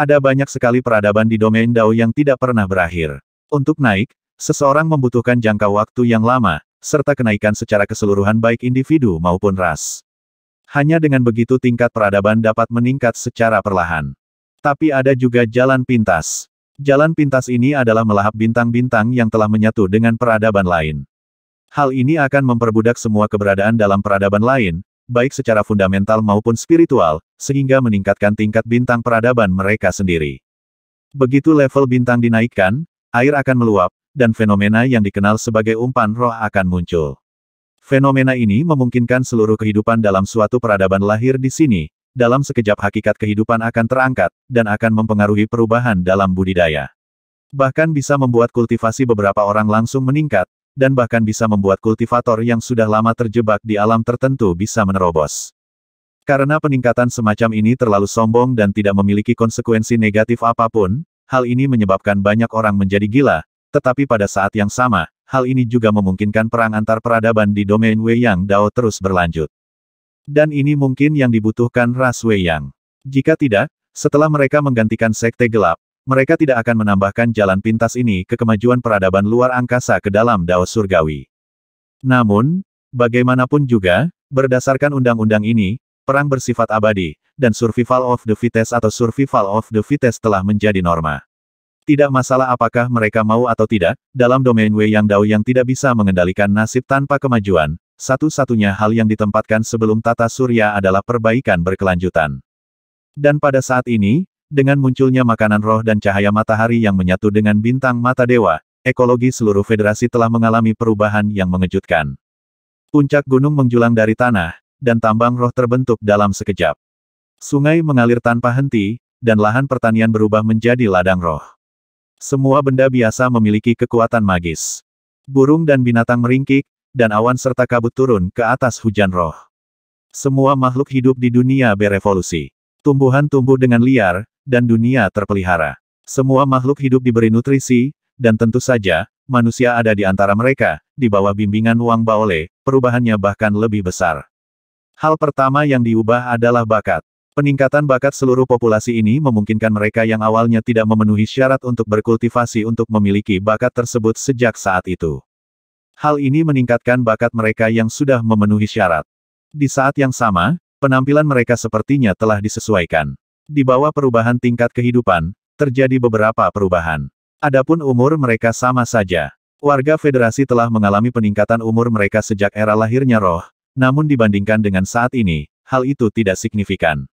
Ada banyak sekali peradaban di domain Dao yang tidak pernah berakhir. Untuk naik, seseorang membutuhkan jangka waktu yang lama, serta kenaikan secara keseluruhan baik individu maupun ras. Hanya dengan begitu tingkat peradaban dapat meningkat secara perlahan. Tapi ada juga jalan pintas. Jalan pintas ini adalah melahap bintang-bintang yang telah menyatu dengan peradaban lain. Hal ini akan memperbudak semua keberadaan dalam peradaban lain, baik secara fundamental maupun spiritual, sehingga meningkatkan tingkat bintang peradaban mereka sendiri. Begitu level bintang dinaikkan, air akan meluap, dan fenomena yang dikenal sebagai umpan roh akan muncul. Fenomena ini memungkinkan seluruh kehidupan dalam suatu peradaban lahir di sini, dalam sekejap hakikat kehidupan akan terangkat, dan akan mempengaruhi perubahan dalam budidaya. Bahkan bisa membuat kultivasi beberapa orang langsung meningkat, dan bahkan bisa membuat kultivator yang sudah lama terjebak di alam tertentu bisa menerobos. Karena peningkatan semacam ini terlalu sombong dan tidak memiliki konsekuensi negatif apapun, hal ini menyebabkan banyak orang menjadi gila, tetapi pada saat yang sama, hal ini juga memungkinkan perang antar peradaban di domain Wei Yang Dao terus berlanjut. Dan ini mungkin yang dibutuhkan ras Wei Yang. Jika tidak, setelah mereka menggantikan sekte gelap, mereka tidak akan menambahkan jalan pintas ini ke kemajuan peradaban luar angkasa ke dalam Dao Surgawi. Namun, bagaimanapun juga, berdasarkan undang-undang ini, Perang bersifat abadi, dan survival of the fittest atau survival of the fittest telah menjadi norma. Tidak masalah apakah mereka mau atau tidak, dalam domain Wei Yang Dao yang tidak bisa mengendalikan nasib tanpa kemajuan, satu-satunya hal yang ditempatkan sebelum tata surya adalah perbaikan berkelanjutan. Dan pada saat ini, dengan munculnya makanan roh dan cahaya matahari yang menyatu dengan bintang mata dewa, ekologi seluruh federasi telah mengalami perubahan yang mengejutkan. Puncak gunung menjulang dari tanah, dan tambang roh terbentuk dalam sekejap. Sungai mengalir tanpa henti, dan lahan pertanian berubah menjadi ladang roh. Semua benda biasa memiliki kekuatan magis. Burung dan binatang meringkik, dan awan serta kabut turun ke atas hujan roh. Semua makhluk hidup di dunia berevolusi. Tumbuhan tumbuh dengan liar, dan dunia terpelihara. Semua makhluk hidup diberi nutrisi, dan tentu saja, manusia ada di antara mereka, di bawah bimbingan Wang Baole, perubahannya bahkan lebih besar. Hal pertama yang diubah adalah bakat. Peningkatan bakat seluruh populasi ini memungkinkan mereka yang awalnya tidak memenuhi syarat untuk berkultivasi untuk memiliki bakat tersebut sejak saat itu. Hal ini meningkatkan bakat mereka yang sudah memenuhi syarat. Di saat yang sama, penampilan mereka sepertinya telah disesuaikan. Di bawah perubahan tingkat kehidupan, terjadi beberapa perubahan. Adapun umur mereka sama saja. Warga federasi telah mengalami peningkatan umur mereka sejak era lahirnya roh, namun dibandingkan dengan saat ini, hal itu tidak signifikan.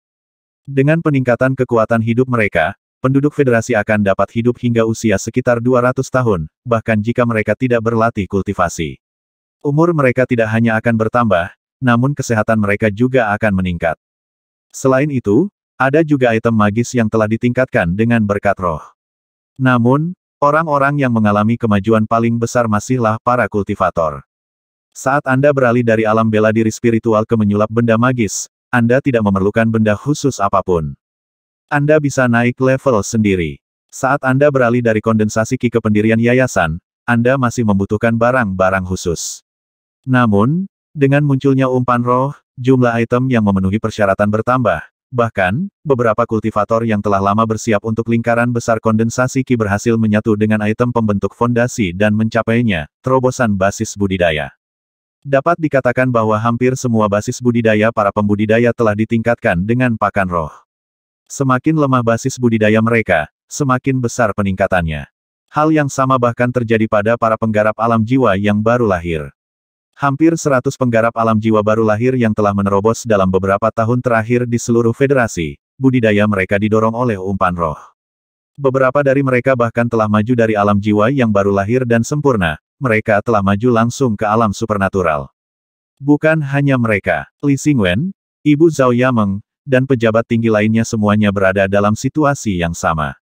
Dengan peningkatan kekuatan hidup mereka, penduduk federasi akan dapat hidup hingga usia sekitar 200 tahun, bahkan jika mereka tidak berlatih kultivasi. Umur mereka tidak hanya akan bertambah, namun kesehatan mereka juga akan meningkat. Selain itu, ada juga item magis yang telah ditingkatkan dengan berkat roh. Namun, orang-orang yang mengalami kemajuan paling besar masihlah para kultivator. Saat Anda beralih dari alam bela diri spiritual ke menyulap benda magis, Anda tidak memerlukan benda khusus apapun. Anda bisa naik level sendiri. Saat Anda beralih dari kondensasi Ki ke pendirian yayasan, Anda masih membutuhkan barang-barang khusus. Namun, dengan munculnya umpan roh, jumlah item yang memenuhi persyaratan bertambah. Bahkan, beberapa kultivator yang telah lama bersiap untuk lingkaran besar kondensasi Ki berhasil menyatu dengan item pembentuk fondasi dan mencapainya, terobosan basis budidaya. Dapat dikatakan bahwa hampir semua basis budidaya para pembudidaya telah ditingkatkan dengan pakan roh. Semakin lemah basis budidaya mereka, semakin besar peningkatannya. Hal yang sama bahkan terjadi pada para penggarap alam jiwa yang baru lahir. Hampir 100 penggarap alam jiwa baru lahir yang telah menerobos dalam beberapa tahun terakhir di seluruh federasi, budidaya mereka didorong oleh umpan roh. Beberapa dari mereka bahkan telah maju dari alam jiwa yang baru lahir dan sempurna, mereka telah maju langsung ke alam supernatural. Bukan hanya mereka, Li Xingwen, Ibu Zhao Yameng, dan pejabat tinggi lainnya semuanya berada dalam situasi yang sama.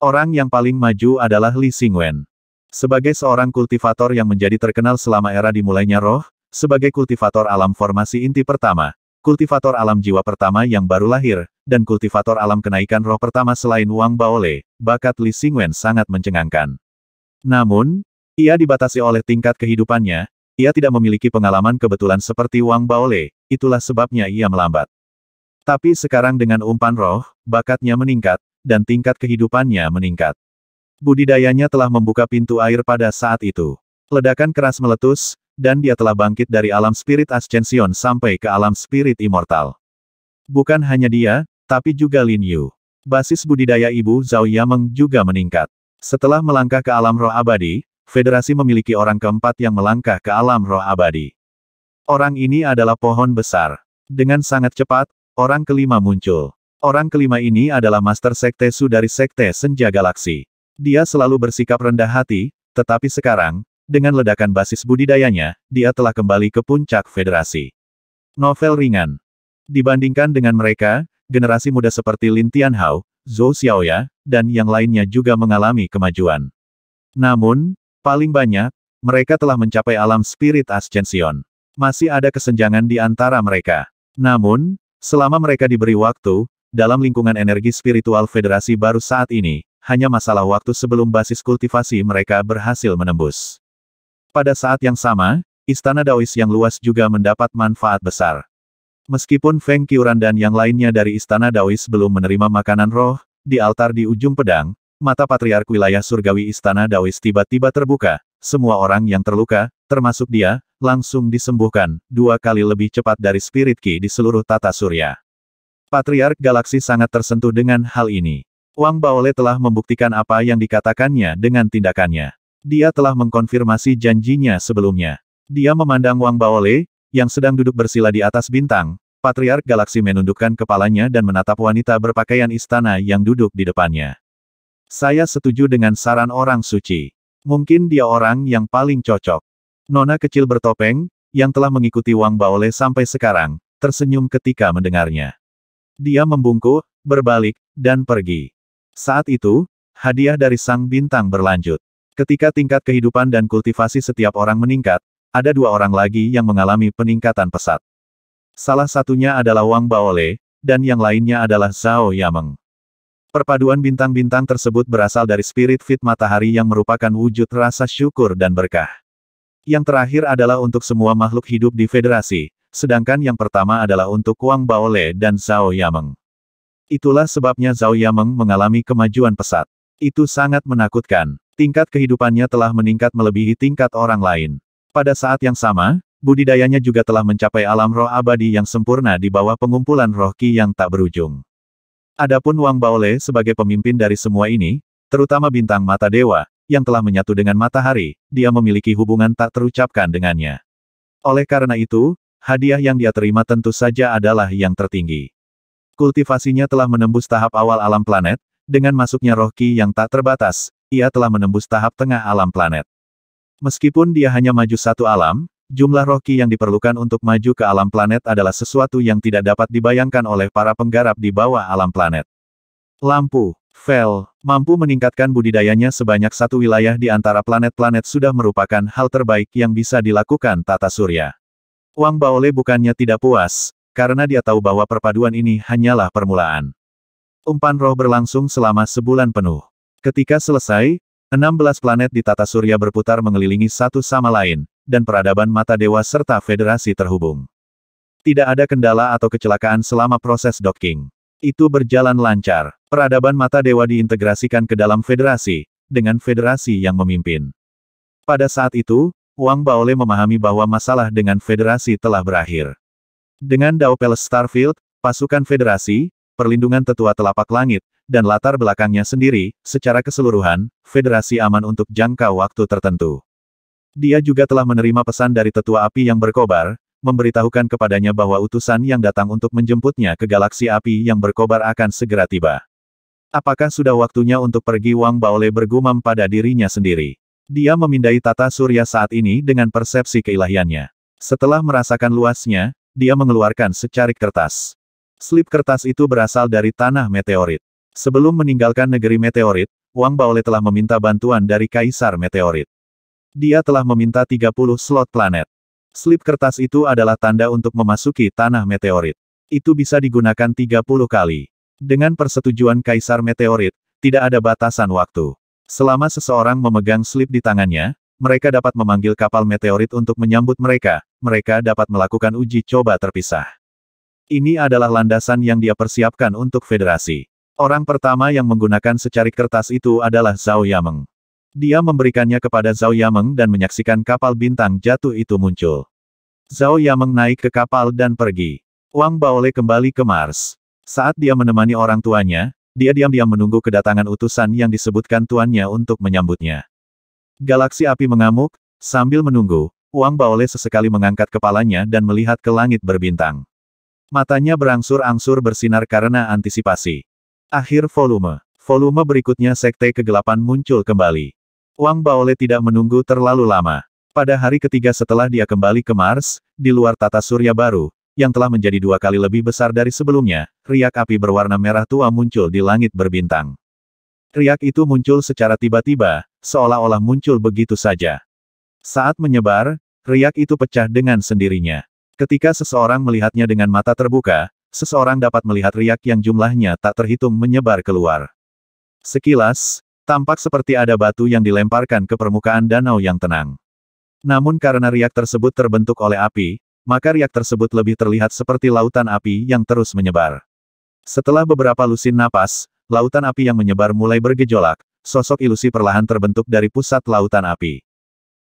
Orang yang paling maju adalah Li Xingwen. Sebagai seorang kultivator yang menjadi terkenal selama era dimulainya roh, sebagai kultivator alam formasi inti pertama, kultivator alam jiwa pertama yang baru lahir, dan kultivator alam kenaikan roh pertama selain Wang Baole, bakat Li Xingwen sangat mencengangkan. Namun, ia dibatasi oleh tingkat kehidupannya, ia tidak memiliki pengalaman kebetulan seperti Wang Baole, itulah sebabnya ia melambat. Tapi sekarang dengan umpan roh, bakatnya meningkat, dan tingkat kehidupannya meningkat. Budidayanya telah membuka pintu air pada saat itu. Ledakan keras meletus, dan dia telah bangkit dari alam spirit ascension sampai ke alam spirit immortal. Bukan hanya dia, tapi juga Lin Yu. Basis budidaya ibu Zhao Yameng juga meningkat. Setelah melangkah ke alam roh abadi, federasi memiliki orang keempat yang melangkah ke alam roh abadi. Orang ini adalah pohon besar. Dengan sangat cepat, orang kelima muncul. Orang kelima ini adalah Master Sekte Su dari Sekte Senja Galaksi. Dia selalu bersikap rendah hati, tetapi sekarang, dengan ledakan basis budidayanya, dia telah kembali ke puncak federasi. Novel ringan. Dibandingkan dengan mereka, generasi muda seperti Lin Tianhao, Zhou Xiaoya, dan yang lainnya juga mengalami kemajuan. Namun, Paling banyak, mereka telah mencapai alam spirit ascension. Masih ada kesenjangan di antara mereka. Namun, selama mereka diberi waktu, dalam lingkungan energi spiritual federasi baru saat ini, hanya masalah waktu sebelum basis kultivasi mereka berhasil menembus. Pada saat yang sama, istana Daois yang luas juga mendapat manfaat besar. Meskipun Feng Qiuran dan yang lainnya dari istana Daois belum menerima makanan roh, di altar di ujung pedang, Mata Patriark wilayah surgawi Istana Dawis tiba-tiba terbuka, semua orang yang terluka, termasuk dia, langsung disembuhkan, dua kali lebih cepat dari Spirit Ki di seluruh tata surya. Patriark Galaksi sangat tersentuh dengan hal ini. Wang Baole telah membuktikan apa yang dikatakannya dengan tindakannya. Dia telah mengkonfirmasi janjinya sebelumnya. Dia memandang Wang Baole, yang sedang duduk bersila di atas bintang, Patriark Galaksi menundukkan kepalanya dan menatap wanita berpakaian istana yang duduk di depannya. Saya setuju dengan saran orang suci. Mungkin dia orang yang paling cocok. Nona kecil bertopeng, yang telah mengikuti Wang Baole sampai sekarang, tersenyum ketika mendengarnya. Dia membungkuk, berbalik, dan pergi. Saat itu, hadiah dari sang bintang berlanjut. Ketika tingkat kehidupan dan kultivasi setiap orang meningkat, ada dua orang lagi yang mengalami peningkatan pesat. Salah satunya adalah Wang Baole, dan yang lainnya adalah Zhao Yameng. Perpaduan bintang-bintang tersebut berasal dari spirit fit matahari yang merupakan wujud rasa syukur dan berkah. Yang terakhir adalah untuk semua makhluk hidup di federasi, sedangkan yang pertama adalah untuk Wang Baole dan Zhao Yameng. Itulah sebabnya Zhao Yameng mengalami kemajuan pesat. Itu sangat menakutkan. Tingkat kehidupannya telah meningkat melebihi tingkat orang lain. Pada saat yang sama, budidayanya juga telah mencapai alam roh abadi yang sempurna di bawah pengumpulan roh ki yang tak berujung. Adapun Wang Baole sebagai pemimpin dari semua ini, terutama bintang mata dewa, yang telah menyatu dengan matahari, dia memiliki hubungan tak terucapkan dengannya. Oleh karena itu, hadiah yang dia terima tentu saja adalah yang tertinggi. Kultivasinya telah menembus tahap awal alam planet, dengan masuknya roh ki yang tak terbatas, ia telah menembus tahap tengah alam planet. Meskipun dia hanya maju satu alam, Jumlah roki yang diperlukan untuk maju ke alam planet adalah sesuatu yang tidak dapat dibayangkan oleh para penggarap di bawah alam planet. Lampu, Vel mampu meningkatkan budidayanya sebanyak satu wilayah di antara planet-planet sudah merupakan hal terbaik yang bisa dilakukan tata surya. Wang Baole bukannya tidak puas, karena dia tahu bahwa perpaduan ini hanyalah permulaan. Umpan roh berlangsung selama sebulan penuh. Ketika selesai, 16 planet di tata surya berputar mengelilingi satu sama lain, dan peradaban mata dewa serta federasi terhubung. Tidak ada kendala atau kecelakaan selama proses docking. Itu berjalan lancar. Peradaban mata dewa diintegrasikan ke dalam federasi, dengan federasi yang memimpin. Pada saat itu, Wang Baole memahami bahwa masalah dengan federasi telah berakhir. Dengan Dao Starfield, pasukan federasi, perlindungan tetua telapak langit, dan latar belakangnya sendiri, secara keseluruhan, federasi aman untuk jangka waktu tertentu. Dia juga telah menerima pesan dari tetua api yang berkobar, memberitahukan kepadanya bahwa utusan yang datang untuk menjemputnya ke galaksi api yang berkobar akan segera tiba. Apakah sudah waktunya untuk pergi Wang Baole bergumam pada dirinya sendiri. Dia memindai tata surya saat ini dengan persepsi keilahiannya. Setelah merasakan luasnya, dia mengeluarkan secarik kertas. Slip kertas itu berasal dari tanah meteorit. Sebelum meninggalkan negeri meteorit, Wang Baole telah meminta bantuan dari Kaisar Meteorit. Dia telah meminta 30 slot planet. Slip kertas itu adalah tanda untuk memasuki tanah meteorit. Itu bisa digunakan 30 kali. Dengan persetujuan Kaisar Meteorit, tidak ada batasan waktu. Selama seseorang memegang slip di tangannya, mereka dapat memanggil kapal meteorit untuk menyambut mereka, mereka dapat melakukan uji coba terpisah. Ini adalah landasan yang dia persiapkan untuk federasi. Orang pertama yang menggunakan secarik kertas itu adalah Zhao Yameng. Dia memberikannya kepada Zhao Yameng dan menyaksikan kapal bintang jatuh itu muncul. Zhao Yameng naik ke kapal dan pergi. Wang Baole kembali ke Mars. Saat dia menemani orang tuanya, dia diam-diam menunggu kedatangan utusan yang disebutkan tuannya untuk menyambutnya. Galaksi api mengamuk, sambil menunggu, Wang Baole sesekali mengangkat kepalanya dan melihat ke langit berbintang. Matanya berangsur-angsur bersinar karena antisipasi. Akhir volume. Volume berikutnya Sekte Kegelapan muncul kembali. Wang Baole tidak menunggu terlalu lama. Pada hari ketiga setelah dia kembali ke Mars, di luar tata surya baru, yang telah menjadi dua kali lebih besar dari sebelumnya, riak api berwarna merah tua muncul di langit berbintang. Riak itu muncul secara tiba-tiba, seolah-olah muncul begitu saja. Saat menyebar, riak itu pecah dengan sendirinya. Ketika seseorang melihatnya dengan mata terbuka, seseorang dapat melihat riak yang jumlahnya tak terhitung menyebar keluar. Sekilas, Tampak seperti ada batu yang dilemparkan ke permukaan danau yang tenang. Namun karena riak tersebut terbentuk oleh api, maka riak tersebut lebih terlihat seperti lautan api yang terus menyebar. Setelah beberapa lusin napas, lautan api yang menyebar mulai bergejolak, sosok ilusi perlahan terbentuk dari pusat lautan api.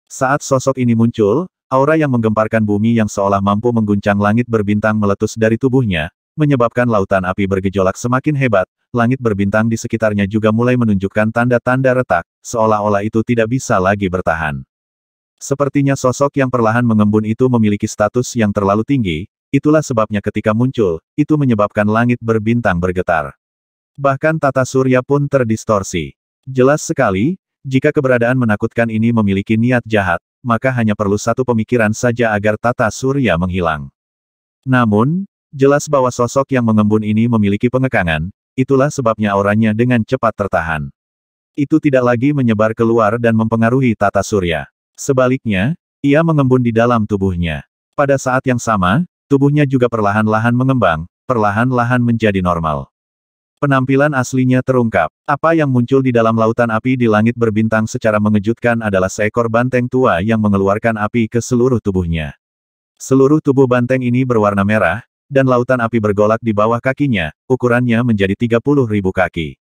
Saat sosok ini muncul, aura yang menggemparkan bumi yang seolah mampu mengguncang langit berbintang meletus dari tubuhnya, menyebabkan lautan api bergejolak semakin hebat, langit berbintang di sekitarnya juga mulai menunjukkan tanda-tanda retak, seolah-olah itu tidak bisa lagi bertahan. Sepertinya sosok yang perlahan mengembun itu memiliki status yang terlalu tinggi, itulah sebabnya ketika muncul, itu menyebabkan langit berbintang bergetar. Bahkan tata surya pun terdistorsi. Jelas sekali, jika keberadaan menakutkan ini memiliki niat jahat, maka hanya perlu satu pemikiran saja agar tata surya menghilang. Namun, jelas bahwa sosok yang mengembun ini memiliki pengekangan, itulah sebabnya auranya dengan cepat tertahan. Itu tidak lagi menyebar keluar dan mempengaruhi tata surya. Sebaliknya, ia mengembun di dalam tubuhnya. Pada saat yang sama, tubuhnya juga perlahan-lahan mengembang, perlahan-lahan menjadi normal. Penampilan aslinya terungkap. Apa yang muncul di dalam lautan api di langit berbintang secara mengejutkan adalah seekor banteng tua yang mengeluarkan api ke seluruh tubuhnya. Seluruh tubuh banteng ini berwarna merah, dan lautan api bergolak di bawah kakinya, ukurannya menjadi 30 ribu kaki.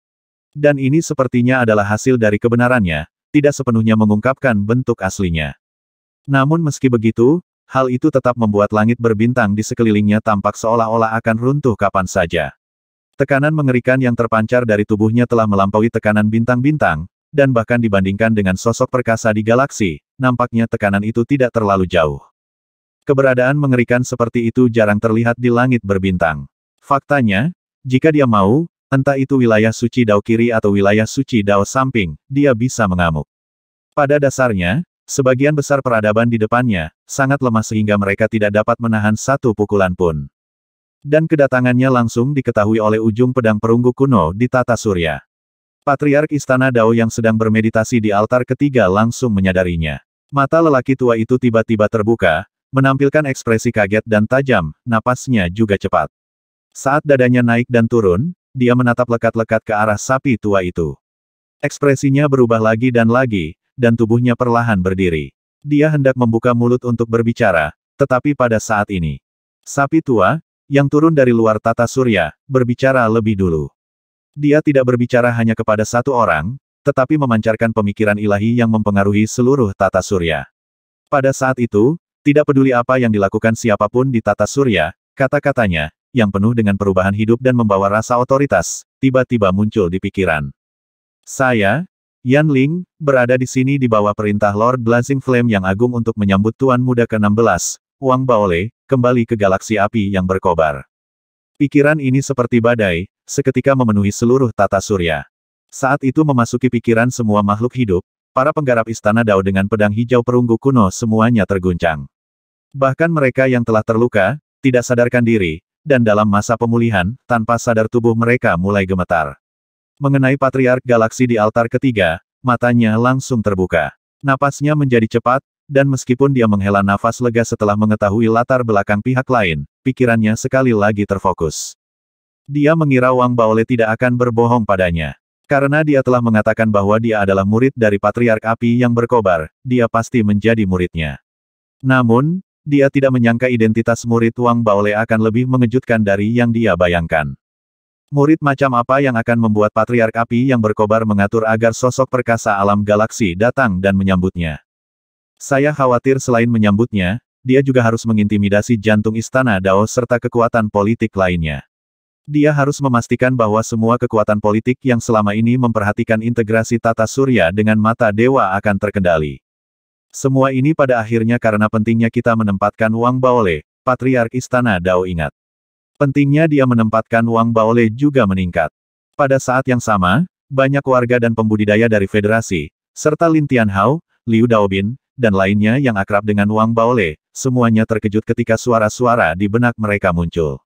Dan ini sepertinya adalah hasil dari kebenarannya, tidak sepenuhnya mengungkapkan bentuk aslinya. Namun meski begitu, hal itu tetap membuat langit berbintang di sekelilingnya tampak seolah-olah akan runtuh kapan saja. Tekanan mengerikan yang terpancar dari tubuhnya telah melampaui tekanan bintang-bintang, dan bahkan dibandingkan dengan sosok perkasa di galaksi, nampaknya tekanan itu tidak terlalu jauh. Keberadaan mengerikan seperti itu jarang terlihat di langit berbintang. Faktanya, jika dia mau, entah itu wilayah suci dao kiri atau wilayah suci dao samping, dia bisa mengamuk. Pada dasarnya, sebagian besar peradaban di depannya, sangat lemah sehingga mereka tidak dapat menahan satu pukulan pun. Dan kedatangannya langsung diketahui oleh ujung pedang perunggu kuno di Tata Surya. Patriark Istana Dao yang sedang bermeditasi di altar ketiga langsung menyadarinya. Mata lelaki tua itu tiba-tiba terbuka, menampilkan ekspresi kaget dan tajam, napasnya juga cepat. Saat dadanya naik dan turun, dia menatap lekat-lekat ke arah sapi tua itu. Ekspresinya berubah lagi dan lagi, dan tubuhnya perlahan berdiri. Dia hendak membuka mulut untuk berbicara, tetapi pada saat ini, sapi tua, yang turun dari luar tata surya, berbicara lebih dulu. Dia tidak berbicara hanya kepada satu orang, tetapi memancarkan pemikiran ilahi yang mempengaruhi seluruh tata surya. Pada saat itu, tidak peduli apa yang dilakukan siapapun di tata surya, kata-katanya, yang penuh dengan perubahan hidup dan membawa rasa otoritas, tiba-tiba muncul di pikiran. Saya, Yan Ling, berada di sini di bawah perintah Lord Blazing Flame yang agung untuk menyambut Tuan Muda ke-16, Wang Baole, kembali ke galaksi api yang berkobar. Pikiran ini seperti badai, seketika memenuhi seluruh tata surya. Saat itu memasuki pikiran semua makhluk hidup, para penggarap istana Dao dengan pedang hijau perunggu kuno semuanya terguncang. Bahkan mereka yang telah terluka, tidak sadarkan diri, dan dalam masa pemulihan, tanpa sadar tubuh mereka mulai gemetar. Mengenai Patriark Galaksi di altar ketiga, matanya langsung terbuka. Napasnya menjadi cepat, dan meskipun dia menghela nafas lega setelah mengetahui latar belakang pihak lain, pikirannya sekali lagi terfokus. Dia mengira Wang Baole tidak akan berbohong padanya. Karena dia telah mengatakan bahwa dia adalah murid dari Patriark Api yang berkobar, dia pasti menjadi muridnya. Namun, dia tidak menyangka identitas murid Wang Baole akan lebih mengejutkan dari yang dia bayangkan. Murid macam apa yang akan membuat Patriark Api yang berkobar mengatur agar sosok perkasa alam galaksi datang dan menyambutnya? Saya khawatir selain menyambutnya, dia juga harus mengintimidasi jantung istana Dao serta kekuatan politik lainnya. Dia harus memastikan bahwa semua kekuatan politik yang selama ini memperhatikan integrasi tata surya dengan mata dewa akan terkendali. Semua ini pada akhirnya karena pentingnya kita menempatkan Wang Baole, Patriark Istana Dao ingat. Pentingnya dia menempatkan Wang Baole juga meningkat. Pada saat yang sama, banyak warga dan pembudidaya dari federasi, serta Lin Tianhao, Liu Daobin, dan lainnya yang akrab dengan Wang Baole, semuanya terkejut ketika suara-suara di benak mereka muncul.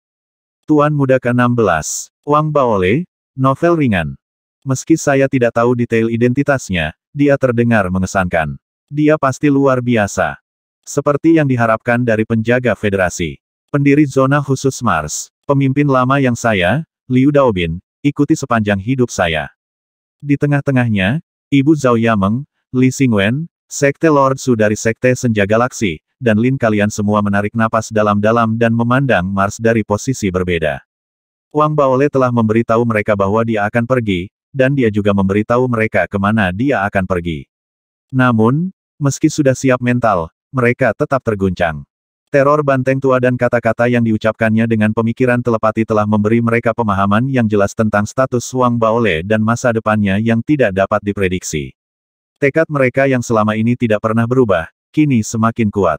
Tuan Muda ke-16, Wang Baole, novel ringan. Meski saya tidak tahu detail identitasnya, dia terdengar mengesankan. Dia pasti luar biasa. Seperti yang diharapkan dari penjaga federasi. Pendiri zona khusus Mars. Pemimpin lama yang saya, Liu Daobin, ikuti sepanjang hidup saya. Di tengah-tengahnya, Ibu Zhao Yameng, Li Xingwen, Sekte Lord Su dari Sekte Senja Galaksi, dan Lin kalian semua menarik napas dalam-dalam dan memandang Mars dari posisi berbeda. Wang Baole telah memberitahu mereka bahwa dia akan pergi, dan dia juga memberitahu mereka kemana dia akan pergi. Namun, Meski sudah siap mental, mereka tetap terguncang. Teror banteng tua dan kata-kata yang diucapkannya dengan pemikiran telepati telah memberi mereka pemahaman yang jelas tentang status Wang Baole dan masa depannya yang tidak dapat diprediksi. Tekad mereka yang selama ini tidak pernah berubah, kini semakin kuat.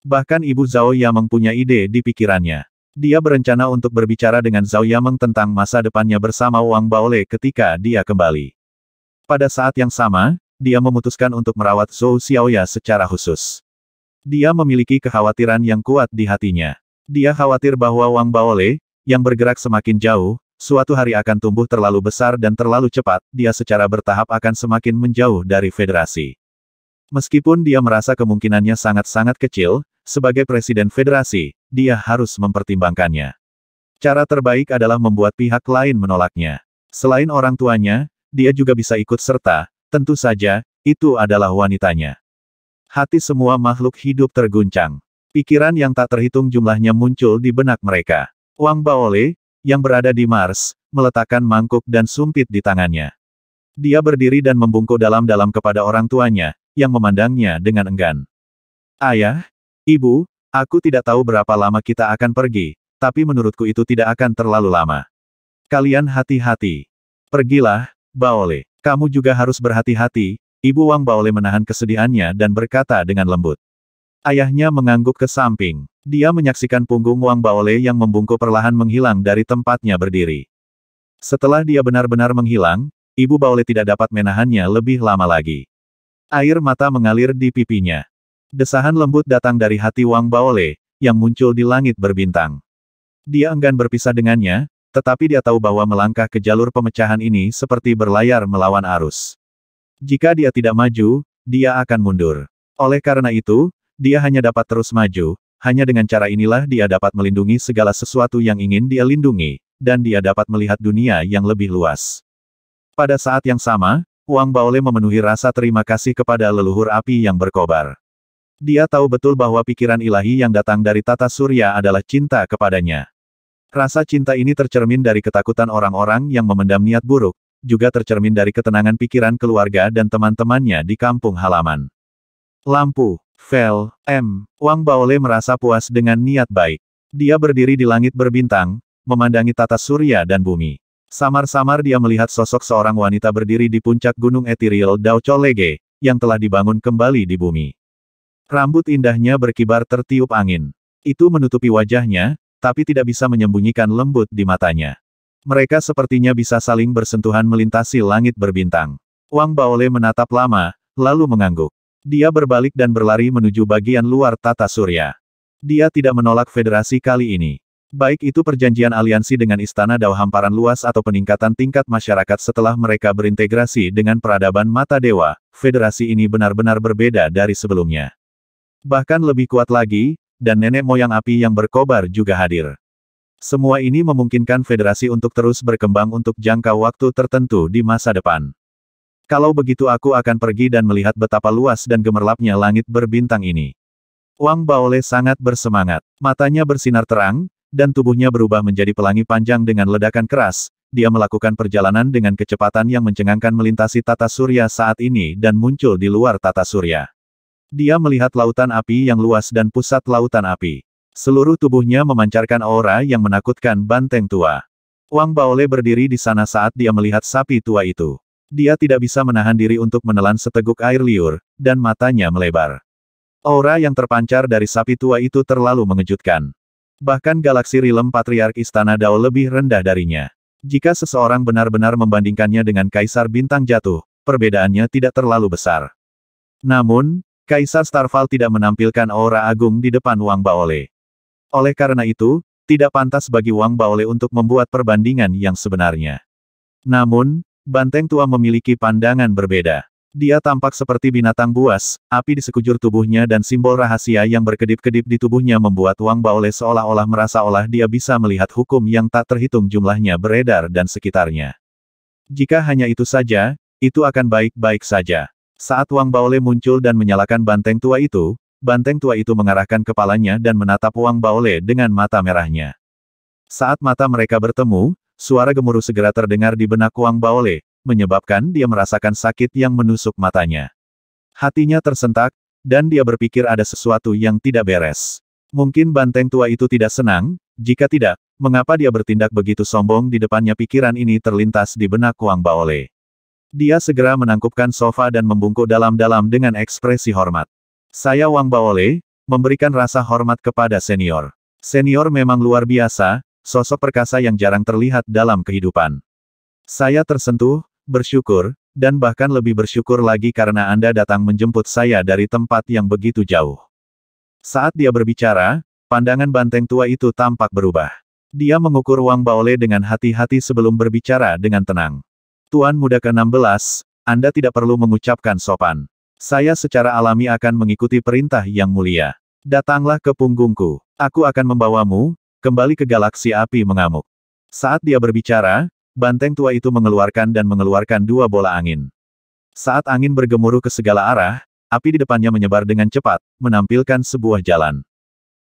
Bahkan Ibu Zhao yang mempunyai ide di pikirannya. Dia berencana untuk berbicara dengan Zhao Yameng tentang masa depannya bersama Wang Baole ketika dia kembali. Pada saat yang sama, dia memutuskan untuk merawat Zhou Xiaoya secara khusus. Dia memiliki kekhawatiran yang kuat di hatinya. Dia khawatir bahwa Wang Baole, yang bergerak semakin jauh, suatu hari akan tumbuh terlalu besar dan terlalu cepat, dia secara bertahap akan semakin menjauh dari federasi. Meskipun dia merasa kemungkinannya sangat-sangat kecil, sebagai presiden federasi, dia harus mempertimbangkannya. Cara terbaik adalah membuat pihak lain menolaknya. Selain orang tuanya, dia juga bisa ikut serta, Tentu saja, itu adalah wanitanya. Hati semua makhluk hidup terguncang. Pikiran yang tak terhitung jumlahnya muncul di benak mereka. Wang Baole, yang berada di Mars, meletakkan mangkuk dan sumpit di tangannya. Dia berdiri dan membungkuk dalam-dalam kepada orang tuanya, yang memandangnya dengan enggan. Ayah, ibu, aku tidak tahu berapa lama kita akan pergi, tapi menurutku itu tidak akan terlalu lama. Kalian hati-hati. Pergilah, Baole. Kamu juga harus berhati-hati, Ibu Wang Baole menahan kesedihannya dan berkata dengan lembut. Ayahnya mengangguk ke samping. Dia menyaksikan punggung Wang Baole yang membungkuk perlahan menghilang dari tempatnya berdiri. Setelah dia benar-benar menghilang, Ibu Baole tidak dapat menahannya lebih lama lagi. Air mata mengalir di pipinya. Desahan lembut datang dari hati Wang Baole, yang muncul di langit berbintang. Dia enggan berpisah dengannya, tetapi dia tahu bahwa melangkah ke jalur pemecahan ini seperti berlayar melawan arus. Jika dia tidak maju, dia akan mundur. Oleh karena itu, dia hanya dapat terus maju, hanya dengan cara inilah dia dapat melindungi segala sesuatu yang ingin dia lindungi, dan dia dapat melihat dunia yang lebih luas. Pada saat yang sama, Wang Baole memenuhi rasa terima kasih kepada leluhur api yang berkobar. Dia tahu betul bahwa pikiran ilahi yang datang dari tata surya adalah cinta kepadanya. Rasa cinta ini tercermin dari ketakutan orang-orang yang memendam niat buruk, juga tercermin dari ketenangan pikiran keluarga dan teman-temannya di kampung halaman. Lampu, Vel, M. Wang Baole merasa puas dengan niat baik. Dia berdiri di langit berbintang, memandangi tata surya dan bumi. Samar-samar dia melihat sosok seorang wanita berdiri di puncak gunung etiril Dao Cholege, yang telah dibangun kembali di bumi. Rambut indahnya berkibar tertiup angin. Itu menutupi wajahnya, tapi tidak bisa menyembunyikan lembut di matanya. Mereka sepertinya bisa saling bersentuhan melintasi langit berbintang. Wang Baole menatap lama, lalu mengangguk. Dia berbalik dan berlari menuju bagian luar tata surya. Dia tidak menolak federasi kali ini. Baik itu perjanjian aliansi dengan Istana Dao Hamparan Luas atau peningkatan tingkat masyarakat setelah mereka berintegrasi dengan peradaban Mata Dewa, federasi ini benar-benar berbeda dari sebelumnya. Bahkan lebih kuat lagi, dan nenek moyang api yang berkobar juga hadir. Semua ini memungkinkan federasi untuk terus berkembang untuk jangka waktu tertentu di masa depan. Kalau begitu aku akan pergi dan melihat betapa luas dan gemerlapnya langit berbintang ini. Wang Baole sangat bersemangat. Matanya bersinar terang, dan tubuhnya berubah menjadi pelangi panjang dengan ledakan keras. Dia melakukan perjalanan dengan kecepatan yang mencengangkan melintasi tata surya saat ini dan muncul di luar tata surya. Dia melihat lautan api yang luas dan pusat lautan api. Seluruh tubuhnya memancarkan aura yang menakutkan banteng tua. Wang Baole berdiri di sana saat dia melihat sapi tua itu. Dia tidak bisa menahan diri untuk menelan seteguk air liur, dan matanya melebar. Aura yang terpancar dari sapi tua itu terlalu mengejutkan. Bahkan galaksi rilem patriark istana Dao lebih rendah darinya. Jika seseorang benar-benar membandingkannya dengan kaisar bintang jatuh, perbedaannya tidak terlalu besar. Namun, Kaisar Starval tidak menampilkan aura agung di depan Wang Baole. Oleh karena itu, tidak pantas bagi Wang Baole untuk membuat perbandingan yang sebenarnya. Namun, Banteng tua memiliki pandangan berbeda. Dia tampak seperti binatang buas, api di sekujur tubuhnya dan simbol rahasia yang berkedip-kedip di tubuhnya membuat Wang Baole seolah-olah merasa olah dia bisa melihat hukum yang tak terhitung jumlahnya beredar dan sekitarnya. Jika hanya itu saja, itu akan baik-baik saja. Saat Wang Baole muncul dan menyalakan banteng tua itu, banteng tua itu mengarahkan kepalanya dan menatap Wang Baole dengan mata merahnya. Saat mata mereka bertemu, suara gemuruh segera terdengar di benak Wang Baole, menyebabkan dia merasakan sakit yang menusuk matanya. Hatinya tersentak, dan dia berpikir ada sesuatu yang tidak beres. Mungkin banteng tua itu tidak senang, jika tidak, mengapa dia bertindak begitu sombong di depannya pikiran ini terlintas di benak Wang Baole. Dia segera menangkupkan sofa dan membungkuk dalam-dalam dengan ekspresi hormat. Saya Wang Baole, memberikan rasa hormat kepada senior. Senior memang luar biasa, sosok perkasa yang jarang terlihat dalam kehidupan. Saya tersentuh, bersyukur, dan bahkan lebih bersyukur lagi karena Anda datang menjemput saya dari tempat yang begitu jauh. Saat dia berbicara, pandangan banteng tua itu tampak berubah. Dia mengukur Wang Baole dengan hati-hati sebelum berbicara dengan tenang. Tuan Muda ke-16, Anda tidak perlu mengucapkan sopan. Saya secara alami akan mengikuti perintah yang mulia. Datanglah ke punggungku. Aku akan membawamu, kembali ke galaksi api mengamuk. Saat dia berbicara, banteng tua itu mengeluarkan dan mengeluarkan dua bola angin. Saat angin bergemuruh ke segala arah, api di depannya menyebar dengan cepat, menampilkan sebuah jalan.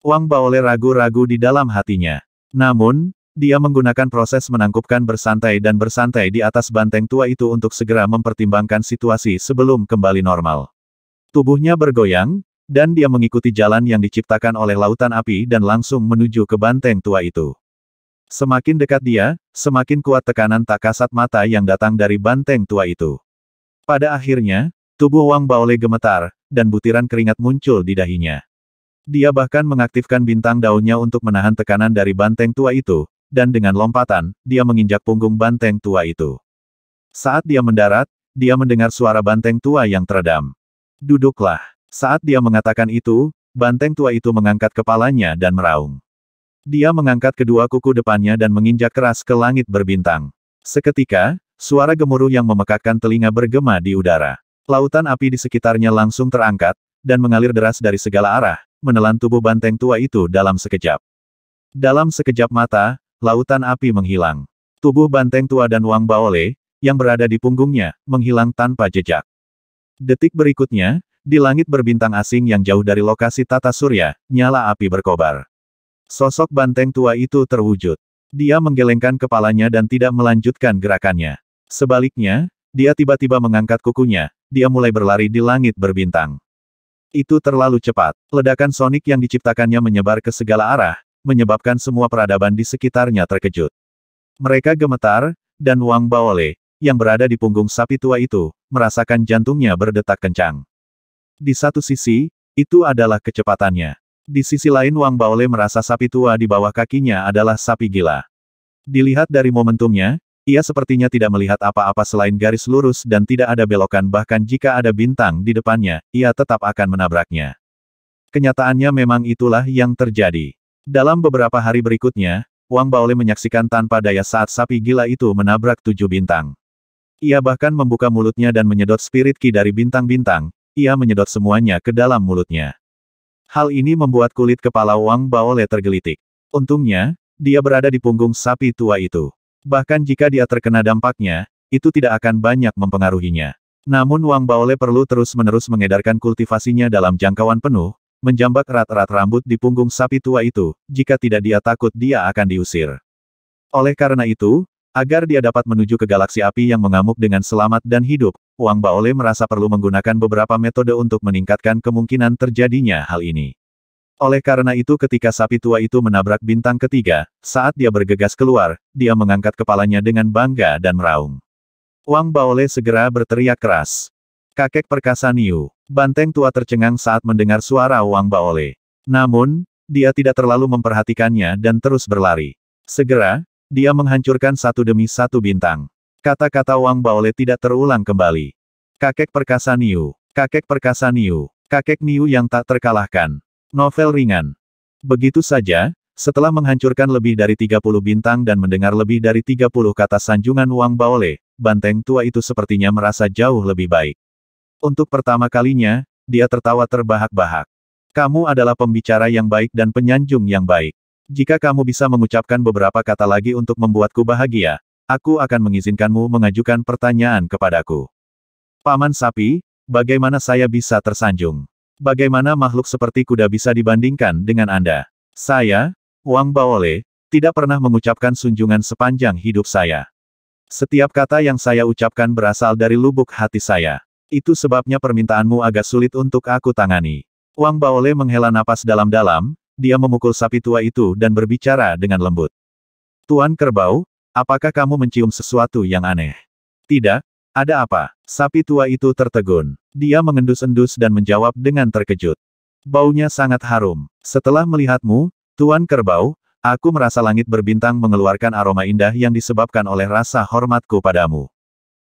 Wang Baole ragu-ragu di dalam hatinya. Namun, dia menggunakan proses menangkupkan bersantai dan bersantai di atas banteng tua itu untuk segera mempertimbangkan situasi sebelum kembali normal. Tubuhnya bergoyang, dan dia mengikuti jalan yang diciptakan oleh lautan api dan langsung menuju ke banteng tua itu. Semakin dekat dia, semakin kuat tekanan tak kasat mata yang datang dari banteng tua itu. Pada akhirnya, tubuh Wang Baole gemetar, dan butiran keringat muncul di dahinya. Dia bahkan mengaktifkan bintang daunnya untuk menahan tekanan dari banteng tua itu, dan dengan lompatan, dia menginjak punggung banteng tua itu. Saat dia mendarat, dia mendengar suara banteng tua yang teredam. Duduklah. Saat dia mengatakan itu, banteng tua itu mengangkat kepalanya dan meraung. Dia mengangkat kedua kuku depannya dan menginjak keras ke langit berbintang. Seketika, suara gemuruh yang memekakkan telinga bergema di udara. Lautan api di sekitarnya langsung terangkat, dan mengalir deras dari segala arah, menelan tubuh banteng tua itu dalam sekejap. Dalam sekejap mata, lautan api menghilang. Tubuh banteng tua dan Wang Baole, yang berada di punggungnya, menghilang tanpa jejak. Detik berikutnya, di langit berbintang asing yang jauh dari lokasi tata surya, nyala api berkobar. Sosok banteng tua itu terwujud. Dia menggelengkan kepalanya dan tidak melanjutkan gerakannya. Sebaliknya, dia tiba-tiba mengangkat kukunya, dia mulai berlari di langit berbintang. Itu terlalu cepat. Ledakan sonik yang diciptakannya menyebar ke segala arah, menyebabkan semua peradaban di sekitarnya terkejut. Mereka gemetar, dan Wang Baole, yang berada di punggung sapi tua itu, merasakan jantungnya berdetak kencang. Di satu sisi, itu adalah kecepatannya. Di sisi lain Wang Baole merasa sapi tua di bawah kakinya adalah sapi gila. Dilihat dari momentumnya, ia sepertinya tidak melihat apa-apa selain garis lurus dan tidak ada belokan bahkan jika ada bintang di depannya, ia tetap akan menabraknya. Kenyataannya memang itulah yang terjadi. Dalam beberapa hari berikutnya, Wang Baole menyaksikan tanpa daya saat sapi gila itu menabrak tujuh bintang. Ia bahkan membuka mulutnya dan menyedot spirit ki dari bintang-bintang, ia menyedot semuanya ke dalam mulutnya. Hal ini membuat kulit kepala Wang Baole tergelitik. Untungnya, dia berada di punggung sapi tua itu. Bahkan jika dia terkena dampaknya, itu tidak akan banyak mempengaruhinya. Namun Wang Baole perlu terus-menerus mengedarkan kultivasinya dalam jangkauan penuh, menjambak erat-erat rambut di punggung sapi tua itu, jika tidak dia takut dia akan diusir. Oleh karena itu, agar dia dapat menuju ke galaksi api yang mengamuk dengan selamat dan hidup, Wang Baole merasa perlu menggunakan beberapa metode untuk meningkatkan kemungkinan terjadinya hal ini. Oleh karena itu ketika sapi tua itu menabrak bintang ketiga, saat dia bergegas keluar, dia mengangkat kepalanya dengan bangga dan meraung. Wang Baole segera berteriak keras. Kakek perkasa Niu. Banteng tua tercengang saat mendengar suara Wang Baole. Namun, dia tidak terlalu memperhatikannya dan terus berlari. Segera, dia menghancurkan satu demi satu bintang. Kata-kata Wang Baole tidak terulang kembali. Kakek Perkasa Niu, Kakek Perkasa Niu, Kakek Niu yang tak terkalahkan. Novel ringan. Begitu saja, setelah menghancurkan lebih dari 30 bintang dan mendengar lebih dari 30 kata sanjungan Wang Baole, banteng tua itu sepertinya merasa jauh lebih baik. Untuk pertama kalinya, dia tertawa terbahak-bahak. Kamu adalah pembicara yang baik dan penyanjung yang baik. Jika kamu bisa mengucapkan beberapa kata lagi untuk membuatku bahagia, aku akan mengizinkanmu mengajukan pertanyaan kepadaku. Paman sapi, bagaimana saya bisa tersanjung? Bagaimana makhluk seperti kuda bisa dibandingkan dengan Anda? Saya, Wang Baole, tidak pernah mengucapkan sunjungan sepanjang hidup saya. Setiap kata yang saya ucapkan berasal dari lubuk hati saya. Itu sebabnya permintaanmu agak sulit untuk aku tangani. Wang Baole menghela napas dalam-dalam, dia memukul sapi tua itu dan berbicara dengan lembut. Tuan Kerbau, apakah kamu mencium sesuatu yang aneh? Tidak, ada apa? Sapi tua itu tertegun. Dia mengendus-endus dan menjawab dengan terkejut. Baunya sangat harum. Setelah melihatmu, Tuan Kerbau, aku merasa langit berbintang mengeluarkan aroma indah yang disebabkan oleh rasa hormatku padamu.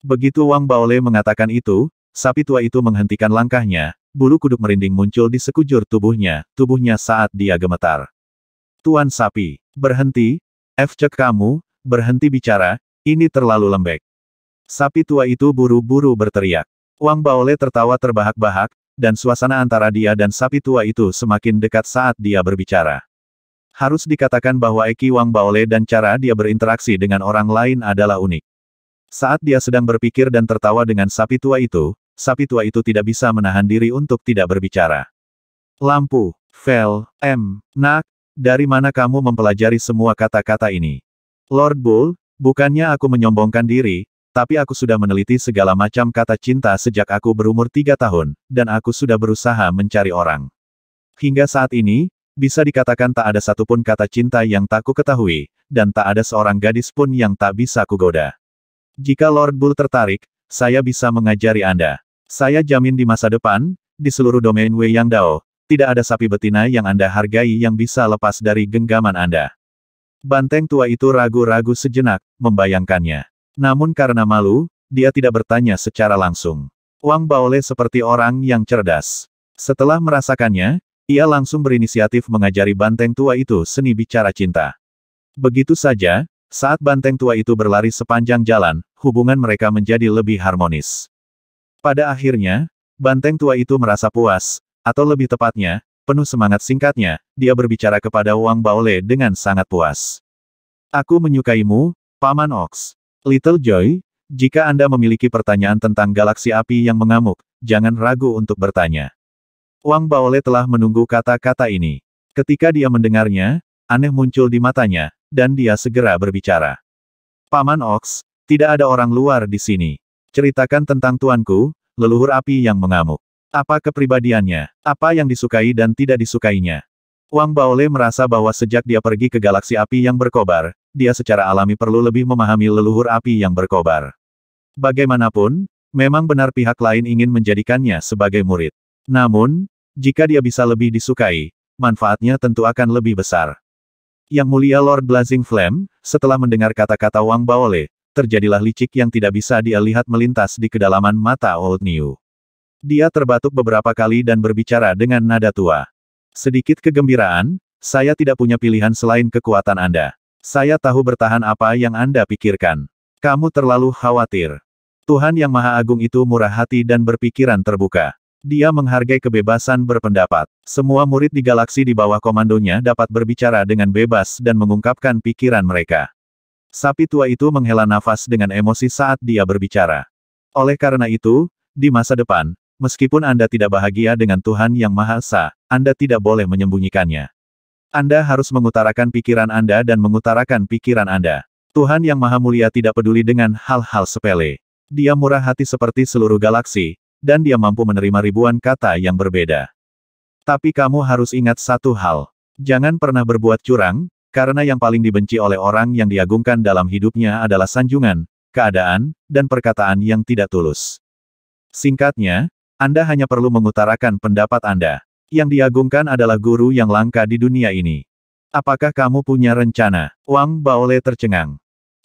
Begitu Wang Baole mengatakan itu, Sapi tua itu menghentikan langkahnya, bulu kuduk merinding muncul di sekujur tubuhnya, tubuhnya saat dia gemetar. Tuan sapi, berhenti, efcek kamu, berhenti bicara, ini terlalu lembek. Sapi tua itu buru-buru berteriak. Wang Baole tertawa terbahak-bahak, dan suasana antara dia dan sapi tua itu semakin dekat saat dia berbicara. Harus dikatakan bahwa Eki Wang Baole dan cara dia berinteraksi dengan orang lain adalah unik. Saat dia sedang berpikir dan tertawa dengan sapi tua itu, sapi tua itu tidak bisa menahan diri untuk tidak berbicara. Lampu, Vel, M, Nak, dari mana kamu mempelajari semua kata-kata ini? Lord Bull, bukannya aku menyombongkan diri, tapi aku sudah meneliti segala macam kata cinta sejak aku berumur tiga tahun, dan aku sudah berusaha mencari orang. Hingga saat ini, bisa dikatakan tak ada satupun kata cinta yang tak ku ketahui, dan tak ada seorang gadis pun yang tak bisa kugoda. Jika Lord Bull tertarik, saya bisa mengajari Anda. Saya jamin di masa depan, di seluruh domain Wei Yang Dao, tidak ada sapi betina yang Anda hargai yang bisa lepas dari genggaman Anda. Banteng tua itu ragu-ragu sejenak, membayangkannya. Namun karena malu, dia tidak bertanya secara langsung. Wang Baole seperti orang yang cerdas. Setelah merasakannya, ia langsung berinisiatif mengajari banteng tua itu seni bicara cinta. Begitu saja, saat banteng tua itu berlari sepanjang jalan, hubungan mereka menjadi lebih harmonis. Pada akhirnya, banteng tua itu merasa puas, atau lebih tepatnya, penuh semangat singkatnya, dia berbicara kepada Wang Baole dengan sangat puas. Aku menyukaimu, Paman Ox. Little Joy, jika Anda memiliki pertanyaan tentang galaksi api yang mengamuk, jangan ragu untuk bertanya. Wang Baole telah menunggu kata-kata ini. Ketika dia mendengarnya, aneh muncul di matanya, dan dia segera berbicara. Paman Ox, tidak ada orang luar di sini. Ceritakan tentang tuanku, leluhur api yang mengamuk. Apa kepribadiannya? Apa yang disukai dan tidak disukainya? Wang Baole merasa bahwa sejak dia pergi ke galaksi api yang berkobar, dia secara alami perlu lebih memahami leluhur api yang berkobar. Bagaimanapun, memang benar pihak lain ingin menjadikannya sebagai murid. Namun, jika dia bisa lebih disukai, manfaatnya tentu akan lebih besar. Yang mulia Lord Blazing Flame, setelah mendengar kata-kata Wang Baole, terjadilah licik yang tidak bisa dia lihat melintas di kedalaman mata Old New. Dia terbatuk beberapa kali dan berbicara dengan nada tua. Sedikit kegembiraan, saya tidak punya pilihan selain kekuatan Anda. Saya tahu bertahan apa yang Anda pikirkan. Kamu terlalu khawatir. Tuhan Yang Maha Agung itu murah hati dan berpikiran terbuka. Dia menghargai kebebasan berpendapat. Semua murid di galaksi di bawah komandonya dapat berbicara dengan bebas dan mengungkapkan pikiran mereka. Sapi tua itu menghela nafas dengan emosi saat dia berbicara. Oleh karena itu, di masa depan, meskipun Anda tidak bahagia dengan Tuhan Yang Maha Esa, Anda tidak boleh menyembunyikannya. Anda harus mengutarakan pikiran Anda dan mengutarakan pikiran Anda. Tuhan Yang Maha Mulia tidak peduli dengan hal-hal sepele. Dia murah hati seperti seluruh galaksi, dan dia mampu menerima ribuan kata yang berbeda. Tapi kamu harus ingat satu hal. Jangan pernah berbuat curang, karena yang paling dibenci oleh orang yang diagungkan dalam hidupnya adalah sanjungan, keadaan, dan perkataan yang tidak tulus. Singkatnya, Anda hanya perlu mengutarakan pendapat Anda. Yang diagungkan adalah guru yang langka di dunia ini. Apakah kamu punya rencana? Wang Baole tercengang.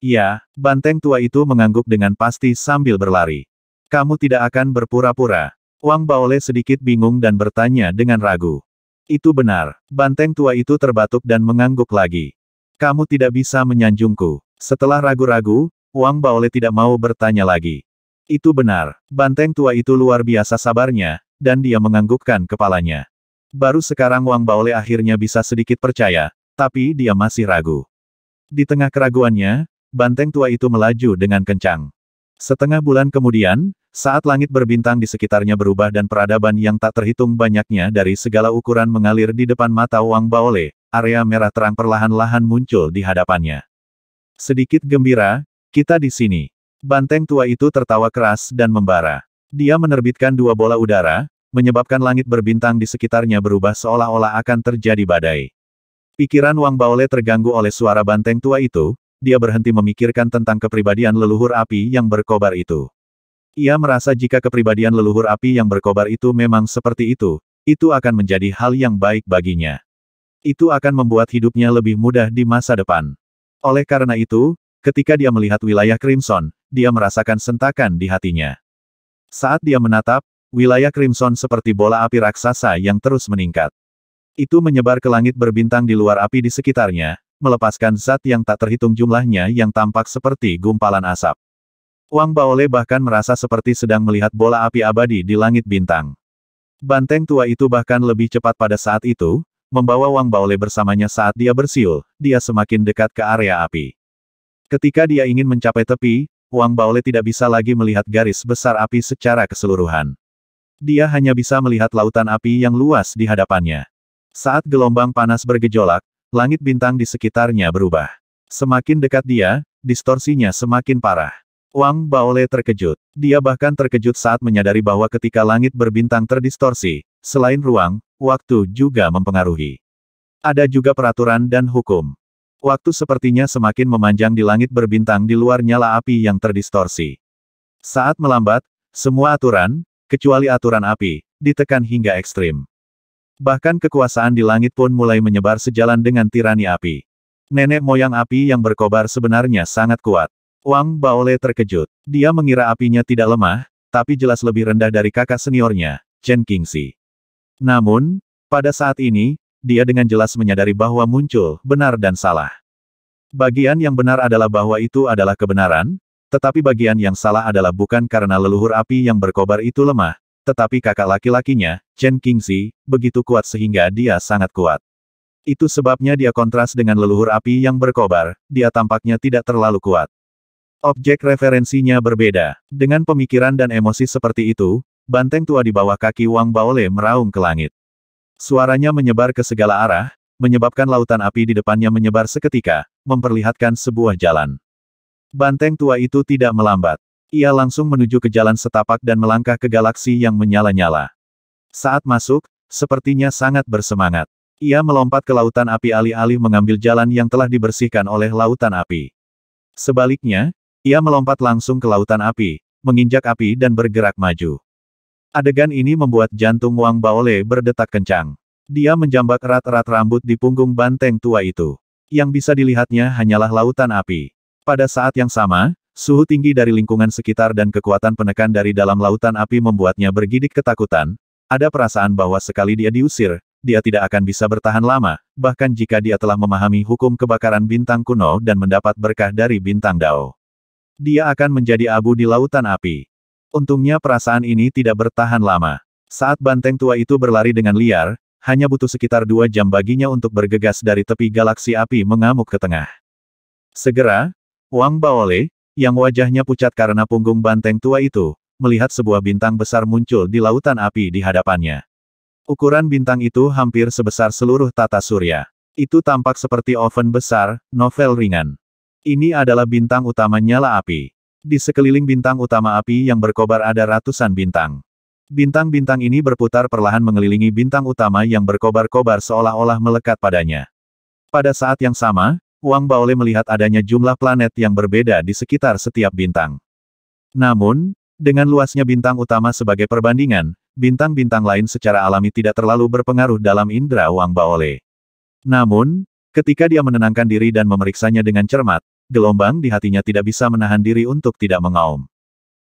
Ya, banteng tua itu mengangguk dengan pasti sambil berlari. Kamu tidak akan berpura-pura. Wang Baole sedikit bingung dan bertanya dengan ragu. Itu benar. Banteng tua itu terbatuk dan mengangguk lagi. Kamu tidak bisa menyanjungku. Setelah ragu-ragu, Wang Baole tidak mau bertanya lagi. Itu benar. Banteng tua itu luar biasa sabarnya, dan dia menganggukkan kepalanya. Baru sekarang Wang Baole akhirnya bisa sedikit percaya, tapi dia masih ragu. Di tengah keraguannya, banteng tua itu melaju dengan kencang. Setengah bulan kemudian, saat langit berbintang di sekitarnya berubah dan peradaban yang tak terhitung banyaknya dari segala ukuran mengalir di depan mata Wang Baole, area merah terang perlahan-lahan muncul di hadapannya. Sedikit gembira, kita di sini. Banteng tua itu tertawa keras dan membara. Dia menerbitkan dua bola udara, menyebabkan langit berbintang di sekitarnya berubah seolah-olah akan terjadi badai. Pikiran Wang Baole terganggu oleh suara banteng tua itu, dia berhenti memikirkan tentang kepribadian leluhur api yang berkobar itu. Ia merasa jika kepribadian leluhur api yang berkobar itu memang seperti itu, itu akan menjadi hal yang baik baginya. Itu akan membuat hidupnya lebih mudah di masa depan. Oleh karena itu, ketika dia melihat wilayah Crimson, dia merasakan sentakan di hatinya. Saat dia menatap, wilayah Crimson seperti bola api raksasa yang terus meningkat. Itu menyebar ke langit berbintang di luar api di sekitarnya, melepaskan zat yang tak terhitung jumlahnya yang tampak seperti gumpalan asap. Wang Baole bahkan merasa seperti sedang melihat bola api abadi di langit bintang. Banteng tua itu bahkan lebih cepat pada saat itu, membawa Wang Baole bersamanya saat dia bersiul, dia semakin dekat ke area api. Ketika dia ingin mencapai tepi, Wang Baole tidak bisa lagi melihat garis besar api secara keseluruhan. Dia hanya bisa melihat lautan api yang luas di hadapannya. Saat gelombang panas bergejolak, langit bintang di sekitarnya berubah. Semakin dekat dia, distorsinya semakin parah. Wang Baole terkejut. Dia bahkan terkejut saat menyadari bahwa ketika langit berbintang terdistorsi, selain ruang, waktu juga mempengaruhi. Ada juga peraturan dan hukum. Waktu sepertinya semakin memanjang di langit berbintang di luar nyala api yang terdistorsi. Saat melambat, semua aturan, kecuali aturan api, ditekan hingga ekstrim. Bahkan kekuasaan di langit pun mulai menyebar sejalan dengan tirani api. Nenek moyang api yang berkobar sebenarnya sangat kuat. Wang Baole terkejut. Dia mengira apinya tidak lemah, tapi jelas lebih rendah dari kakak seniornya, Chen Qingxi. Namun, pada saat ini, dia dengan jelas menyadari bahwa muncul, benar dan salah. Bagian yang benar adalah bahwa itu adalah kebenaran, tetapi bagian yang salah adalah bukan karena leluhur api yang berkobar itu lemah, tetapi kakak laki-lakinya, Chen Qingxi, begitu kuat sehingga dia sangat kuat. Itu sebabnya dia kontras dengan leluhur api yang berkobar, dia tampaknya tidak terlalu kuat. Objek referensinya berbeda. Dengan pemikiran dan emosi seperti itu, banteng tua di bawah kaki Wang Baole meraung ke langit. Suaranya menyebar ke segala arah, menyebabkan lautan api di depannya menyebar seketika, memperlihatkan sebuah jalan. Banteng tua itu tidak melambat. Ia langsung menuju ke jalan setapak dan melangkah ke galaksi yang menyala-nyala. Saat masuk, sepertinya sangat bersemangat. Ia melompat ke lautan api alih-alih mengambil jalan yang telah dibersihkan oleh lautan api. Sebaliknya, ia melompat langsung ke lautan api, menginjak api dan bergerak maju. Adegan ini membuat jantung Wang Baole berdetak kencang. Dia menjambak erat-erat rambut di punggung banteng tua itu. Yang bisa dilihatnya hanyalah lautan api. Pada saat yang sama, suhu tinggi dari lingkungan sekitar dan kekuatan penekan dari dalam lautan api membuatnya bergidik ketakutan. Ada perasaan bahwa sekali dia diusir, dia tidak akan bisa bertahan lama, bahkan jika dia telah memahami hukum kebakaran bintang kuno dan mendapat berkah dari bintang Dao. Dia akan menjadi abu di lautan api. Untungnya perasaan ini tidak bertahan lama. Saat banteng tua itu berlari dengan liar, hanya butuh sekitar dua jam baginya untuk bergegas dari tepi galaksi api mengamuk ke tengah. Segera, Wang Baole, yang wajahnya pucat karena punggung banteng tua itu, melihat sebuah bintang besar muncul di lautan api di hadapannya. Ukuran bintang itu hampir sebesar seluruh tata surya. Itu tampak seperti oven besar, novel ringan. Ini adalah bintang utama nyala api. Di sekeliling bintang utama api yang berkobar ada ratusan bintang. Bintang-bintang ini berputar perlahan mengelilingi bintang utama yang berkobar-kobar seolah-olah melekat padanya. Pada saat yang sama, Wang Baole melihat adanya jumlah planet yang berbeda di sekitar setiap bintang. Namun, dengan luasnya bintang utama sebagai perbandingan, bintang-bintang lain secara alami tidak terlalu berpengaruh dalam indera Wang Baole. Namun, ketika dia menenangkan diri dan memeriksanya dengan cermat, gelombang di hatinya tidak bisa menahan diri untuk tidak mengaum.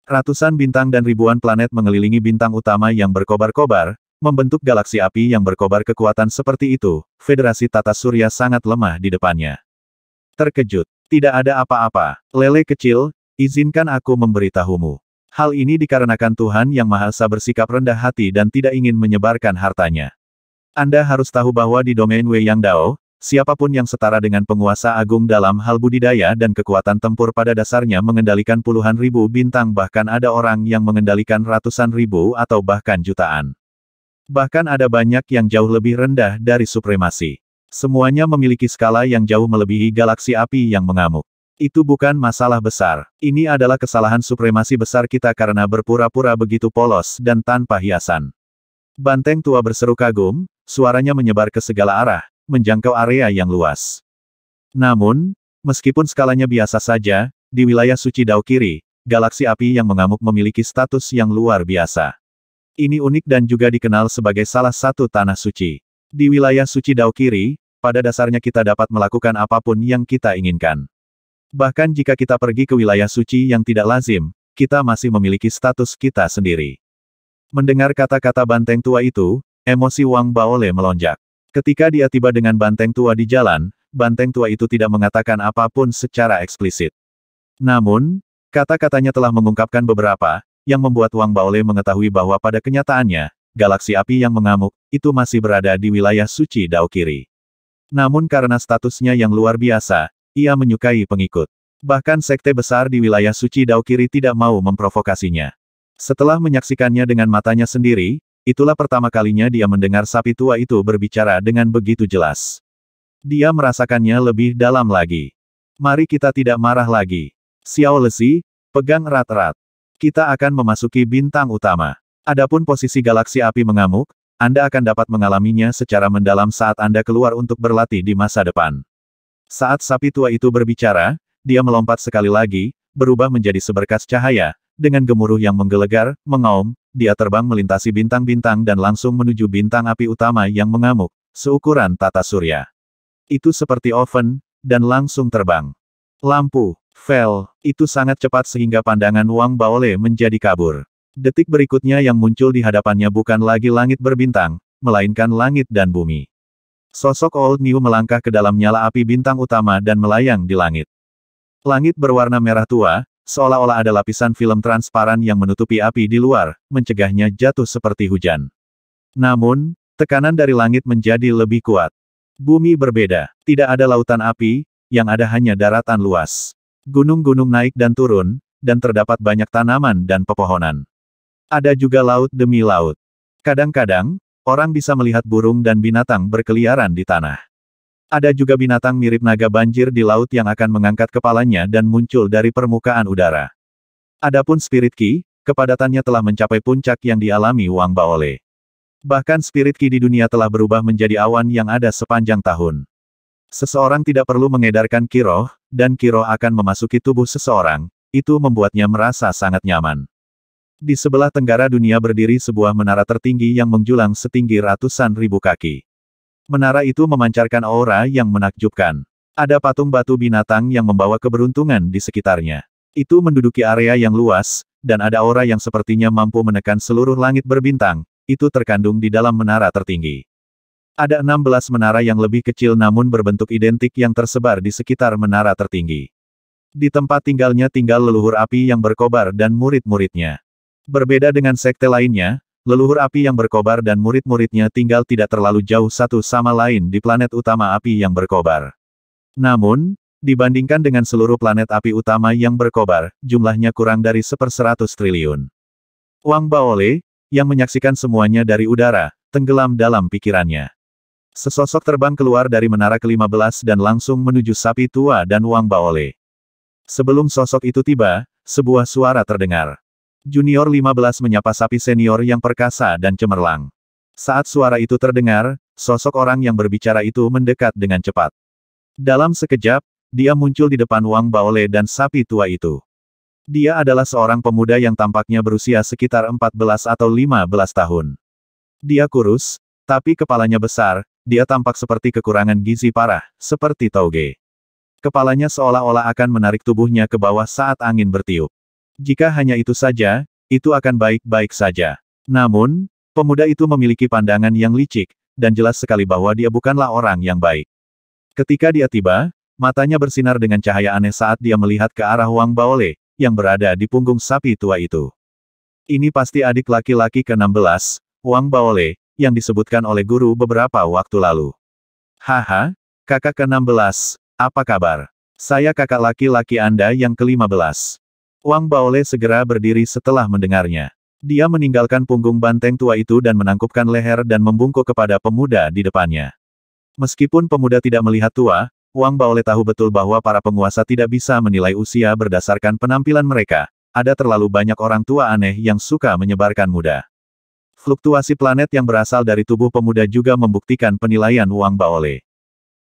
Ratusan bintang dan ribuan planet mengelilingi bintang utama yang berkobar-kobar, membentuk galaksi api yang berkobar kekuatan seperti itu, Federasi Tata Surya sangat lemah di depannya. Terkejut, tidak ada apa-apa, lele kecil, izinkan aku memberitahumu. Hal ini dikarenakan Tuhan Yang Maha Esa bersikap rendah hati dan tidak ingin menyebarkan hartanya. Anda harus tahu bahwa di domain Wei Yang Dao, Siapapun yang setara dengan penguasa agung dalam hal budidaya dan kekuatan tempur pada dasarnya mengendalikan puluhan ribu bintang bahkan ada orang yang mengendalikan ratusan ribu atau bahkan jutaan. Bahkan ada banyak yang jauh lebih rendah dari supremasi. Semuanya memiliki skala yang jauh melebihi galaksi api yang mengamuk. Itu bukan masalah besar. Ini adalah kesalahan supremasi besar kita karena berpura-pura begitu polos dan tanpa hiasan. Banteng tua berseru kagum, suaranya menyebar ke segala arah, menjangkau area yang luas. Namun, meskipun skalanya biasa saja, di wilayah suci Dao Kiri, galaksi api yang mengamuk memiliki status yang luar biasa. Ini unik dan juga dikenal sebagai salah satu tanah suci. Di wilayah suci Dao Kiri, pada dasarnya kita dapat melakukan apapun yang kita inginkan. Bahkan jika kita pergi ke wilayah suci yang tidak lazim, kita masih memiliki status kita sendiri. Mendengar kata-kata banteng tua itu, emosi Wang Baole melonjak. Ketika dia tiba dengan banteng tua di jalan, banteng tua itu tidak mengatakan apapun secara eksplisit. Namun, kata-katanya telah mengungkapkan beberapa, yang membuat Wang Baole mengetahui bahwa pada kenyataannya, galaksi api yang mengamuk, itu masih berada di wilayah suci Dao Namun karena statusnya yang luar biasa, ia menyukai pengikut. Bahkan sekte besar di wilayah suci Dao tidak mau memprovokasinya. Setelah menyaksikannya dengan matanya sendiri, Itulah pertama kalinya dia mendengar sapi tua itu berbicara dengan begitu jelas. Dia merasakannya lebih dalam lagi. Mari kita tidak marah lagi. Xiao Lesi, pegang erat-erat. Kita akan memasuki bintang utama. Adapun posisi galaksi api mengamuk, Anda akan dapat mengalaminya secara mendalam saat Anda keluar untuk berlatih di masa depan. Saat sapi tua itu berbicara, dia melompat sekali lagi, berubah menjadi seberkas cahaya, dengan gemuruh yang menggelegar, mengaum, dia terbang melintasi bintang-bintang dan langsung menuju bintang api utama yang mengamuk, seukuran tata surya. Itu seperti oven, dan langsung terbang. Lampu, fel, itu sangat cepat sehingga pandangan Wang Baole menjadi kabur. Detik berikutnya yang muncul di hadapannya bukan lagi langit berbintang, melainkan langit dan bumi. Sosok Old New melangkah ke dalam nyala api bintang utama dan melayang di langit. Langit berwarna merah tua, seolah-olah ada lapisan film transparan yang menutupi api di luar, mencegahnya jatuh seperti hujan. Namun, tekanan dari langit menjadi lebih kuat. Bumi berbeda, tidak ada lautan api, yang ada hanya daratan luas. Gunung-gunung naik dan turun, dan terdapat banyak tanaman dan pepohonan. Ada juga laut demi laut. Kadang-kadang, orang bisa melihat burung dan binatang berkeliaran di tanah. Ada juga binatang mirip naga banjir di laut yang akan mengangkat kepalanya dan muncul dari permukaan udara. Adapun Spirit Ki, kepadatannya telah mencapai puncak yang dialami Wang Baole. Bahkan Spirit Ki di dunia telah berubah menjadi awan yang ada sepanjang tahun. Seseorang tidak perlu mengedarkan kiroh, dan kiroh akan memasuki tubuh seseorang, itu membuatnya merasa sangat nyaman. Di sebelah tenggara dunia berdiri sebuah menara tertinggi yang menjulang setinggi ratusan ribu kaki. Menara itu memancarkan aura yang menakjubkan. Ada patung batu binatang yang membawa keberuntungan di sekitarnya. Itu menduduki area yang luas, dan ada aura yang sepertinya mampu menekan seluruh langit berbintang, itu terkandung di dalam menara tertinggi. Ada 16 menara yang lebih kecil namun berbentuk identik yang tersebar di sekitar menara tertinggi. Di tempat tinggalnya tinggal leluhur api yang berkobar dan murid-muridnya. Berbeda dengan sekte lainnya, leluhur api yang berkobar dan murid-muridnya tinggal tidak terlalu jauh satu sama lain di planet utama api yang berkobar. Namun, dibandingkan dengan seluruh planet api utama yang berkobar, jumlahnya kurang dari seperseratus triliun. Wang Baole, yang menyaksikan semuanya dari udara, tenggelam dalam pikirannya. Sesosok terbang keluar dari menara kelima belas dan langsung menuju sapi tua dan Wang Baole. Sebelum sosok itu tiba, sebuah suara terdengar. Junior 15 menyapa sapi senior yang perkasa dan cemerlang. Saat suara itu terdengar, sosok orang yang berbicara itu mendekat dengan cepat. Dalam sekejap, dia muncul di depan Wang Baole dan sapi tua itu. Dia adalah seorang pemuda yang tampaknya berusia sekitar 14 atau 15 tahun. Dia kurus, tapi kepalanya besar, dia tampak seperti kekurangan gizi parah, seperti tauge. Kepalanya seolah-olah akan menarik tubuhnya ke bawah saat angin bertiup. Jika hanya itu saja, itu akan baik-baik saja. Namun, pemuda itu memiliki pandangan yang licik, dan jelas sekali bahwa dia bukanlah orang yang baik. Ketika dia tiba, matanya bersinar dengan cahaya aneh saat dia melihat ke arah Wang Baole, yang berada di punggung sapi tua itu. Ini pasti adik laki-laki ke-16, Wang Baole, yang disebutkan oleh guru beberapa waktu lalu. Haha, kakak ke-16, apa kabar? Saya kakak laki-laki Anda yang ke-15. Wang Baole segera berdiri setelah mendengarnya. Dia meninggalkan punggung banteng tua itu dan menangkupkan leher dan membungkuk kepada pemuda di depannya. Meskipun pemuda tidak melihat tua, Wang Baole tahu betul bahwa para penguasa tidak bisa menilai usia berdasarkan penampilan mereka. Ada terlalu banyak orang tua aneh yang suka menyebarkan muda. Fluktuasi planet yang berasal dari tubuh pemuda juga membuktikan penilaian Wang Baole.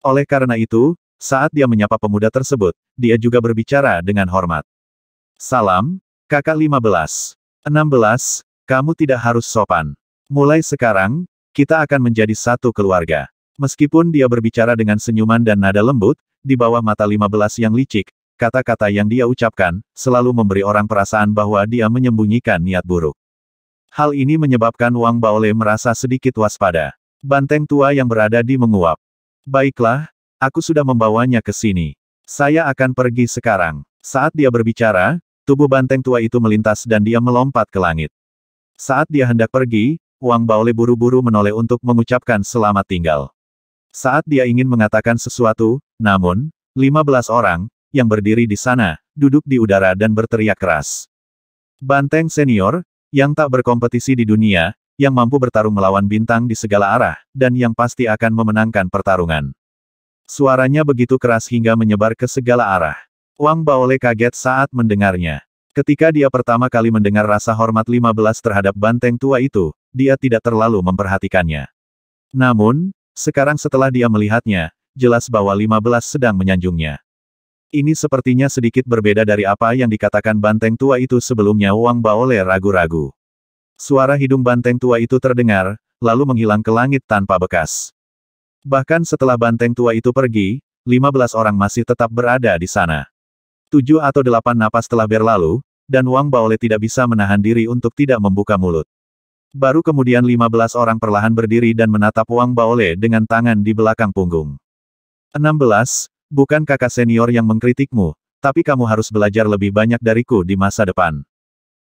Oleh karena itu, saat dia menyapa pemuda tersebut, dia juga berbicara dengan hormat. Salam, kakak 15. 16, kamu tidak harus sopan. Mulai sekarang, kita akan menjadi satu keluarga. Meskipun dia berbicara dengan senyuman dan nada lembut, di bawah mata 15 yang licik, kata-kata yang dia ucapkan, selalu memberi orang perasaan bahwa dia menyembunyikan niat buruk. Hal ini menyebabkan Wang Baole merasa sedikit waspada. Banteng tua yang berada di menguap. Baiklah, aku sudah membawanya ke sini. Saya akan pergi sekarang. Saat dia berbicara, Tubuh banteng tua itu melintas dan dia melompat ke langit. Saat dia hendak pergi, Wang Baole buru-buru menoleh untuk mengucapkan selamat tinggal. Saat dia ingin mengatakan sesuatu, namun, 15 orang, yang berdiri di sana, duduk di udara dan berteriak keras. Banteng senior, yang tak berkompetisi di dunia, yang mampu bertarung melawan bintang di segala arah, dan yang pasti akan memenangkan pertarungan. Suaranya begitu keras hingga menyebar ke segala arah. Wang Baole kaget saat mendengarnya. Ketika dia pertama kali mendengar rasa hormat 15 terhadap banteng tua itu, dia tidak terlalu memperhatikannya. Namun, sekarang setelah dia melihatnya, jelas bahwa 15 sedang menyanjungnya. Ini sepertinya sedikit berbeda dari apa yang dikatakan banteng tua itu sebelumnya Wang Baole ragu-ragu. Suara hidung banteng tua itu terdengar, lalu menghilang ke langit tanpa bekas. Bahkan setelah banteng tua itu pergi, 15 orang masih tetap berada di sana. Tujuh atau delapan napas telah berlalu, dan Wang Baole tidak bisa menahan diri untuk tidak membuka mulut. Baru kemudian lima belas orang perlahan berdiri dan menatap Wang Baole dengan tangan di belakang punggung. 16. Bukan kakak senior yang mengkritikmu, tapi kamu harus belajar lebih banyak dariku di masa depan.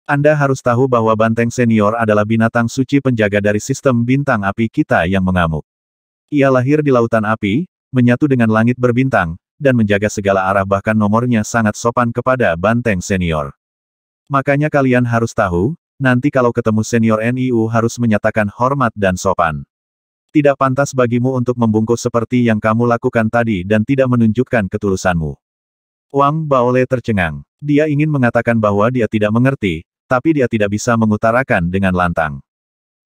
Anda harus tahu bahwa banteng senior adalah binatang suci penjaga dari sistem bintang api kita yang mengamuk. Ia lahir di lautan api, menyatu dengan langit berbintang, dan menjaga segala arah bahkan nomornya sangat sopan kepada banteng senior. Makanya kalian harus tahu, nanti kalau ketemu senior NIU harus menyatakan hormat dan sopan. Tidak pantas bagimu untuk membungkuk seperti yang kamu lakukan tadi dan tidak menunjukkan ketulusanmu. Wang Baole tercengang. Dia ingin mengatakan bahwa dia tidak mengerti, tapi dia tidak bisa mengutarakan dengan lantang.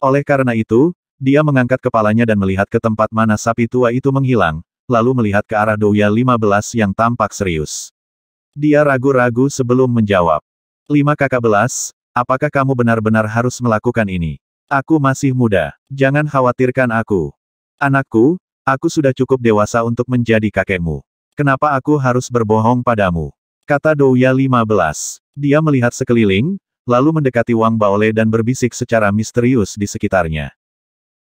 Oleh karena itu, dia mengangkat kepalanya dan melihat ke tempat mana sapi tua itu menghilang, lalu melihat ke arah Douya 15 yang tampak serius. Dia ragu-ragu sebelum menjawab. Lima kakak belas, apakah kamu benar-benar harus melakukan ini? Aku masih muda, jangan khawatirkan aku. Anakku, aku sudah cukup dewasa untuk menjadi kakekmu. Kenapa aku harus berbohong padamu? Kata Douya 15. Dia melihat sekeliling, lalu mendekati Wang Baole dan berbisik secara misterius di sekitarnya.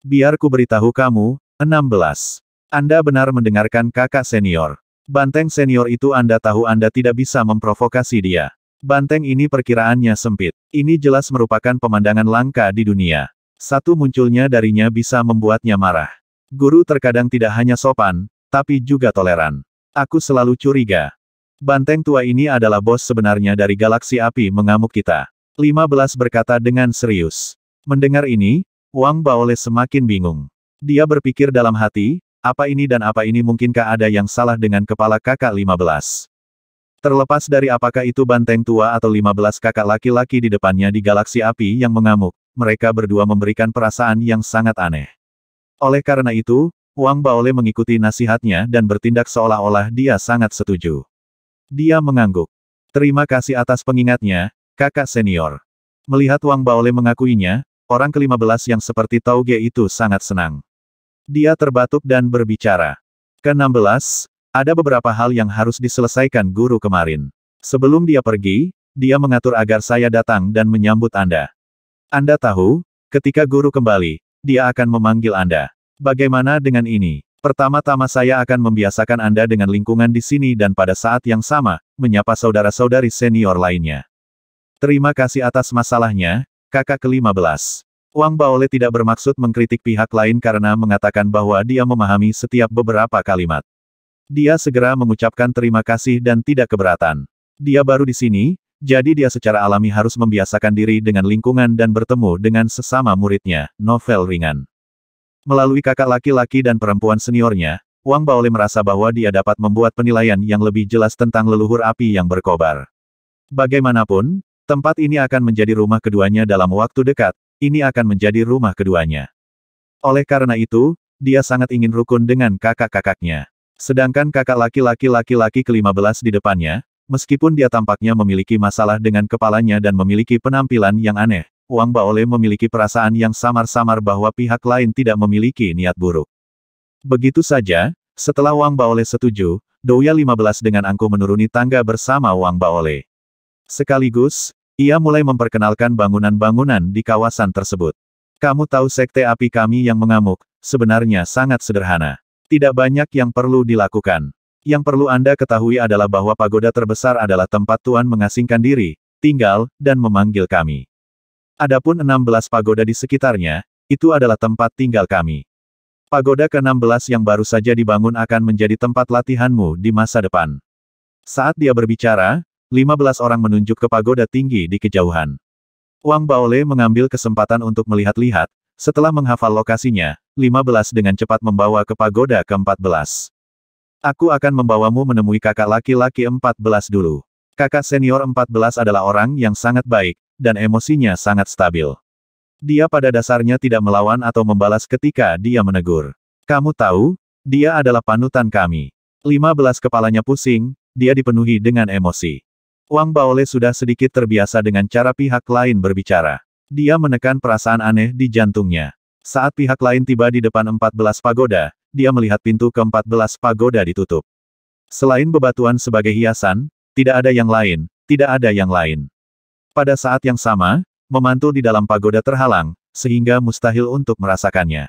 Biar ku beritahu kamu, 16. Anda benar mendengarkan kakak senior. Banteng senior itu Anda tahu Anda tidak bisa memprovokasi dia. Banteng ini perkiraannya sempit. Ini jelas merupakan pemandangan langka di dunia. Satu munculnya darinya bisa membuatnya marah. Guru terkadang tidak hanya sopan, tapi juga toleran. Aku selalu curiga. Banteng tua ini adalah bos sebenarnya dari galaksi api mengamuk kita. 15 berkata dengan serius. Mendengar ini, Wang Baole semakin bingung. Dia berpikir dalam hati, apa ini dan apa ini mungkinkah ada yang salah dengan kepala kakak 15? Terlepas dari apakah itu banteng tua atau 15 kakak laki-laki di depannya di galaksi api yang mengamuk, mereka berdua memberikan perasaan yang sangat aneh. Oleh karena itu, Wang Baole mengikuti nasihatnya dan bertindak seolah-olah dia sangat setuju. Dia mengangguk. Terima kasih atas pengingatnya, kakak senior. Melihat Wang Baole mengakuinya, orang kelima belas yang seperti Tauge itu sangat senang. Dia terbatuk dan berbicara. Ke-16, ada beberapa hal yang harus diselesaikan guru kemarin. Sebelum dia pergi, dia mengatur agar saya datang dan menyambut Anda. Anda tahu, ketika guru kembali, dia akan memanggil Anda. Bagaimana dengan ini? Pertama-tama saya akan membiasakan Anda dengan lingkungan di sini dan pada saat yang sama, menyapa saudara-saudari senior lainnya. Terima kasih atas masalahnya, kakak ke-15. Wang Baole tidak bermaksud mengkritik pihak lain karena mengatakan bahwa dia memahami setiap beberapa kalimat. Dia segera mengucapkan terima kasih dan tidak keberatan. Dia baru di sini, jadi dia secara alami harus membiasakan diri dengan lingkungan dan bertemu dengan sesama muridnya, novel ringan. Melalui kakak laki-laki dan perempuan seniornya, Wang Baole merasa bahwa dia dapat membuat penilaian yang lebih jelas tentang leluhur api yang berkobar. Bagaimanapun, tempat ini akan menjadi rumah keduanya dalam waktu dekat, ini akan menjadi rumah keduanya. Oleh karena itu, dia sangat ingin rukun dengan kakak-kakaknya. Sedangkan kakak laki-laki laki-laki ke-15 di depannya, meskipun dia tampaknya memiliki masalah dengan kepalanya dan memiliki penampilan yang aneh, Wang Baole memiliki perasaan yang samar-samar bahwa pihak lain tidak memiliki niat buruk. Begitu saja, setelah Wang Baole setuju, Douya 15 dengan angku menuruni tangga bersama Wang Baole. Sekaligus, ia mulai memperkenalkan bangunan-bangunan di kawasan tersebut. Kamu tahu sekte api kami yang mengamuk, sebenarnya sangat sederhana. Tidak banyak yang perlu dilakukan. Yang perlu Anda ketahui adalah bahwa pagoda terbesar adalah tempat Tuan mengasingkan diri, tinggal, dan memanggil kami. Adapun 16 pagoda di sekitarnya, itu adalah tempat tinggal kami. Pagoda ke-16 yang baru saja dibangun akan menjadi tempat latihanmu di masa depan. Saat dia berbicara, 15 orang menunjuk ke pagoda tinggi di kejauhan. Wang Baole mengambil kesempatan untuk melihat-lihat, setelah menghafal lokasinya, 15 dengan cepat membawa ke pagoda ke-14. Aku akan membawamu menemui kakak laki-laki 14 dulu. Kakak senior 14 adalah orang yang sangat baik, dan emosinya sangat stabil. Dia pada dasarnya tidak melawan atau membalas ketika dia menegur. Kamu tahu, dia adalah panutan kami. 15 kepalanya pusing, dia dipenuhi dengan emosi. Wang Baole sudah sedikit terbiasa dengan cara pihak lain berbicara. Dia menekan perasaan aneh di jantungnya. Saat pihak lain tiba di depan 14 pagoda, dia melihat pintu ke-14 pagoda ditutup. Selain bebatuan sebagai hiasan, tidak ada yang lain, tidak ada yang lain. Pada saat yang sama, memantul di dalam pagoda terhalang, sehingga mustahil untuk merasakannya.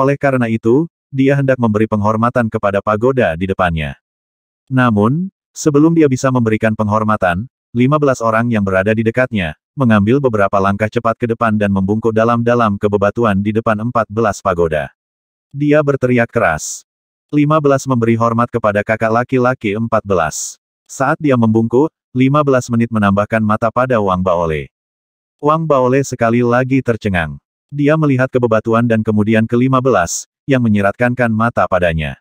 Oleh karena itu, dia hendak memberi penghormatan kepada pagoda di depannya. Namun, Sebelum dia bisa memberikan penghormatan, 15 orang yang berada di dekatnya, mengambil beberapa langkah cepat ke depan dan membungkuk dalam-dalam ke bebatuan di depan 14 pagoda. Dia berteriak keras. 15 memberi hormat kepada kakak laki-laki 14. Saat dia membungkuk, 15 menit menambahkan mata pada Wang Baole. Wang Baole sekali lagi tercengang. Dia melihat ke bebatuan dan kemudian ke-15, yang menyiratkankan mata padanya.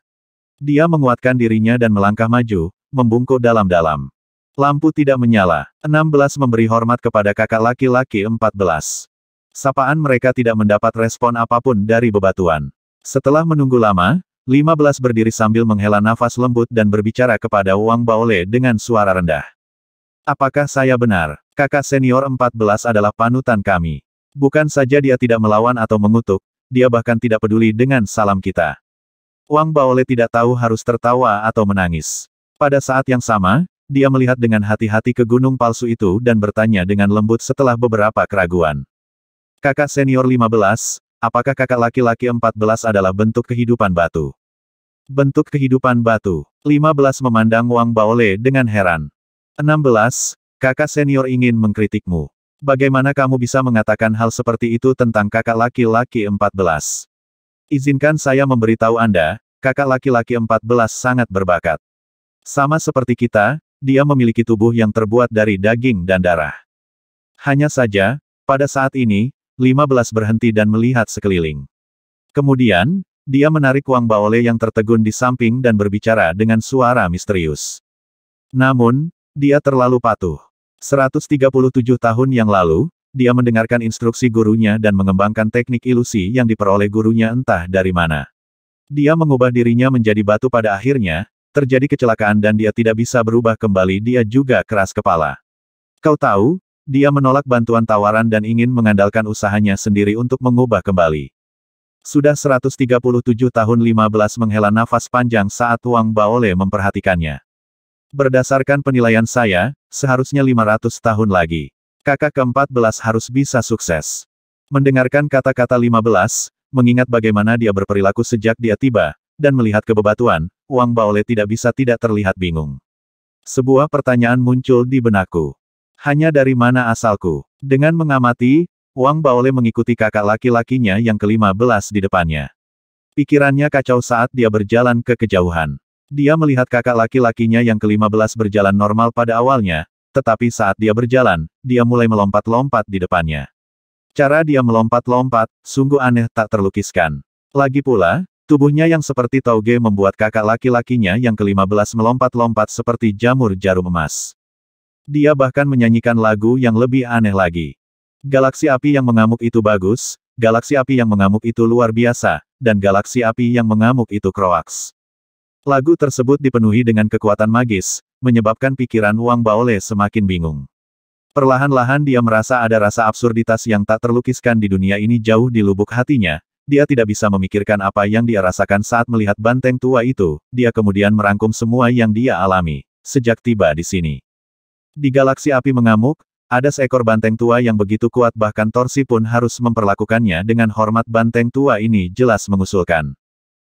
Dia menguatkan dirinya dan melangkah maju, membungkuk dalam-dalam. Lampu tidak menyala. 16 memberi hormat kepada kakak laki-laki 14. Sapaan mereka tidak mendapat respon apapun dari bebatuan. Setelah menunggu lama, 15 berdiri sambil menghela nafas lembut dan berbicara kepada Wang Baole dengan suara rendah. Apakah saya benar? Kakak senior 14 adalah panutan kami. Bukan saja dia tidak melawan atau mengutuk, dia bahkan tidak peduli dengan salam kita. Wang Baole tidak tahu harus tertawa atau menangis. Pada saat yang sama, dia melihat dengan hati-hati ke gunung palsu itu dan bertanya dengan lembut setelah beberapa keraguan. Kakak senior 15, apakah kakak laki-laki 14 adalah bentuk kehidupan batu? Bentuk kehidupan batu. 15 memandang Wang Baole dengan heran. 16. Kakak senior ingin mengkritikmu. Bagaimana kamu bisa mengatakan hal seperti itu tentang kakak laki-laki 14? Izinkan saya memberitahu Anda, kakak laki-laki 14 sangat berbakat. Sama seperti kita, dia memiliki tubuh yang terbuat dari daging dan darah. Hanya saja, pada saat ini, 15 berhenti dan melihat sekeliling. Kemudian, dia menarik Wang Baole yang tertegun di samping dan berbicara dengan suara misterius. Namun, dia terlalu patuh. 137 tahun yang lalu, dia mendengarkan instruksi gurunya dan mengembangkan teknik ilusi yang diperoleh gurunya entah dari mana. Dia mengubah dirinya menjadi batu pada akhirnya, terjadi kecelakaan dan dia tidak bisa berubah kembali dia juga keras kepala. Kau tahu, dia menolak bantuan tawaran dan ingin mengandalkan usahanya sendiri untuk mengubah kembali. Sudah 137 tahun 15 menghela nafas panjang saat Wang Baole memperhatikannya. Berdasarkan penilaian saya, seharusnya 500 tahun lagi. Kakak ke-14 harus bisa sukses. Mendengarkan kata-kata 15, mengingat bagaimana dia berperilaku sejak dia tiba, dan melihat kebebatuan, Wang Baole tidak bisa tidak terlihat bingung. Sebuah pertanyaan muncul di benakku. Hanya dari mana asalku? Dengan mengamati, Wang Baole mengikuti kakak laki-lakinya yang kelima belas di depannya. Pikirannya kacau saat dia berjalan ke kejauhan. Dia melihat kakak laki-lakinya yang kelima belas berjalan normal pada awalnya, tetapi saat dia berjalan, dia mulai melompat-lompat di depannya. Cara dia melompat-lompat, sungguh aneh tak terlukiskan. Lagi pula, Tubuhnya yang seperti tauge membuat kakak laki-lakinya yang ke-15 melompat-lompat seperti jamur jarum emas. Dia bahkan menyanyikan lagu yang lebih aneh lagi. Galaksi api yang mengamuk itu bagus, galaksi api yang mengamuk itu luar biasa, dan galaksi api yang mengamuk itu Croax. Lagu tersebut dipenuhi dengan kekuatan magis, menyebabkan pikiran Wang Baole semakin bingung. Perlahan-lahan dia merasa ada rasa absurditas yang tak terlukiskan di dunia ini jauh di lubuk hatinya, dia tidak bisa memikirkan apa yang dia rasakan saat melihat banteng tua itu, dia kemudian merangkum semua yang dia alami, sejak tiba di sini. Di galaksi api mengamuk, ada seekor banteng tua yang begitu kuat bahkan Torsi pun harus memperlakukannya dengan hormat banteng tua ini jelas mengusulkan.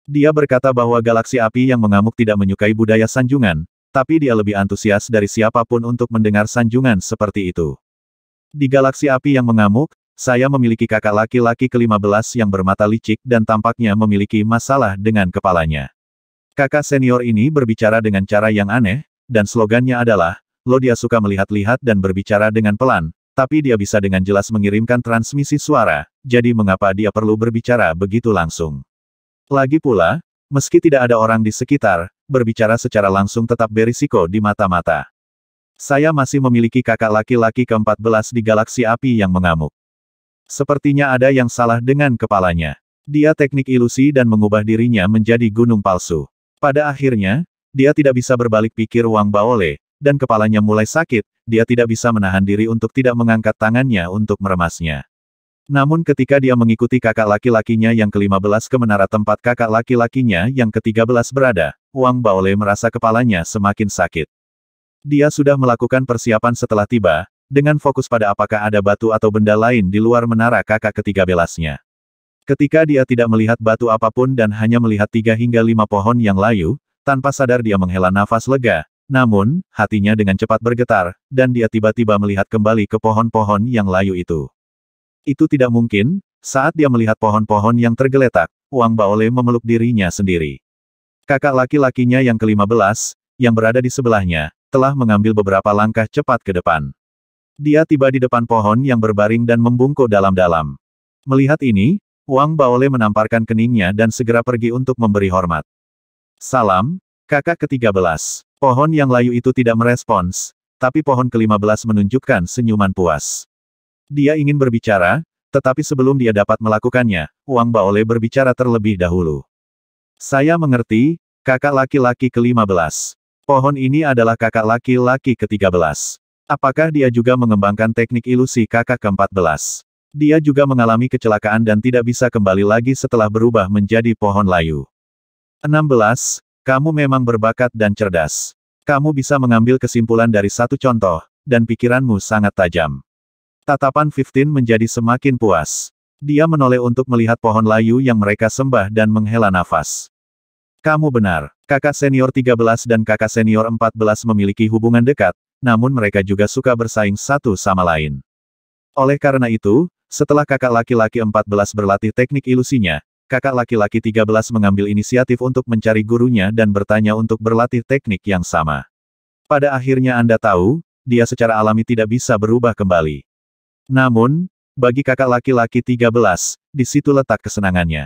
Dia berkata bahwa galaksi api yang mengamuk tidak menyukai budaya sanjungan, tapi dia lebih antusias dari siapapun untuk mendengar sanjungan seperti itu. Di galaksi api yang mengamuk, saya memiliki kakak laki-laki ke-15 yang bermata licik dan tampaknya memiliki masalah dengan kepalanya. Kakak senior ini berbicara dengan cara yang aneh, dan slogannya adalah, lo dia suka melihat-lihat dan berbicara dengan pelan, tapi dia bisa dengan jelas mengirimkan transmisi suara, jadi mengapa dia perlu berbicara begitu langsung. Lagi pula, meski tidak ada orang di sekitar, berbicara secara langsung tetap berisiko di mata-mata. Saya masih memiliki kakak laki-laki ke-14 di galaksi api yang mengamuk. Sepertinya ada yang salah dengan kepalanya. Dia teknik ilusi dan mengubah dirinya menjadi gunung palsu. Pada akhirnya, dia tidak bisa berbalik pikir Wang Baole, dan kepalanya mulai sakit, dia tidak bisa menahan diri untuk tidak mengangkat tangannya untuk meremasnya. Namun ketika dia mengikuti kakak laki-lakinya yang ke-15 ke menara tempat kakak laki-lakinya yang ke-13 berada, Wang Baole merasa kepalanya semakin sakit. Dia sudah melakukan persiapan setelah tiba, dengan fokus pada apakah ada batu atau benda lain di luar menara kakak ketiga belasnya. Ketika dia tidak melihat batu apapun dan hanya melihat tiga hingga lima pohon yang layu, tanpa sadar dia menghela nafas lega, namun, hatinya dengan cepat bergetar, dan dia tiba-tiba melihat kembali ke pohon-pohon yang layu itu. Itu tidak mungkin, saat dia melihat pohon-pohon yang tergeletak, Wang Baole memeluk dirinya sendiri. Kakak laki-lakinya yang kelima belas, yang berada di sebelahnya, telah mengambil beberapa langkah cepat ke depan. Dia tiba di depan pohon yang berbaring dan membungkuk dalam-dalam. Melihat ini, Wang Baole menamparkan keningnya dan segera pergi untuk memberi hormat. Salam, kakak ke-13. Pohon yang layu itu tidak merespons, tapi pohon ke-15 menunjukkan senyuman puas. Dia ingin berbicara, tetapi sebelum dia dapat melakukannya, Wang Baole berbicara terlebih dahulu. Saya mengerti, kakak laki-laki ke-15. Pohon ini adalah kakak laki-laki ke-13. Apakah dia juga mengembangkan teknik ilusi kakak ke-14? Dia juga mengalami kecelakaan dan tidak bisa kembali lagi setelah berubah menjadi pohon layu. 16. Kamu memang berbakat dan cerdas. Kamu bisa mengambil kesimpulan dari satu contoh, dan pikiranmu sangat tajam. Tatapan 15 menjadi semakin puas. Dia menoleh untuk melihat pohon layu yang mereka sembah dan menghela nafas. Kamu benar, kakak senior 13 dan kakak senior 14 memiliki hubungan dekat, namun mereka juga suka bersaing satu sama lain. Oleh karena itu, setelah kakak laki-laki 14 berlatih teknik ilusinya, kakak laki-laki 13 mengambil inisiatif untuk mencari gurunya dan bertanya untuk berlatih teknik yang sama. Pada akhirnya Anda tahu, dia secara alami tidak bisa berubah kembali. Namun, bagi kakak laki-laki 13, di situ letak kesenangannya.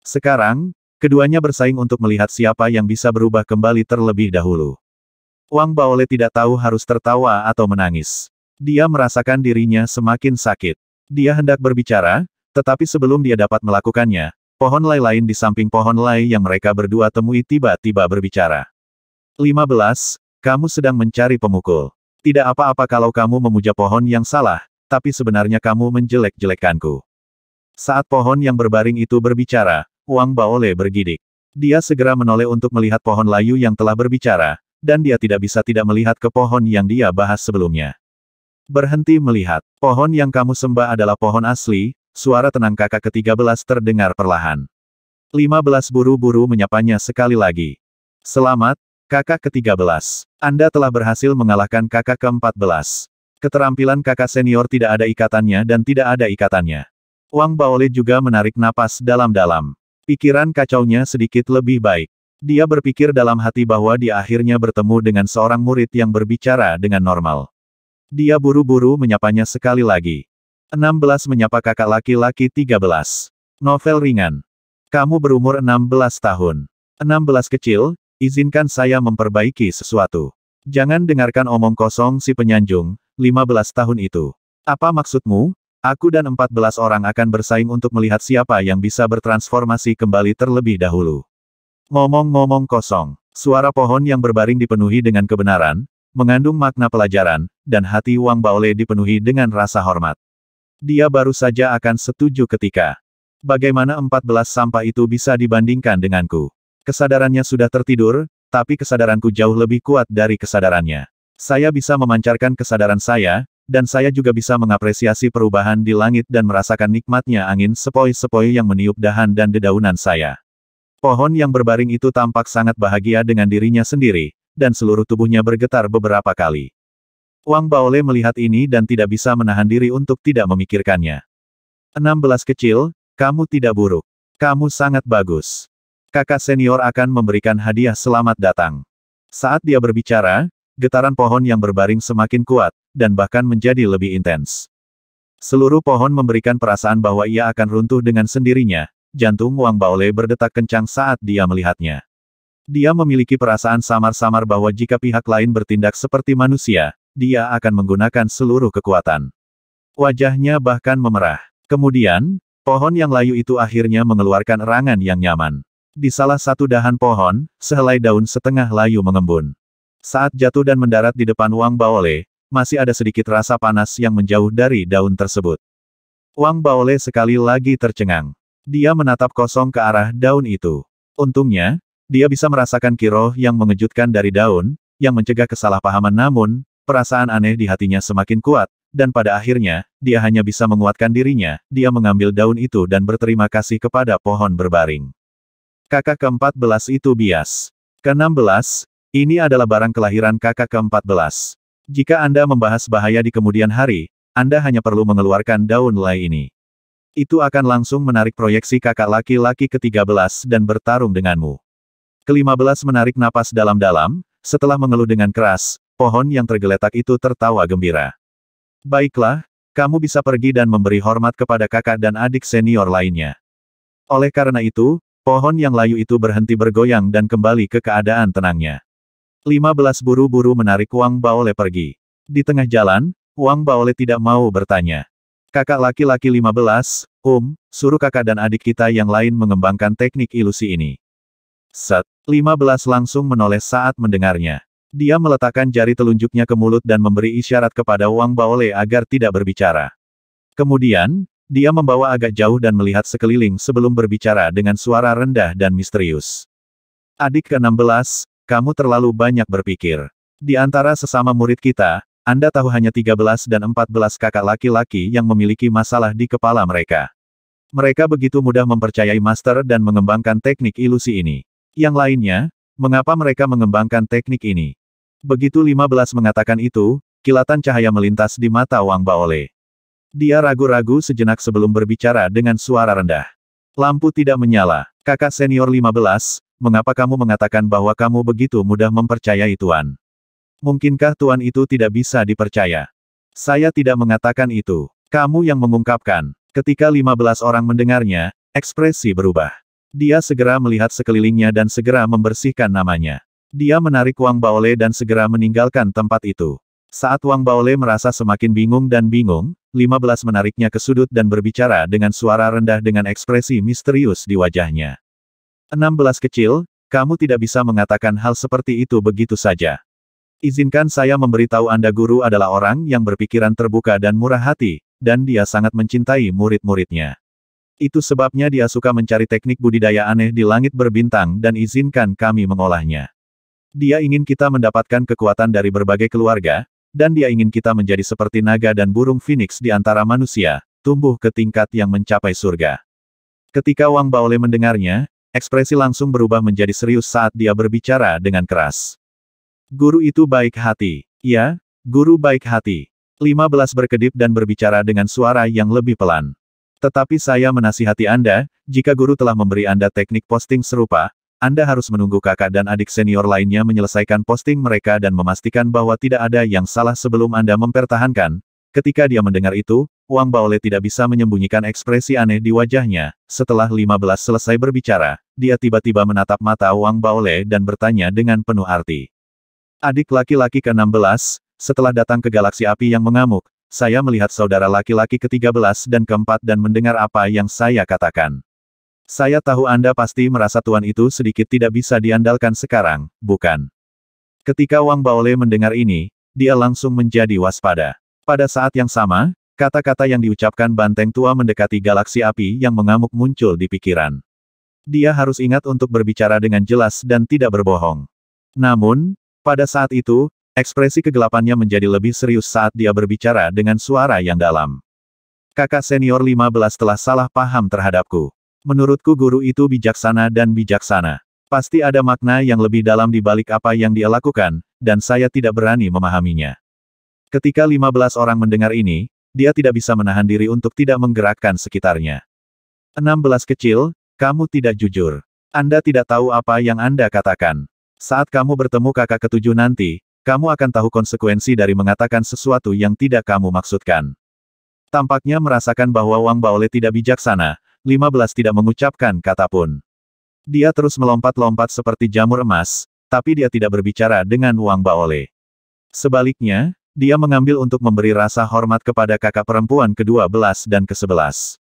Sekarang, keduanya bersaing untuk melihat siapa yang bisa berubah kembali terlebih dahulu. Wang Baole tidak tahu harus tertawa atau menangis. Dia merasakan dirinya semakin sakit. Dia hendak berbicara, tetapi sebelum dia dapat melakukannya, pohon lai lain di samping pohon lai yang mereka berdua temui tiba-tiba berbicara. 15. Kamu sedang mencari pemukul. Tidak apa-apa kalau kamu memuja pohon yang salah, tapi sebenarnya kamu menjelek jelekkanku Saat pohon yang berbaring itu berbicara, Wang Baole bergidik. Dia segera menoleh untuk melihat pohon layu yang telah berbicara, dan dia tidak bisa tidak melihat ke pohon yang dia bahas sebelumnya. Berhenti melihat. Pohon yang kamu sembah adalah pohon asli, suara tenang kakak ke-13 terdengar perlahan. 15 buru-buru menyapanya sekali lagi. Selamat, kakak ke-13. Anda telah berhasil mengalahkan kakak ke-14. Keterampilan kakak senior tidak ada ikatannya dan tidak ada ikatannya. Wang Baole juga menarik napas dalam-dalam. Pikiran kacaunya sedikit lebih baik. Dia berpikir dalam hati bahwa dia akhirnya bertemu dengan seorang murid yang berbicara dengan normal. Dia buru-buru menyapanya sekali lagi. 16 menyapa kakak laki-laki 13. Novel ringan. Kamu berumur 16 tahun. 16 kecil, izinkan saya memperbaiki sesuatu. Jangan dengarkan omong kosong si penyanjung, 15 tahun itu. Apa maksudmu? Aku dan 14 orang akan bersaing untuk melihat siapa yang bisa bertransformasi kembali terlebih dahulu. Ngomong-ngomong kosong, suara pohon yang berbaring dipenuhi dengan kebenaran, mengandung makna pelajaran, dan hati Wang Baole dipenuhi dengan rasa hormat. Dia baru saja akan setuju ketika bagaimana 14 sampah itu bisa dibandingkan denganku. Kesadarannya sudah tertidur, tapi kesadaranku jauh lebih kuat dari kesadarannya. Saya bisa memancarkan kesadaran saya, dan saya juga bisa mengapresiasi perubahan di langit dan merasakan nikmatnya angin sepoi-sepoi yang meniup dahan dan dedaunan saya. Pohon yang berbaring itu tampak sangat bahagia dengan dirinya sendiri, dan seluruh tubuhnya bergetar beberapa kali. Wang Baole melihat ini dan tidak bisa menahan diri untuk tidak memikirkannya. 16 kecil, kamu tidak buruk. Kamu sangat bagus. Kakak senior akan memberikan hadiah selamat datang. Saat dia berbicara, getaran pohon yang berbaring semakin kuat, dan bahkan menjadi lebih intens. Seluruh pohon memberikan perasaan bahwa ia akan runtuh dengan sendirinya, jantung Wang Baole berdetak kencang saat dia melihatnya. Dia memiliki perasaan samar-samar bahwa jika pihak lain bertindak seperti manusia, dia akan menggunakan seluruh kekuatan. Wajahnya bahkan memerah. Kemudian, pohon yang layu itu akhirnya mengeluarkan erangan yang nyaman. Di salah satu dahan pohon, sehelai daun setengah layu mengembun. Saat jatuh dan mendarat di depan Wang Baole, masih ada sedikit rasa panas yang menjauh dari daun tersebut. Wang Baole sekali lagi tercengang. Dia menatap kosong ke arah daun itu. Untungnya, dia bisa merasakan kiroh yang mengejutkan dari daun, yang mencegah kesalahpahaman namun, perasaan aneh di hatinya semakin kuat, dan pada akhirnya, dia hanya bisa menguatkan dirinya, dia mengambil daun itu dan berterima kasih kepada pohon berbaring. Kakak ke-14 itu bias. Ke-16, ini adalah barang kelahiran kakak ke-14. Jika Anda membahas bahaya di kemudian hari, Anda hanya perlu mengeluarkan daun lay ini itu akan langsung menarik proyeksi kakak laki-laki ke-13 dan bertarung denganmu. Kelima belas menarik napas dalam-dalam, setelah mengeluh dengan keras, pohon yang tergeletak itu tertawa gembira. Baiklah, kamu bisa pergi dan memberi hormat kepada kakak dan adik senior lainnya. Oleh karena itu, pohon yang layu itu berhenti bergoyang dan kembali ke keadaan tenangnya. Lima belas buru-buru menarik Wang Baole pergi. Di tengah jalan, Wang Baole tidak mau bertanya. Kakak laki-laki 15, Om, suruh kakak dan adik kita yang lain mengembangkan teknik ilusi ini. Set, 15 langsung menoleh saat mendengarnya. Dia meletakkan jari telunjuknya ke mulut dan memberi isyarat kepada Wang Baole agar tidak berbicara. Kemudian, dia membawa agak jauh dan melihat sekeliling sebelum berbicara dengan suara rendah dan misterius. Adik ke-16, kamu terlalu banyak berpikir. Di antara sesama murid kita, anda tahu hanya 13 dan 14 kakak laki-laki yang memiliki masalah di kepala mereka. Mereka begitu mudah mempercayai master dan mengembangkan teknik ilusi ini. Yang lainnya, mengapa mereka mengembangkan teknik ini? Begitu 15 mengatakan itu, kilatan cahaya melintas di mata Wang Baole. Dia ragu-ragu sejenak sebelum berbicara dengan suara rendah. Lampu tidak menyala. Kakak senior 15, mengapa kamu mengatakan bahwa kamu begitu mudah mempercayai Tuan? Mungkinkah tuan itu tidak bisa dipercaya? Saya tidak mengatakan itu. Kamu yang mengungkapkan. Ketika 15 orang mendengarnya, ekspresi berubah. Dia segera melihat sekelilingnya dan segera membersihkan namanya. Dia menarik Wang Baole dan segera meninggalkan tempat itu. Saat Wang Baole merasa semakin bingung dan bingung, 15 menariknya ke sudut dan berbicara dengan suara rendah dengan ekspresi misterius di wajahnya. 16 kecil, kamu tidak bisa mengatakan hal seperti itu begitu saja. Izinkan saya memberitahu Anda guru adalah orang yang berpikiran terbuka dan murah hati, dan dia sangat mencintai murid-muridnya. Itu sebabnya dia suka mencari teknik budidaya aneh di langit berbintang dan izinkan kami mengolahnya. Dia ingin kita mendapatkan kekuatan dari berbagai keluarga, dan dia ingin kita menjadi seperti naga dan burung phoenix di antara manusia, tumbuh ke tingkat yang mencapai surga. Ketika Wang Baole mendengarnya, ekspresi langsung berubah menjadi serius saat dia berbicara dengan keras. Guru itu baik hati. Ya, guru baik hati. 15 berkedip dan berbicara dengan suara yang lebih pelan. Tetapi saya menasihati Anda, jika guru telah memberi Anda teknik posting serupa, Anda harus menunggu kakak dan adik senior lainnya menyelesaikan posting mereka dan memastikan bahwa tidak ada yang salah sebelum Anda mempertahankan. Ketika dia mendengar itu, Wang Baole tidak bisa menyembunyikan ekspresi aneh di wajahnya. Setelah 15 selesai berbicara, dia tiba-tiba menatap mata Wang Baole dan bertanya dengan penuh arti. Adik laki-laki ke-16, setelah datang ke galaksi api yang mengamuk, saya melihat saudara laki-laki ke-13 dan ke-4 dan mendengar apa yang saya katakan. Saya tahu Anda pasti merasa tuan itu sedikit tidak bisa diandalkan sekarang, bukan? Ketika Wang Baole mendengar ini, dia langsung menjadi waspada. Pada saat yang sama, kata-kata yang diucapkan banteng tua mendekati galaksi api yang mengamuk muncul di pikiran. Dia harus ingat untuk berbicara dengan jelas dan tidak berbohong. Namun, pada saat itu, ekspresi kegelapannya menjadi lebih serius saat dia berbicara dengan suara yang dalam. Kakak senior 15 telah salah paham terhadapku. Menurutku guru itu bijaksana dan bijaksana. Pasti ada makna yang lebih dalam di balik apa yang dia lakukan, dan saya tidak berani memahaminya. Ketika 15 orang mendengar ini, dia tidak bisa menahan diri untuk tidak menggerakkan sekitarnya. 16 kecil, kamu tidak jujur. Anda tidak tahu apa yang Anda katakan. Saat kamu bertemu kakak ketujuh nanti, kamu akan tahu konsekuensi dari mengatakan sesuatu yang tidak kamu maksudkan. Tampaknya merasakan bahwa Wang Baole tidak bijaksana, 15 tidak mengucapkan kata pun. Dia terus melompat-lompat seperti jamur emas, tapi dia tidak berbicara dengan Wang Baole. Sebaliknya, dia mengambil untuk memberi rasa hormat kepada kakak perempuan ke-12 dan ke-11.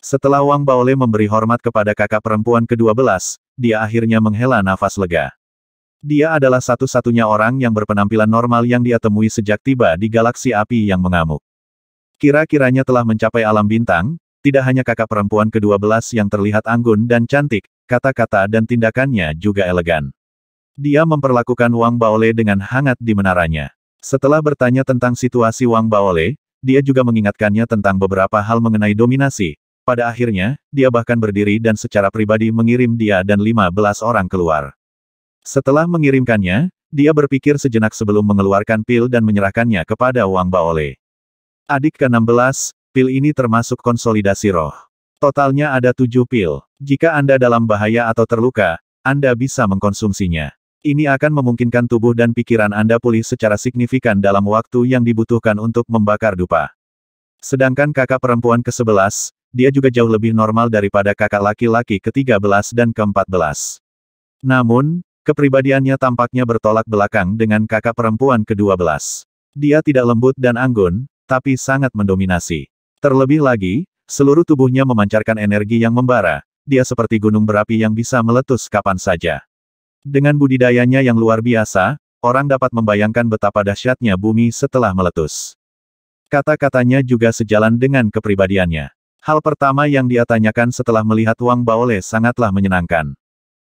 Setelah Wang Baole memberi hormat kepada kakak perempuan ke-12, dia akhirnya menghela nafas lega. Dia adalah satu-satunya orang yang berpenampilan normal yang dia temui sejak tiba di galaksi api yang mengamuk. Kira-kiranya telah mencapai alam bintang, tidak hanya kakak perempuan kedua belas yang terlihat anggun dan cantik, kata-kata dan tindakannya juga elegan. Dia memperlakukan Wang Baole dengan hangat di menaranya. Setelah bertanya tentang situasi Wang Baole, dia juga mengingatkannya tentang beberapa hal mengenai dominasi. Pada akhirnya, dia bahkan berdiri dan secara pribadi mengirim dia dan lima belas orang keluar. Setelah mengirimkannya, dia berpikir sejenak sebelum mengeluarkan pil dan menyerahkannya kepada Wang Baole. Adik ke-16, pil ini termasuk konsolidasi roh. Totalnya ada tujuh pil. Jika Anda dalam bahaya atau terluka, Anda bisa mengkonsumsinya. Ini akan memungkinkan tubuh dan pikiran Anda pulih secara signifikan dalam waktu yang dibutuhkan untuk membakar dupa. Sedangkan kakak perempuan ke-11, dia juga jauh lebih normal daripada kakak laki-laki ke-13 dan ke-14. Namun, Kepribadiannya tampaknya bertolak belakang dengan kakak perempuan kedua belas. Dia tidak lembut dan anggun, tapi sangat mendominasi. Terlebih lagi, seluruh tubuhnya memancarkan energi yang membara, dia seperti gunung berapi yang bisa meletus kapan saja. Dengan budidayanya yang luar biasa, orang dapat membayangkan betapa dahsyatnya bumi setelah meletus. Kata-katanya juga sejalan dengan kepribadiannya. Hal pertama yang dia tanyakan setelah melihat Wang Baole sangatlah menyenangkan.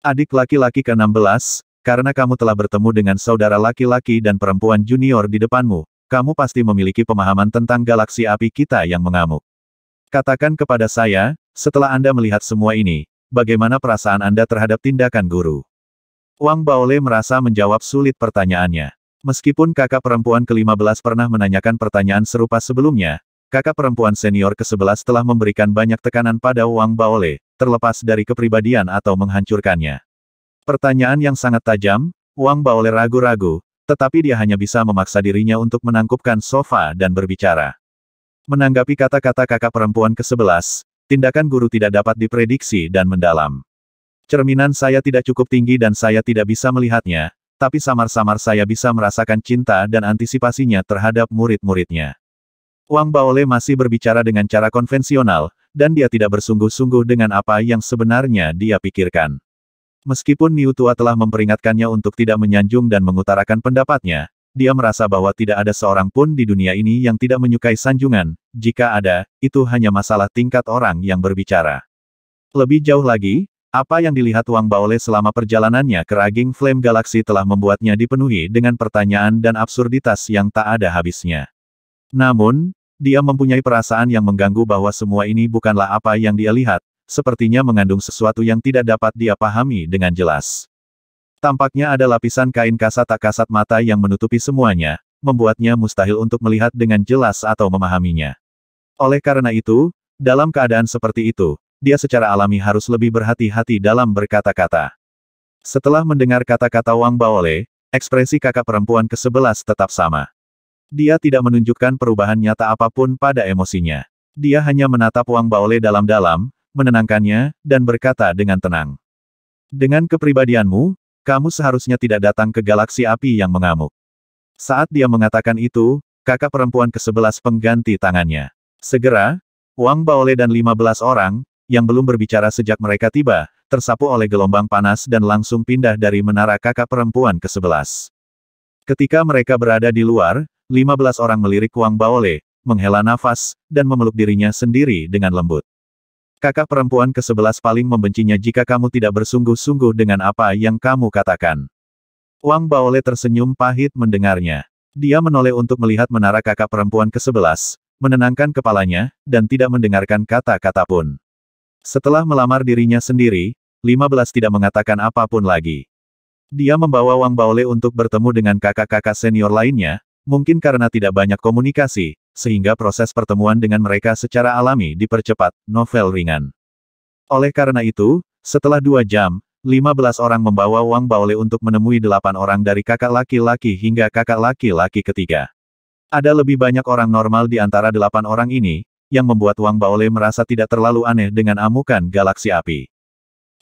Adik laki-laki ke-16, karena kamu telah bertemu dengan saudara laki-laki dan perempuan junior di depanmu, kamu pasti memiliki pemahaman tentang galaksi api kita yang mengamuk. Katakan kepada saya, setelah Anda melihat semua ini, bagaimana perasaan Anda terhadap tindakan guru? Wang Baole merasa menjawab sulit pertanyaannya. Meskipun kakak perempuan ke-15 pernah menanyakan pertanyaan serupa sebelumnya, kakak perempuan senior ke-11 telah memberikan banyak tekanan pada Wang Baole, terlepas dari kepribadian atau menghancurkannya. Pertanyaan yang sangat tajam, Wang Baole ragu-ragu, tetapi dia hanya bisa memaksa dirinya untuk menangkupkan sofa dan berbicara. Menanggapi kata-kata kakak perempuan ke-11, tindakan guru tidak dapat diprediksi dan mendalam. Cerminan saya tidak cukup tinggi dan saya tidak bisa melihatnya, tapi samar-samar saya bisa merasakan cinta dan antisipasinya terhadap murid-muridnya. Wang Baole masih berbicara dengan cara konvensional, dan dia tidak bersungguh-sungguh dengan apa yang sebenarnya dia pikirkan. Meskipun Niu Tua telah memperingatkannya untuk tidak menyanjung dan mengutarakan pendapatnya, dia merasa bahwa tidak ada seorang pun di dunia ini yang tidak menyukai sanjungan, jika ada, itu hanya masalah tingkat orang yang berbicara. Lebih jauh lagi, apa yang dilihat Wang Baole selama perjalanannya ke Raging Flame Galaxy telah membuatnya dipenuhi dengan pertanyaan dan absurditas yang tak ada habisnya. Namun, dia mempunyai perasaan yang mengganggu bahwa semua ini bukanlah apa yang dia lihat, sepertinya mengandung sesuatu yang tidak dapat dia pahami dengan jelas. Tampaknya ada lapisan kain kasat tak kasat mata yang menutupi semuanya, membuatnya mustahil untuk melihat dengan jelas atau memahaminya. Oleh karena itu, dalam keadaan seperti itu, dia secara alami harus lebih berhati-hati dalam berkata-kata. Setelah mendengar kata-kata Wang Baole, ekspresi kakak perempuan ke-11 tetap sama. Dia tidak menunjukkan perubahan nyata apapun pada emosinya. Dia hanya menatap Wang Baole dalam-dalam, menenangkannya, dan berkata dengan tenang. Dengan kepribadianmu, kamu seharusnya tidak datang ke galaksi api yang mengamuk. Saat dia mengatakan itu, kakak perempuan ke sebelas pengganti tangannya. Segera, Wang Baole dan lima belas orang, yang belum berbicara sejak mereka tiba, tersapu oleh gelombang panas dan langsung pindah dari menara kakak perempuan ke sebelas. Ketika mereka berada di luar, 15 orang melirik Wang Baole, menghela nafas, dan memeluk dirinya sendiri dengan lembut. Kakak perempuan ke sebelas paling membencinya jika kamu tidak bersungguh-sungguh dengan apa yang kamu katakan. Wang Baole tersenyum pahit mendengarnya. Dia menoleh untuk melihat menara kakak perempuan ke sebelas, menenangkan kepalanya, dan tidak mendengarkan kata-kata pun. Setelah melamar dirinya sendiri, 15 tidak mengatakan apapun lagi. Dia membawa Wang Baole untuk bertemu dengan kakak-kakak senior lainnya, Mungkin karena tidak banyak komunikasi, sehingga proses pertemuan dengan mereka secara alami dipercepat, novel ringan. Oleh karena itu, setelah dua jam, 15 orang membawa Wang Baole untuk menemui delapan orang dari kakak laki-laki hingga kakak laki-laki ketiga. Ada lebih banyak orang normal di antara delapan orang ini, yang membuat Wang Baole merasa tidak terlalu aneh dengan amukan galaksi api.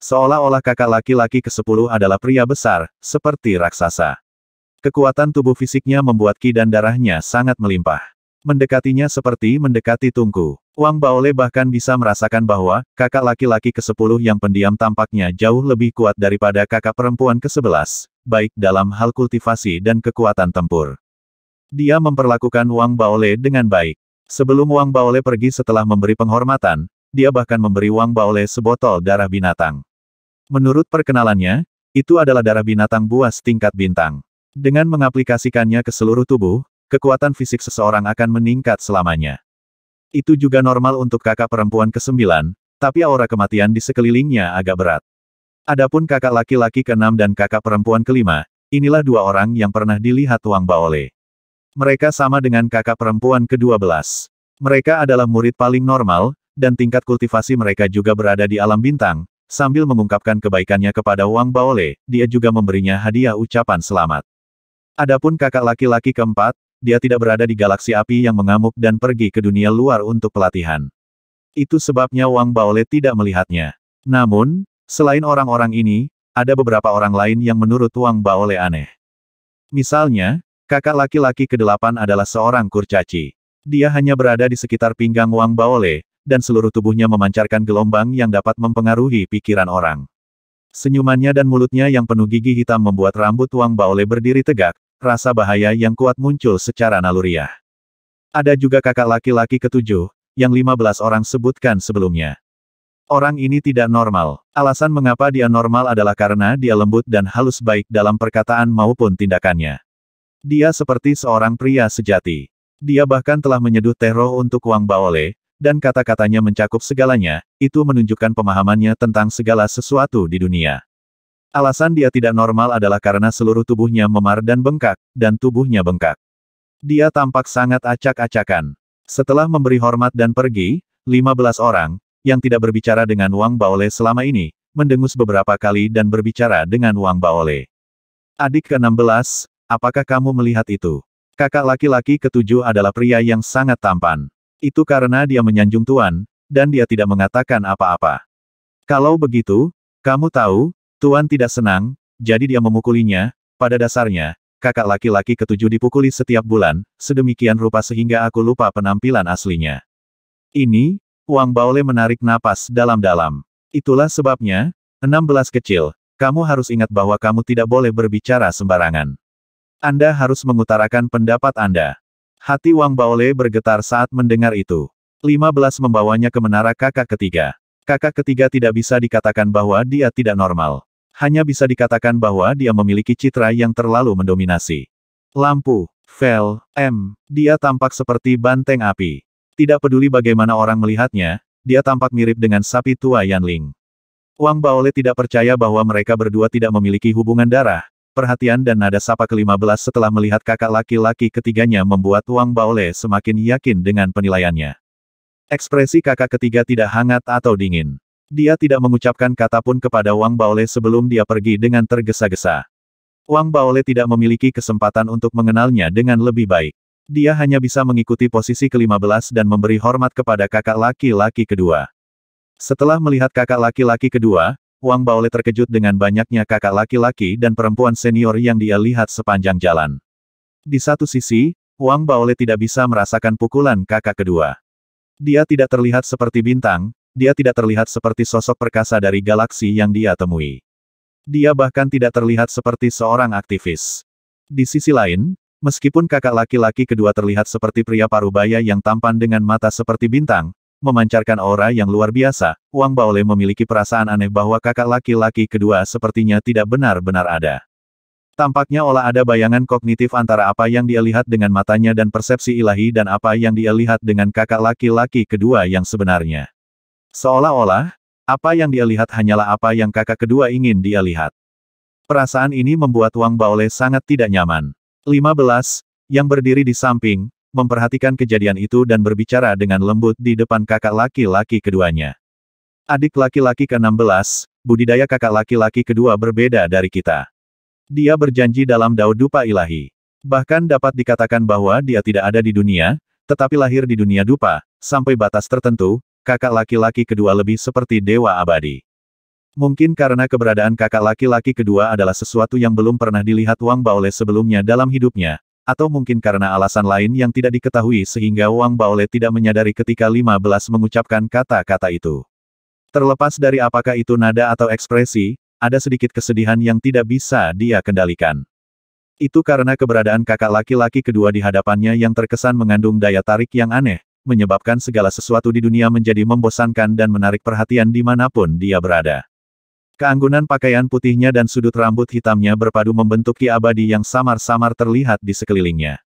Seolah-olah kakak laki-laki ke-10 adalah pria besar, seperti raksasa. Kekuatan tubuh fisiknya membuat ki dan darahnya sangat melimpah. Mendekatinya seperti mendekati tungku. Wang Baole bahkan bisa merasakan bahwa, kakak laki-laki ke-10 yang pendiam tampaknya jauh lebih kuat daripada kakak perempuan ke-11, baik dalam hal kultivasi dan kekuatan tempur. Dia memperlakukan Wang Baole dengan baik. Sebelum Wang Baole pergi setelah memberi penghormatan, dia bahkan memberi Wang Baole sebotol darah binatang. Menurut perkenalannya, itu adalah darah binatang buas tingkat bintang. Dengan mengaplikasikannya ke seluruh tubuh, kekuatan fisik seseorang akan meningkat selamanya. Itu juga normal untuk kakak perempuan ke-9, tapi aura kematian di sekelilingnya agak berat. Adapun kakak laki-laki ke-6 dan kakak perempuan ke-5, inilah dua orang yang pernah dilihat Wang Baole. Mereka sama dengan kakak perempuan ke-12. Mereka adalah murid paling normal, dan tingkat kultivasi mereka juga berada di alam bintang, sambil mengungkapkan kebaikannya kepada Wang Baole, dia juga memberinya hadiah ucapan selamat. Adapun kakak laki-laki keempat, dia tidak berada di galaksi api yang mengamuk dan pergi ke dunia luar untuk pelatihan. Itu sebabnya Wang Baole tidak melihatnya. Namun, selain orang-orang ini, ada beberapa orang lain yang menurut Wang Baole aneh. Misalnya, kakak laki-laki kedelapan adalah seorang kurcaci. Dia hanya berada di sekitar pinggang Wang Baole, dan seluruh tubuhnya memancarkan gelombang yang dapat mempengaruhi pikiran orang. Senyumannya dan mulutnya yang penuh gigi hitam membuat rambut Wang Baole berdiri tegak, rasa bahaya yang kuat muncul secara naluriah. Ada juga kakak laki-laki ketujuh, yang 15 orang sebutkan sebelumnya. Orang ini tidak normal. Alasan mengapa dia normal adalah karena dia lembut dan halus baik dalam perkataan maupun tindakannya. Dia seperti seorang pria sejati. Dia bahkan telah menyeduh teh roh untuk Wang Baole, dan kata-katanya mencakup segalanya, itu menunjukkan pemahamannya tentang segala sesuatu di dunia. Alasan dia tidak normal adalah karena seluruh tubuhnya memar dan bengkak, dan tubuhnya bengkak. Dia tampak sangat acak-acakan. Setelah memberi hormat dan pergi, 15 orang, yang tidak berbicara dengan Wang Baole selama ini, mendengus beberapa kali dan berbicara dengan Wang Baole. Adik ke-16, apakah kamu melihat itu? Kakak laki-laki ketujuh adalah pria yang sangat tampan. Itu karena dia menyanjung Tuan, dan dia tidak mengatakan apa-apa. Kalau begitu, kamu tahu, Tuan tidak senang, jadi dia memukulinya, pada dasarnya, kakak laki-laki ketujuh dipukuli setiap bulan, sedemikian rupa sehingga aku lupa penampilan aslinya. Ini, Wang Baole menarik napas dalam-dalam. Itulah sebabnya, enam belas kecil, kamu harus ingat bahwa kamu tidak boleh berbicara sembarangan. Anda harus mengutarakan pendapat Anda. Hati Wang Baole bergetar saat mendengar itu. Lima belas membawanya ke menara kakak ketiga. Kakak ketiga tidak bisa dikatakan bahwa dia tidak normal. Hanya bisa dikatakan bahwa dia memiliki citra yang terlalu mendominasi. Lampu, Vel, M, dia tampak seperti banteng api. Tidak peduli bagaimana orang melihatnya, dia tampak mirip dengan sapi tua Ling. Wang Baole tidak percaya bahwa mereka berdua tidak memiliki hubungan darah, perhatian dan nada sapa ke-15 setelah melihat kakak laki-laki ketiganya membuat Wang Baole semakin yakin dengan penilaiannya. Ekspresi kakak ketiga tidak hangat atau dingin. Dia tidak mengucapkan kata pun kepada Wang Baole sebelum dia pergi dengan tergesa-gesa. Wang Baole tidak memiliki kesempatan untuk mengenalnya dengan lebih baik. Dia hanya bisa mengikuti posisi ke-15 dan memberi hormat kepada kakak laki-laki kedua. Setelah melihat kakak laki-laki kedua, Wang Baole terkejut dengan banyaknya kakak laki-laki dan perempuan senior yang dia lihat sepanjang jalan. Di satu sisi, Wang Baole tidak bisa merasakan pukulan kakak kedua. Dia tidak terlihat seperti bintang, dia tidak terlihat seperti sosok perkasa dari galaksi yang dia temui. Dia bahkan tidak terlihat seperti seorang aktivis. Di sisi lain, meskipun kakak laki-laki kedua terlihat seperti pria parubaya yang tampan dengan mata seperti bintang, memancarkan aura yang luar biasa, Wang Baole memiliki perasaan aneh bahwa kakak laki-laki kedua sepertinya tidak benar-benar ada. Tampaknya olah ada bayangan kognitif antara apa yang dia lihat dengan matanya dan persepsi ilahi dan apa yang dia lihat dengan kakak laki-laki kedua yang sebenarnya. Seolah-olah, apa yang dia lihat hanyalah apa yang kakak kedua ingin dia lihat. Perasaan ini membuat Wang Baole sangat tidak nyaman. 15. Yang berdiri di samping, memperhatikan kejadian itu dan berbicara dengan lembut di depan kakak laki-laki keduanya. Adik laki-laki ke-16, budidaya kakak laki-laki kedua berbeda dari kita. Dia berjanji dalam daud dupa ilahi. Bahkan dapat dikatakan bahwa dia tidak ada di dunia, tetapi lahir di dunia dupa, sampai batas tertentu, kakak laki-laki kedua lebih seperti dewa abadi. Mungkin karena keberadaan kakak laki-laki kedua adalah sesuatu yang belum pernah dilihat Wang Baole sebelumnya dalam hidupnya, atau mungkin karena alasan lain yang tidak diketahui sehingga Wang Baole tidak menyadari ketika 15 mengucapkan kata-kata itu. Terlepas dari apakah itu nada atau ekspresi, ada sedikit kesedihan yang tidak bisa dia kendalikan. Itu karena keberadaan kakak laki-laki kedua di hadapannya yang terkesan mengandung daya tarik yang aneh, menyebabkan segala sesuatu di dunia menjadi membosankan dan menarik perhatian di manapun dia berada. Keanggunan pakaian putihnya dan sudut rambut hitamnya berpadu membentuk ki abadi yang samar-samar terlihat di sekelilingnya.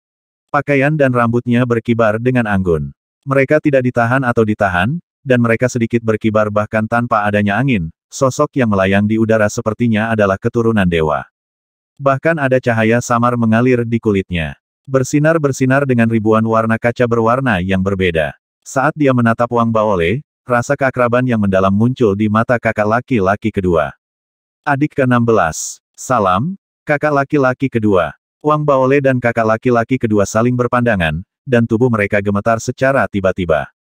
Pakaian dan rambutnya berkibar dengan anggun. Mereka tidak ditahan atau ditahan, dan mereka sedikit berkibar bahkan tanpa adanya angin, sosok yang melayang di udara sepertinya adalah keturunan dewa. Bahkan ada cahaya samar mengalir di kulitnya. Bersinar-bersinar dengan ribuan warna kaca berwarna yang berbeda. Saat dia menatap Wang Baole, rasa keakraban yang mendalam muncul di mata kakak laki-laki kedua. Adik ke-16. Salam, kakak laki-laki kedua. Wang Baole dan kakak laki-laki kedua saling berpandangan, dan tubuh mereka gemetar secara tiba-tiba.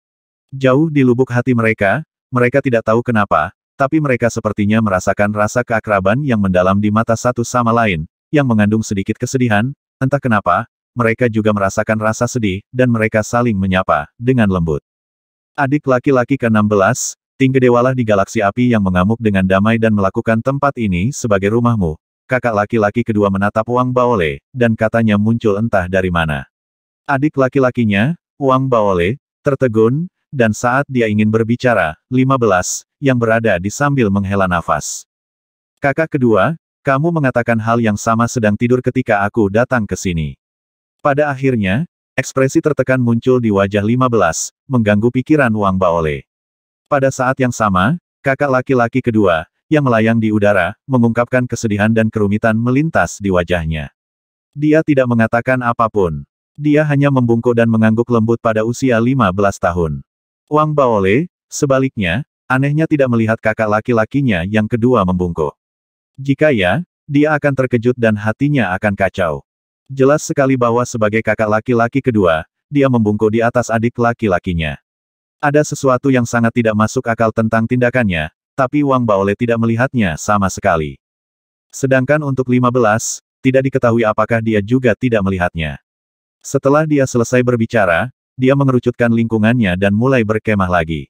Jauh di lubuk hati mereka, mereka tidak tahu kenapa, tapi mereka sepertinya merasakan rasa keakraban yang mendalam di mata satu sama lain, yang mengandung sedikit kesedihan, entah kenapa, mereka juga merasakan rasa sedih, dan mereka saling menyapa, dengan lembut. Adik laki-laki ke-16, Tinggedewalah di galaksi api yang mengamuk dengan damai dan melakukan tempat ini sebagai rumahmu. Kakak laki-laki kedua menatap Wang Baole, dan katanya muncul entah dari mana. Adik laki-lakinya, Wang Baole, tertegun, dan saat dia ingin berbicara, 15, yang berada di sambil menghela nafas. Kakak kedua, kamu mengatakan hal yang sama sedang tidur ketika aku datang ke sini. Pada akhirnya, ekspresi tertekan muncul di wajah 15, mengganggu pikiran Wang Baole. Pada saat yang sama, kakak laki-laki kedua, yang melayang di udara, mengungkapkan kesedihan dan kerumitan melintas di wajahnya. Dia tidak mengatakan apapun. Dia hanya membungkuk dan mengangguk lembut pada usia 15 tahun. Wang Baole, sebaliknya, anehnya tidak melihat kakak laki-lakinya yang kedua membungkuk. Jika ya, dia akan terkejut dan hatinya akan kacau. Jelas sekali bahwa sebagai kakak laki-laki kedua, dia membungkuk di atas adik laki-lakinya. Ada sesuatu yang sangat tidak masuk akal tentang tindakannya, tapi Wang Baole tidak melihatnya sama sekali. Sedangkan untuk 15, tidak diketahui apakah dia juga tidak melihatnya. Setelah dia selesai berbicara, dia mengerucutkan lingkungannya dan mulai berkemah lagi.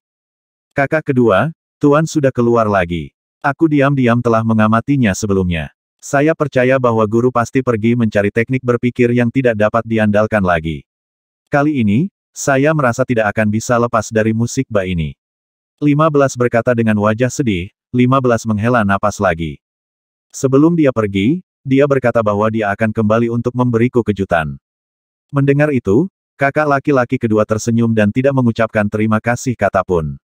Kakak kedua, Tuan sudah keluar lagi. Aku diam-diam telah mengamatinya sebelumnya. Saya percaya bahwa guru pasti pergi mencari teknik berpikir yang tidak dapat diandalkan lagi. Kali ini, saya merasa tidak akan bisa lepas dari musik ba ini. 15 berkata dengan wajah sedih, 15 menghela napas lagi. Sebelum dia pergi, dia berkata bahwa dia akan kembali untuk memberiku kejutan. Mendengar itu, Kakak laki-laki kedua tersenyum dan tidak mengucapkan terima kasih kata pun.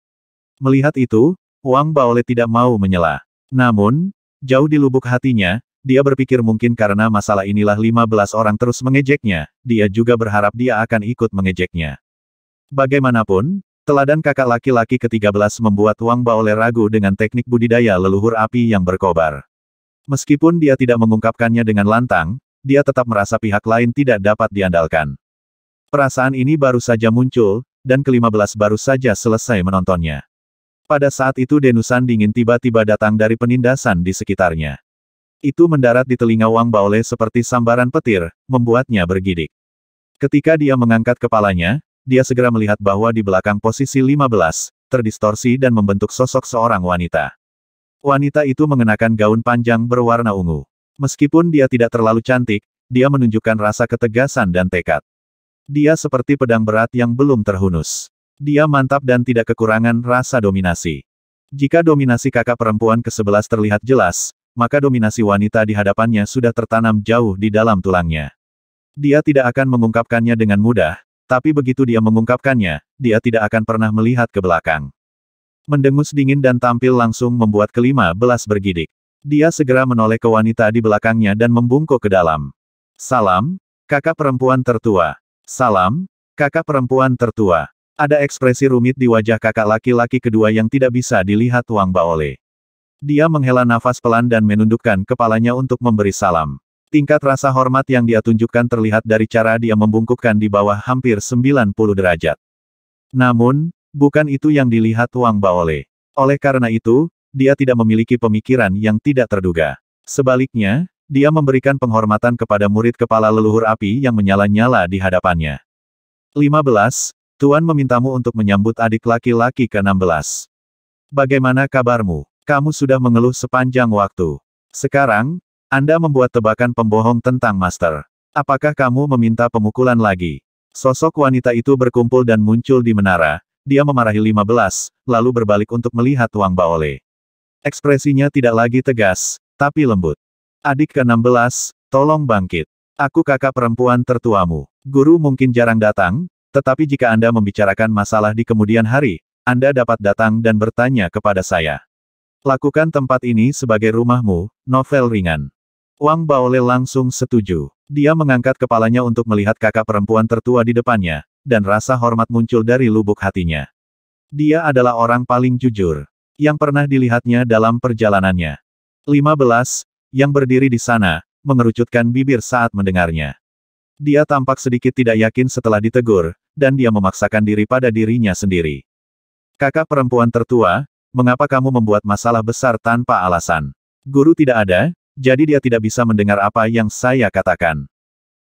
Melihat itu, Wang Baole tidak mau menyela. Namun, jauh di lubuk hatinya, dia berpikir mungkin karena masalah inilah 15 orang terus mengejeknya, dia juga berharap dia akan ikut mengejeknya. Bagaimanapun, teladan kakak laki-laki ke-13 membuat Wang Baole ragu dengan teknik budidaya leluhur api yang berkobar. Meskipun dia tidak mengungkapkannya dengan lantang, dia tetap merasa pihak lain tidak dapat diandalkan. Perasaan ini baru saja muncul, dan kelima belas baru saja selesai menontonnya. Pada saat itu denusan dingin tiba-tiba datang dari penindasan di sekitarnya. Itu mendarat di telinga Wang Baole seperti sambaran petir, membuatnya bergidik. Ketika dia mengangkat kepalanya, dia segera melihat bahwa di belakang posisi 15, terdistorsi dan membentuk sosok seorang wanita. Wanita itu mengenakan gaun panjang berwarna ungu. Meskipun dia tidak terlalu cantik, dia menunjukkan rasa ketegasan dan tekad. Dia seperti pedang berat yang belum terhunus. Dia mantap dan tidak kekurangan rasa dominasi. Jika dominasi kakak perempuan ke-11 terlihat jelas, maka dominasi wanita di hadapannya sudah tertanam jauh di dalam tulangnya. Dia tidak akan mengungkapkannya dengan mudah, tapi begitu dia mengungkapkannya, dia tidak akan pernah melihat ke belakang. Mendengus dingin dan tampil langsung membuat kelima belas bergidik. Dia segera menoleh ke wanita di belakangnya dan membungkuk ke dalam. Salam, kakak perempuan tertua. Salam, kakak perempuan tertua. Ada ekspresi rumit di wajah kakak laki-laki kedua yang tidak bisa dilihat Wang Baole. Dia menghela nafas pelan dan menundukkan kepalanya untuk memberi salam. Tingkat rasa hormat yang dia tunjukkan terlihat dari cara dia membungkukkan di bawah hampir 90 derajat. Namun, bukan itu yang dilihat Wang Baole. Oleh karena itu, dia tidak memiliki pemikiran yang tidak terduga. Sebaliknya, dia memberikan penghormatan kepada murid kepala leluhur api yang menyala-nyala di hadapannya. 15. Tuan memintamu untuk menyambut adik laki-laki ke-16. Bagaimana kabarmu? Kamu sudah mengeluh sepanjang waktu. Sekarang, Anda membuat tebakan pembohong tentang Master. Apakah kamu meminta pemukulan lagi? Sosok wanita itu berkumpul dan muncul di menara, dia memarahi 15, lalu berbalik untuk melihat Wang Baole. Ekspresinya tidak lagi tegas, tapi lembut. Adik ke-16, tolong bangkit. Aku kakak perempuan tertuamu. Guru mungkin jarang datang, tetapi jika Anda membicarakan masalah di kemudian hari, Anda dapat datang dan bertanya kepada saya. Lakukan tempat ini sebagai rumahmu, novel ringan. Wang Baole langsung setuju. Dia mengangkat kepalanya untuk melihat kakak perempuan tertua di depannya, dan rasa hormat muncul dari lubuk hatinya. Dia adalah orang paling jujur yang pernah dilihatnya dalam perjalanannya. 15 yang berdiri di sana, mengerucutkan bibir saat mendengarnya. Dia tampak sedikit tidak yakin setelah ditegur, dan dia memaksakan diri pada dirinya sendiri. Kakak perempuan tertua, mengapa kamu membuat masalah besar tanpa alasan? Guru tidak ada, jadi dia tidak bisa mendengar apa yang saya katakan.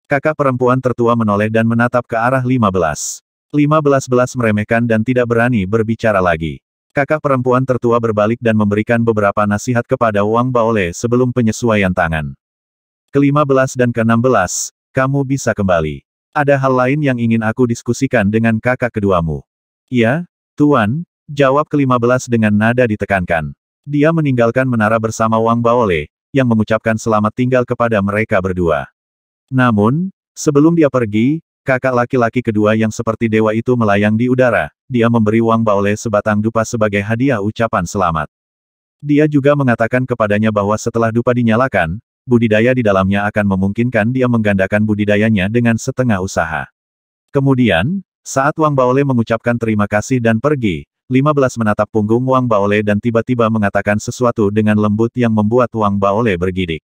Kakak perempuan tertua menoleh dan menatap ke arah 15. 15 belas meremehkan dan tidak berani berbicara lagi. Kakak perempuan tertua berbalik dan memberikan beberapa nasihat kepada Wang Baole sebelum penyesuaian tangan. Kelima belas dan keenam belas, kamu bisa kembali. Ada hal lain yang ingin aku diskusikan dengan kakak keduamu. Ya, Tuan, jawab kelima belas dengan nada ditekankan. Dia meninggalkan menara bersama Wang Baole, yang mengucapkan selamat tinggal kepada mereka berdua. Namun, sebelum dia pergi, kakak laki-laki kedua yang seperti dewa itu melayang di udara, dia memberi Wang Baole sebatang dupa sebagai hadiah ucapan selamat. Dia juga mengatakan kepadanya bahwa setelah dupa dinyalakan, budidaya di dalamnya akan memungkinkan dia menggandakan budidayanya dengan setengah usaha. Kemudian, saat Wang Baole mengucapkan terima kasih dan pergi, 15 menatap punggung Wang Baole dan tiba-tiba mengatakan sesuatu dengan lembut yang membuat Wang Baole bergidik.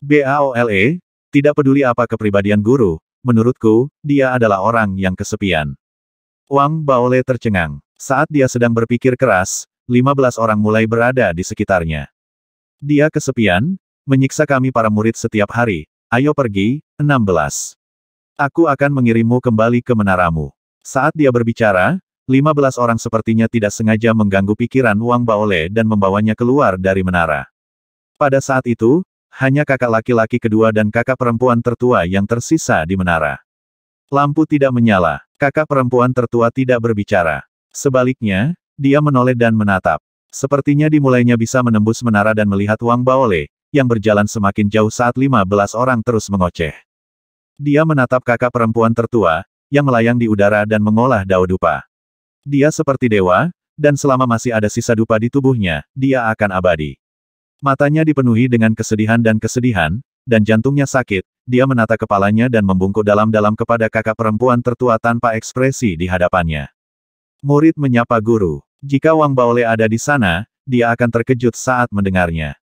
BAOLE, tidak peduli apa kepribadian guru, menurutku, dia adalah orang yang kesepian. Wang Baole tercengang. Saat dia sedang berpikir keras, 15 orang mulai berada di sekitarnya. Dia kesepian, menyiksa kami para murid setiap hari. Ayo pergi, 16. Aku akan mengirimmu kembali ke menaramu. Saat dia berbicara, 15 orang sepertinya tidak sengaja mengganggu pikiran Wang Baole dan membawanya keluar dari menara. Pada saat itu, hanya kakak laki-laki kedua dan kakak perempuan tertua yang tersisa di menara. Lampu tidak menyala. Kakak perempuan tertua tidak berbicara. Sebaliknya, dia menoleh dan menatap. Sepertinya dimulainya bisa menembus menara dan melihat Wang Baole, yang berjalan semakin jauh saat 15 orang terus mengoceh. Dia menatap kakak perempuan tertua, yang melayang di udara dan mengolah daun dupa. Dia seperti dewa, dan selama masih ada sisa dupa di tubuhnya, dia akan abadi. Matanya dipenuhi dengan kesedihan dan kesedihan, dan jantungnya sakit, dia menata kepalanya dan membungkuk dalam-dalam kepada kakak perempuan tertua tanpa ekspresi di hadapannya. Murid menyapa guru. Jika Wang Baole ada di sana, dia akan terkejut saat mendengarnya.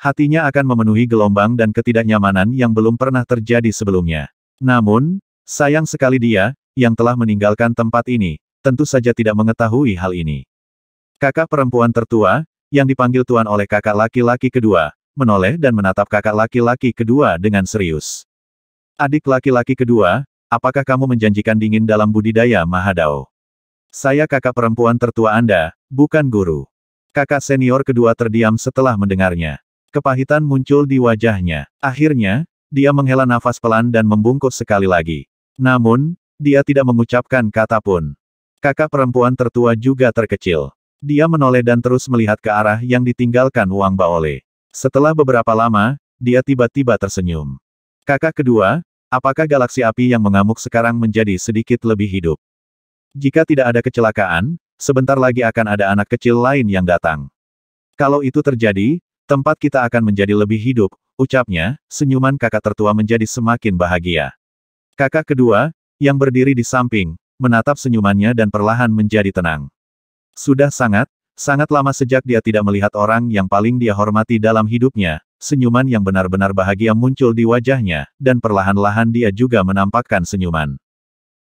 Hatinya akan memenuhi gelombang dan ketidaknyamanan yang belum pernah terjadi sebelumnya. Namun, sayang sekali dia, yang telah meninggalkan tempat ini, tentu saja tidak mengetahui hal ini. Kakak perempuan tertua, yang dipanggil tuan oleh kakak laki-laki kedua, menoleh dan menatap kakak laki-laki kedua dengan serius. Adik laki-laki kedua, apakah kamu menjanjikan dingin dalam budidaya Mahadao? Saya kakak perempuan tertua Anda, bukan guru. Kakak senior kedua terdiam setelah mendengarnya. Kepahitan muncul di wajahnya. Akhirnya, dia menghela nafas pelan dan membungkuk sekali lagi. Namun, dia tidak mengucapkan kata pun. Kakak perempuan tertua juga terkecil. Dia menoleh dan terus melihat ke arah yang ditinggalkan Wang Baole. Setelah beberapa lama, dia tiba-tiba tersenyum. Kakak kedua, apakah galaksi api yang mengamuk sekarang menjadi sedikit lebih hidup? Jika tidak ada kecelakaan, sebentar lagi akan ada anak kecil lain yang datang. Kalau itu terjadi, tempat kita akan menjadi lebih hidup, ucapnya, senyuman kakak tertua menjadi semakin bahagia. Kakak kedua, yang berdiri di samping, menatap senyumannya dan perlahan menjadi tenang. Sudah sangat, Sangat lama sejak dia tidak melihat orang yang paling dia hormati dalam hidupnya, senyuman yang benar-benar bahagia muncul di wajahnya, dan perlahan-lahan dia juga menampakkan senyuman.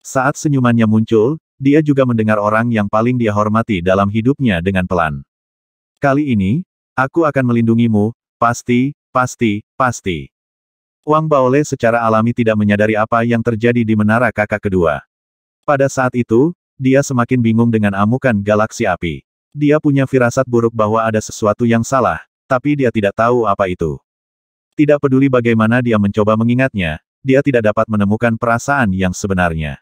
Saat senyumannya muncul, dia juga mendengar orang yang paling dia hormati dalam hidupnya dengan pelan. Kali ini, aku akan melindungimu, pasti, pasti, pasti. Wang Baole secara alami tidak menyadari apa yang terjadi di menara kakak kedua. Pada saat itu, dia semakin bingung dengan amukan galaksi api. Dia punya firasat buruk bahwa ada sesuatu yang salah, tapi dia tidak tahu apa itu. Tidak peduli bagaimana dia mencoba mengingatnya, dia tidak dapat menemukan perasaan yang sebenarnya.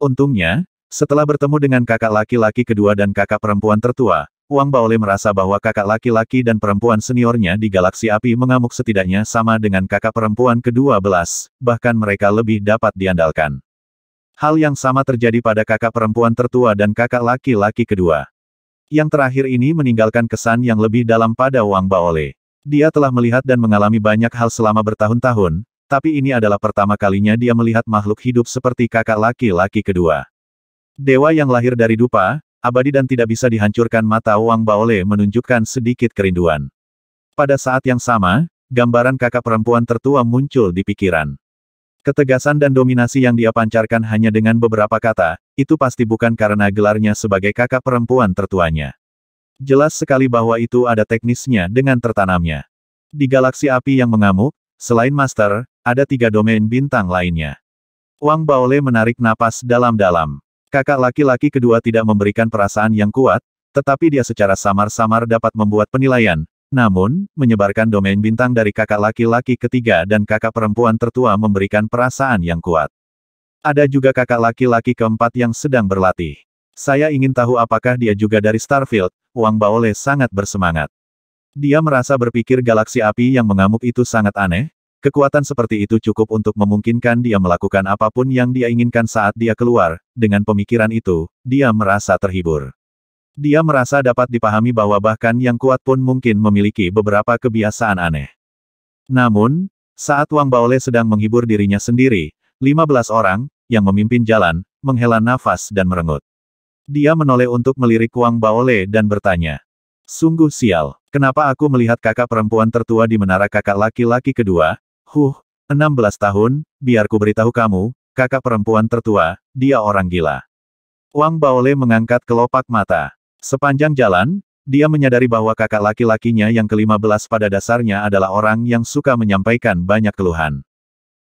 Untungnya, setelah bertemu dengan kakak laki-laki kedua dan kakak perempuan tertua, Wang Baole merasa bahwa kakak laki-laki dan perempuan seniornya di galaksi api mengamuk setidaknya sama dengan kakak perempuan kedua belas, bahkan mereka lebih dapat diandalkan. Hal yang sama terjadi pada kakak perempuan tertua dan kakak laki-laki kedua. Yang terakhir ini meninggalkan kesan yang lebih dalam pada Wang Baole. Dia telah melihat dan mengalami banyak hal selama bertahun-tahun, tapi ini adalah pertama kalinya dia melihat makhluk hidup seperti kakak laki-laki kedua. Dewa yang lahir dari dupa, abadi dan tidak bisa dihancurkan mata Wang Baole menunjukkan sedikit kerinduan. Pada saat yang sama, gambaran kakak perempuan tertua muncul di pikiran. Ketegasan dan dominasi yang dia pancarkan hanya dengan beberapa kata, itu pasti bukan karena gelarnya sebagai kakak perempuan tertuanya. Jelas sekali bahwa itu ada teknisnya dengan tertanamnya. Di galaksi api yang mengamuk, selain Master, ada tiga domain bintang lainnya. Wang Baole menarik napas dalam-dalam. Kakak laki-laki kedua tidak memberikan perasaan yang kuat, tetapi dia secara samar-samar dapat membuat penilaian, namun, menyebarkan domain bintang dari kakak laki-laki ketiga dan kakak perempuan tertua memberikan perasaan yang kuat. Ada juga kakak laki-laki keempat yang sedang berlatih. Saya ingin tahu apakah dia juga dari Starfield, Wang Baole sangat bersemangat. Dia merasa berpikir galaksi api yang mengamuk itu sangat aneh, kekuatan seperti itu cukup untuk memungkinkan dia melakukan apapun yang dia inginkan saat dia keluar, dengan pemikiran itu, dia merasa terhibur. Dia merasa dapat dipahami bahwa bahkan yang kuat pun mungkin memiliki beberapa kebiasaan aneh. Namun, saat Wang Baole sedang menghibur dirinya sendiri, 15 orang, yang memimpin jalan, menghela nafas dan merengut. Dia menoleh untuk melirik Wang Baole dan bertanya, Sungguh sial, kenapa aku melihat kakak perempuan tertua di menara kakak laki-laki kedua? Huh, 16 tahun, biar ku beritahu kamu, kakak perempuan tertua, dia orang gila. Wang Baole mengangkat kelopak mata. Sepanjang jalan, dia menyadari bahwa kakak laki-lakinya yang kelima belas pada dasarnya adalah orang yang suka menyampaikan banyak keluhan.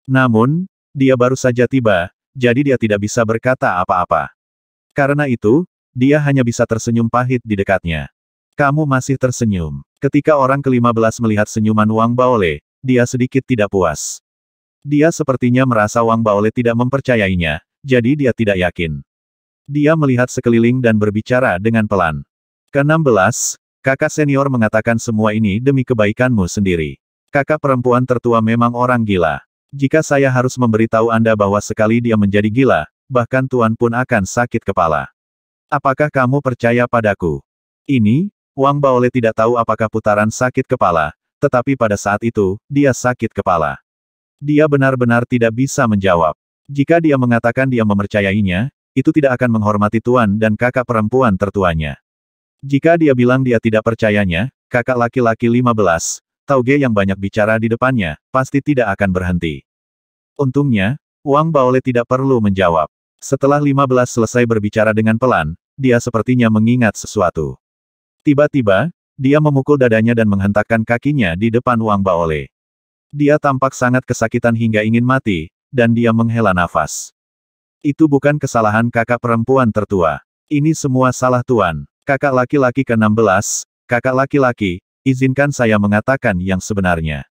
Namun, dia baru saja tiba, jadi dia tidak bisa berkata apa-apa. Karena itu, dia hanya bisa tersenyum pahit di dekatnya. Kamu masih tersenyum. Ketika orang kelima belas melihat senyuman Wang Baole, dia sedikit tidak puas. Dia sepertinya merasa Wang Baole tidak mempercayainya, jadi dia tidak yakin. Dia melihat sekeliling dan berbicara dengan pelan. Ke-16, kakak senior mengatakan semua ini demi kebaikanmu sendiri. Kakak perempuan tertua memang orang gila. Jika saya harus memberitahu Anda bahwa sekali dia menjadi gila, bahkan Tuan pun akan sakit kepala. Apakah kamu percaya padaku? Ini, Wang Baole tidak tahu apakah putaran sakit kepala, tetapi pada saat itu, dia sakit kepala. Dia benar-benar tidak bisa menjawab. Jika dia mengatakan dia memercayainya, itu tidak akan menghormati tuan dan kakak perempuan tertuanya. Jika dia bilang dia tidak percayanya, kakak laki-laki 15, Tauge yang banyak bicara di depannya, pasti tidak akan berhenti. Untungnya, Wang Baole tidak perlu menjawab. Setelah 15 selesai berbicara dengan pelan, dia sepertinya mengingat sesuatu. Tiba-tiba, dia memukul dadanya dan menghentakkan kakinya di depan Wang Baole. Dia tampak sangat kesakitan hingga ingin mati, dan dia menghela nafas. Itu bukan kesalahan kakak perempuan tertua. Ini semua salah Tuan. Kakak laki-laki ke-16, kakak laki-laki, izinkan saya mengatakan yang sebenarnya.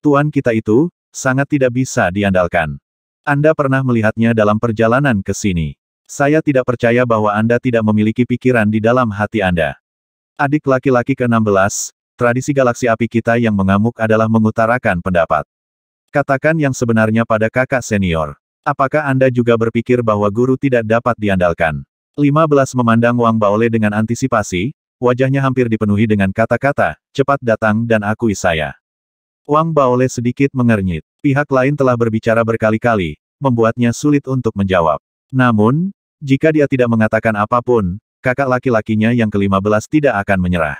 Tuan kita itu, sangat tidak bisa diandalkan. Anda pernah melihatnya dalam perjalanan ke sini. Saya tidak percaya bahwa Anda tidak memiliki pikiran di dalam hati Anda. Adik laki-laki ke-16, tradisi galaksi api kita yang mengamuk adalah mengutarakan pendapat. Katakan yang sebenarnya pada kakak senior. Apakah Anda juga berpikir bahwa guru tidak dapat diandalkan? 15 memandang Wang Baole dengan antisipasi, wajahnya hampir dipenuhi dengan kata-kata, cepat datang dan akui saya. Wang Baole sedikit mengernyit. Pihak lain telah berbicara berkali-kali, membuatnya sulit untuk menjawab. Namun, jika dia tidak mengatakan apapun, kakak laki-lakinya yang ke-15 tidak akan menyerah.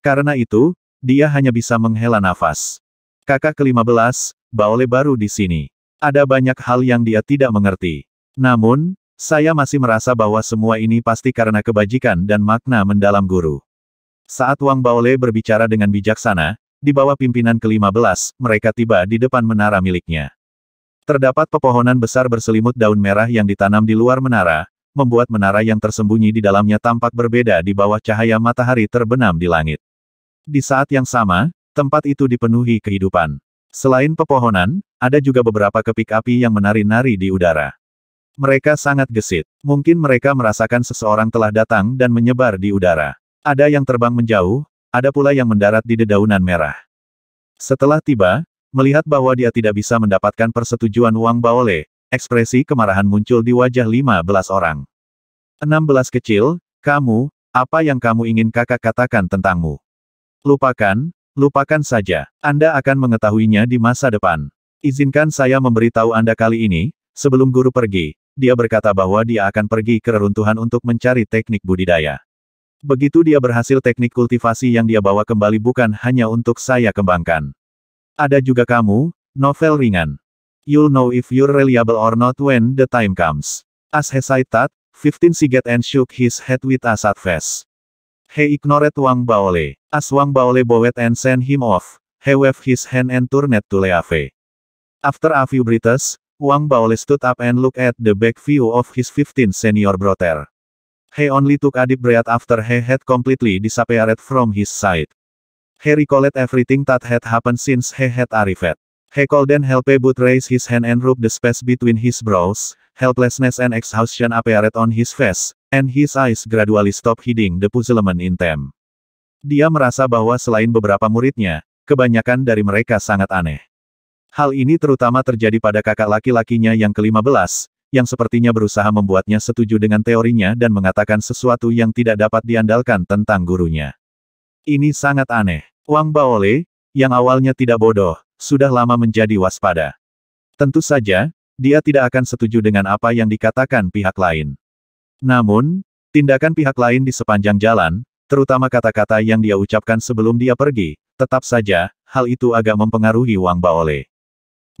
Karena itu, dia hanya bisa menghela nafas. Kakak ke-15, Baole baru di sini. Ada banyak hal yang dia tidak mengerti. Namun, saya masih merasa bahwa semua ini pasti karena kebajikan dan makna mendalam guru. Saat Wang Baole berbicara dengan bijaksana, di bawah pimpinan ke-15, mereka tiba di depan menara miliknya. Terdapat pepohonan besar berselimut daun merah yang ditanam di luar menara, membuat menara yang tersembunyi di dalamnya tampak berbeda di bawah cahaya matahari terbenam di langit. Di saat yang sama, tempat itu dipenuhi kehidupan. Selain pepohonan, ada juga beberapa kepik api yang menari-nari di udara. Mereka sangat gesit. Mungkin mereka merasakan seseorang telah datang dan menyebar di udara. Ada yang terbang menjauh, ada pula yang mendarat di dedaunan merah. Setelah tiba, melihat bahwa dia tidak bisa mendapatkan persetujuan Wang Baole, ekspresi kemarahan muncul di wajah 15 orang. 16 kecil, kamu, apa yang kamu ingin kakak katakan tentangmu? Lupakan, Lupakan saja, Anda akan mengetahuinya di masa depan. Izinkan saya memberitahu Anda kali ini, sebelum guru pergi, dia berkata bahwa dia akan pergi ke reruntuhan untuk mencari teknik budidaya. Begitu dia berhasil teknik kultivasi yang dia bawa kembali bukan hanya untuk saya kembangkan. Ada juga kamu, novel ringan. You'll know if you're reliable or not when the time comes. As that, 15 Siget and shook his head with a sad face. He ignored Wang Baole. As Wang Baole bowed and sent him off, he waved his hand and turned to Leave. After a few breaths, Wang Baole stood up and looked at the back view of his 15 senior brother. He only took a deep breath after he had completely disappeared from his sight. He recalled everything that had happened since he had arrived. He called and helped, but raise his hand and rub the space between his brows, helplessness and exhaustion appeared on his face, And his eyes gradually stopped hitting the puzzlement in them. Dia merasa bahwa selain beberapa muridnya, kebanyakan dari mereka sangat aneh. Hal ini terutama terjadi pada kakak laki-lakinya yang kelima belas, yang sepertinya berusaha membuatnya setuju dengan teorinya dan mengatakan sesuatu yang tidak dapat diandalkan tentang gurunya. Ini sangat aneh. Wang Baole, yang awalnya tidak bodoh, sudah lama menjadi waspada. Tentu saja, dia tidak akan setuju dengan apa yang dikatakan pihak lain. Namun, tindakan pihak lain di sepanjang jalan, terutama kata-kata yang dia ucapkan sebelum dia pergi, tetap saja, hal itu agak mempengaruhi Wang Baole.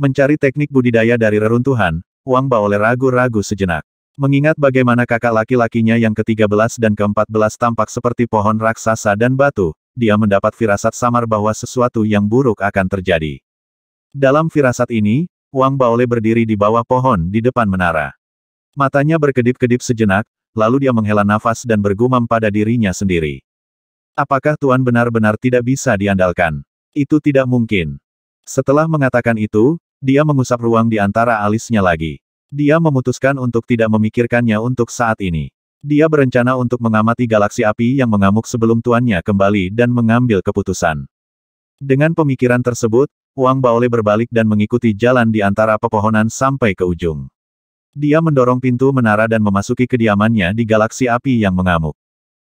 Mencari teknik budidaya dari reruntuhan, Wang Baole ragu-ragu sejenak. Mengingat bagaimana kakak laki-lakinya yang ke-13 dan ke-14 tampak seperti pohon raksasa dan batu, dia mendapat firasat samar bahwa sesuatu yang buruk akan terjadi. Dalam firasat ini, Wang Baole berdiri di bawah pohon di depan menara. Matanya berkedip-kedip sejenak, lalu dia menghela nafas dan bergumam pada dirinya sendiri. Apakah Tuan benar-benar tidak bisa diandalkan? Itu tidak mungkin. Setelah mengatakan itu, dia mengusap ruang di antara alisnya lagi. Dia memutuskan untuk tidak memikirkannya untuk saat ini. Dia berencana untuk mengamati galaksi api yang mengamuk sebelum tuannya kembali dan mengambil keputusan. Dengan pemikiran tersebut, Wang Baole berbalik dan mengikuti jalan di antara pepohonan sampai ke ujung. Dia mendorong pintu menara dan memasuki kediamannya di galaksi api yang mengamuk.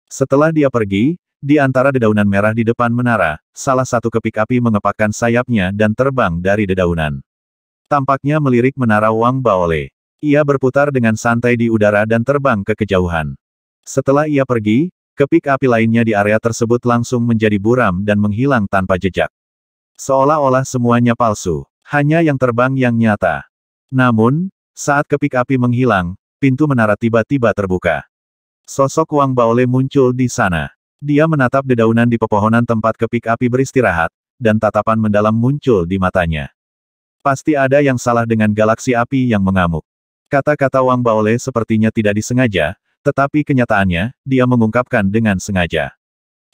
Setelah dia pergi, di antara dedaunan merah di depan menara, salah satu kepik api mengepakkan sayapnya dan terbang dari dedaunan. Tampaknya melirik menara Wang Baole. Ia berputar dengan santai di udara dan terbang ke kejauhan. Setelah ia pergi, kepik api lainnya di area tersebut langsung menjadi buram dan menghilang tanpa jejak. Seolah-olah semuanya palsu, hanya yang terbang yang nyata. Namun, saat kepik api menghilang, pintu menara tiba-tiba terbuka. Sosok Wang Baole muncul di sana. Dia menatap dedaunan di pepohonan tempat kepik api beristirahat, dan tatapan mendalam muncul di matanya. Pasti ada yang salah dengan galaksi api yang mengamuk. Kata-kata Wang Baole sepertinya tidak disengaja, tetapi kenyataannya, dia mengungkapkan dengan sengaja.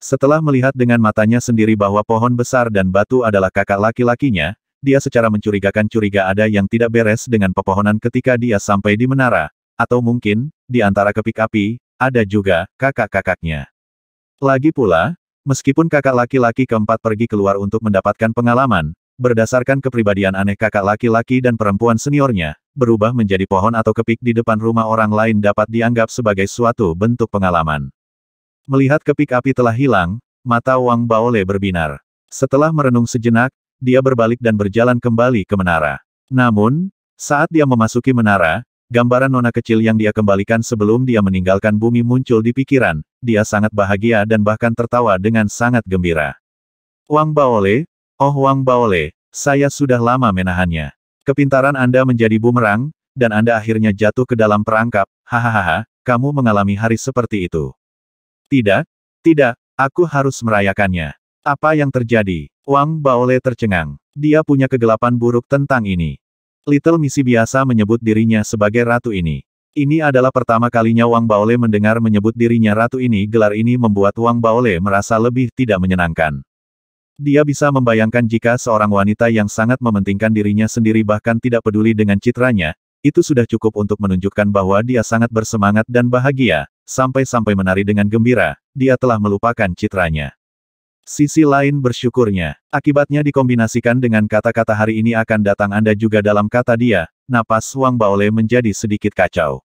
Setelah melihat dengan matanya sendiri bahwa pohon besar dan batu adalah kakak laki-lakinya, dia secara mencurigakan curiga ada yang tidak beres dengan pepohonan ketika dia sampai di menara, atau mungkin, di antara kepik api, ada juga kakak-kakaknya. Lagi pula, meskipun kakak laki-laki keempat pergi keluar untuk mendapatkan pengalaman, berdasarkan kepribadian aneh kakak laki-laki dan perempuan seniornya, berubah menjadi pohon atau kepik di depan rumah orang lain dapat dianggap sebagai suatu bentuk pengalaman. Melihat kepik api telah hilang, mata Wang Baole berbinar. Setelah merenung sejenak, dia berbalik dan berjalan kembali ke menara. Namun, saat dia memasuki menara, gambaran nona kecil yang dia kembalikan sebelum dia meninggalkan bumi muncul di pikiran, dia sangat bahagia dan bahkan tertawa dengan sangat gembira. Wang Baole, oh Wang Baole, saya sudah lama menahannya. Kepintaran Anda menjadi bumerang, dan Anda akhirnya jatuh ke dalam perangkap, hahaha, kamu mengalami hari seperti itu. Tidak, tidak, aku harus merayakannya. Apa yang terjadi? Wang Baole tercengang. Dia punya kegelapan buruk tentang ini. Little Missy biasa menyebut dirinya sebagai ratu ini. Ini adalah pertama kalinya Wang Baole mendengar menyebut dirinya ratu ini. Gelar ini membuat Wang Baole merasa lebih tidak menyenangkan. Dia bisa membayangkan jika seorang wanita yang sangat mementingkan dirinya sendiri bahkan tidak peduli dengan citranya, itu sudah cukup untuk menunjukkan bahwa dia sangat bersemangat dan bahagia, sampai-sampai menari dengan gembira, dia telah melupakan citranya. Sisi lain bersyukurnya, akibatnya dikombinasikan dengan kata-kata hari ini akan datang Anda juga dalam kata dia, napas Wang Baole menjadi sedikit kacau.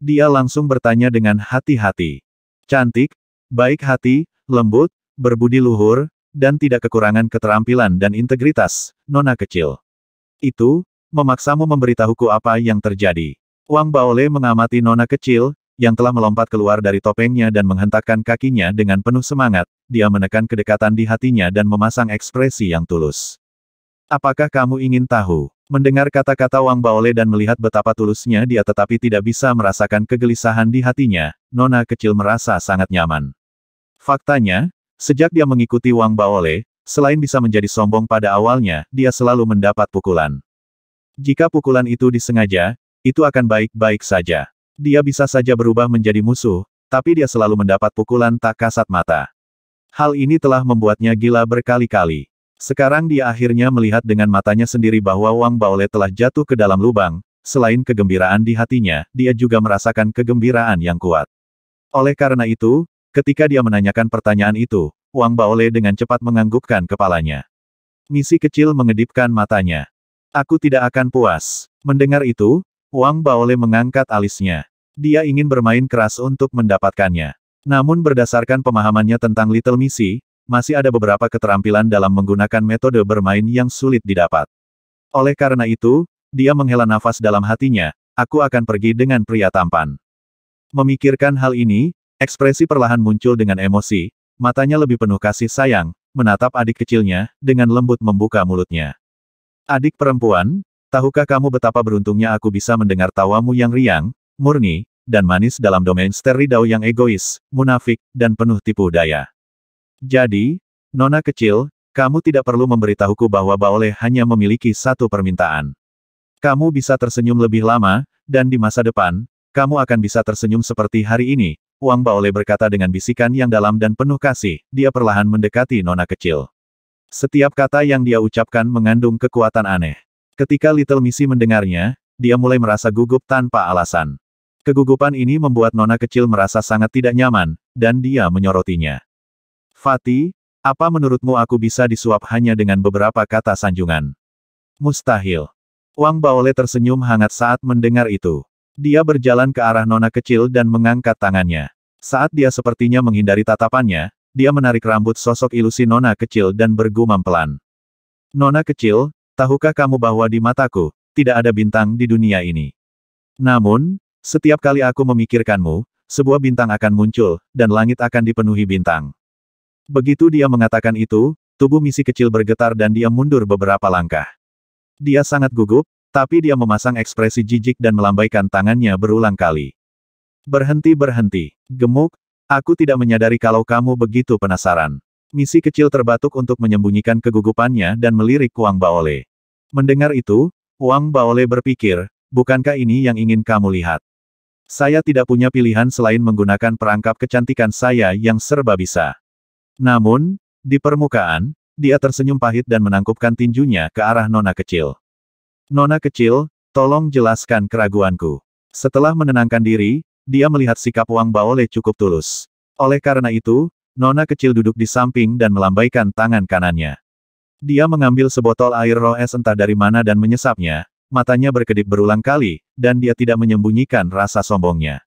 Dia langsung bertanya dengan hati-hati. Cantik, baik hati, lembut, berbudi luhur, dan tidak kekurangan keterampilan dan integritas, nona kecil. Itu, memaksamu memberitahuku apa yang terjadi. Wang Baole mengamati nona kecil, yang telah melompat keluar dari topengnya dan menghentakkan kakinya dengan penuh semangat, dia menekan kedekatan di hatinya dan memasang ekspresi yang tulus. Apakah kamu ingin tahu? Mendengar kata-kata Wang Baole dan melihat betapa tulusnya dia tetapi tidak bisa merasakan kegelisahan di hatinya, Nona kecil merasa sangat nyaman. Faktanya, sejak dia mengikuti Wang Baole, selain bisa menjadi sombong pada awalnya, dia selalu mendapat pukulan. Jika pukulan itu disengaja, itu akan baik-baik saja. Dia bisa saja berubah menjadi musuh, tapi dia selalu mendapat pukulan tak kasat mata. Hal ini telah membuatnya gila berkali-kali. Sekarang dia akhirnya melihat dengan matanya sendiri bahwa Wang Baole telah jatuh ke dalam lubang, selain kegembiraan di hatinya, dia juga merasakan kegembiraan yang kuat. Oleh karena itu, ketika dia menanyakan pertanyaan itu, Wang Baole dengan cepat menganggukkan kepalanya. Misi kecil mengedipkan matanya. Aku tidak akan puas. Mendengar itu, Wang Baole mengangkat alisnya. Dia ingin bermain keras untuk mendapatkannya. Namun berdasarkan pemahamannya tentang Little Missy, masih ada beberapa keterampilan dalam menggunakan metode bermain yang sulit didapat. Oleh karena itu, dia menghela nafas dalam hatinya, aku akan pergi dengan pria tampan. Memikirkan hal ini, ekspresi perlahan muncul dengan emosi, matanya lebih penuh kasih sayang, menatap adik kecilnya, dengan lembut membuka mulutnya. Adik perempuan, Tahukah kamu betapa beruntungnya aku bisa mendengar tawamu yang riang, murni, dan manis dalam domain steri Dao yang egois, munafik, dan penuh tipu daya. Jadi, Nona kecil, kamu tidak perlu memberitahuku bahwa Baoleh hanya memiliki satu permintaan. Kamu bisa tersenyum lebih lama, dan di masa depan, kamu akan bisa tersenyum seperti hari ini, Wang Baoleh berkata dengan bisikan yang dalam dan penuh kasih, dia perlahan mendekati Nona kecil. Setiap kata yang dia ucapkan mengandung kekuatan aneh. Ketika Little Missy mendengarnya, dia mulai merasa gugup tanpa alasan. Kegugupan ini membuat Nona kecil merasa sangat tidak nyaman, dan dia menyorotinya. Fati, apa menurutmu aku bisa disuap hanya dengan beberapa kata sanjungan? Mustahil. Wang Baole tersenyum hangat saat mendengar itu. Dia berjalan ke arah Nona kecil dan mengangkat tangannya. Saat dia sepertinya menghindari tatapannya, dia menarik rambut sosok ilusi Nona kecil dan bergumam pelan. Nona kecil, Tahukah kamu bahwa di mataku, tidak ada bintang di dunia ini. Namun, setiap kali aku memikirkanmu, sebuah bintang akan muncul, dan langit akan dipenuhi bintang. Begitu dia mengatakan itu, tubuh misi kecil bergetar dan dia mundur beberapa langkah. Dia sangat gugup, tapi dia memasang ekspresi jijik dan melambaikan tangannya berulang kali. Berhenti berhenti, gemuk, aku tidak menyadari kalau kamu begitu penasaran. Misi kecil terbatuk untuk menyembunyikan kegugupannya dan melirik Kuang Baole. Mendengar itu, Wang Baole berpikir, bukankah ini yang ingin kamu lihat? Saya tidak punya pilihan selain menggunakan perangkap kecantikan saya yang serba bisa. Namun, di permukaan, dia tersenyum pahit dan menangkupkan tinjunya ke arah Nona kecil. Nona kecil, tolong jelaskan keraguanku. Setelah menenangkan diri, dia melihat sikap Wang Baole cukup tulus. Oleh karena itu, Nona kecil duduk di samping dan melambaikan tangan kanannya. Dia mengambil sebotol air roes entah dari mana dan menyesapnya, matanya berkedip berulang kali, dan dia tidak menyembunyikan rasa sombongnya.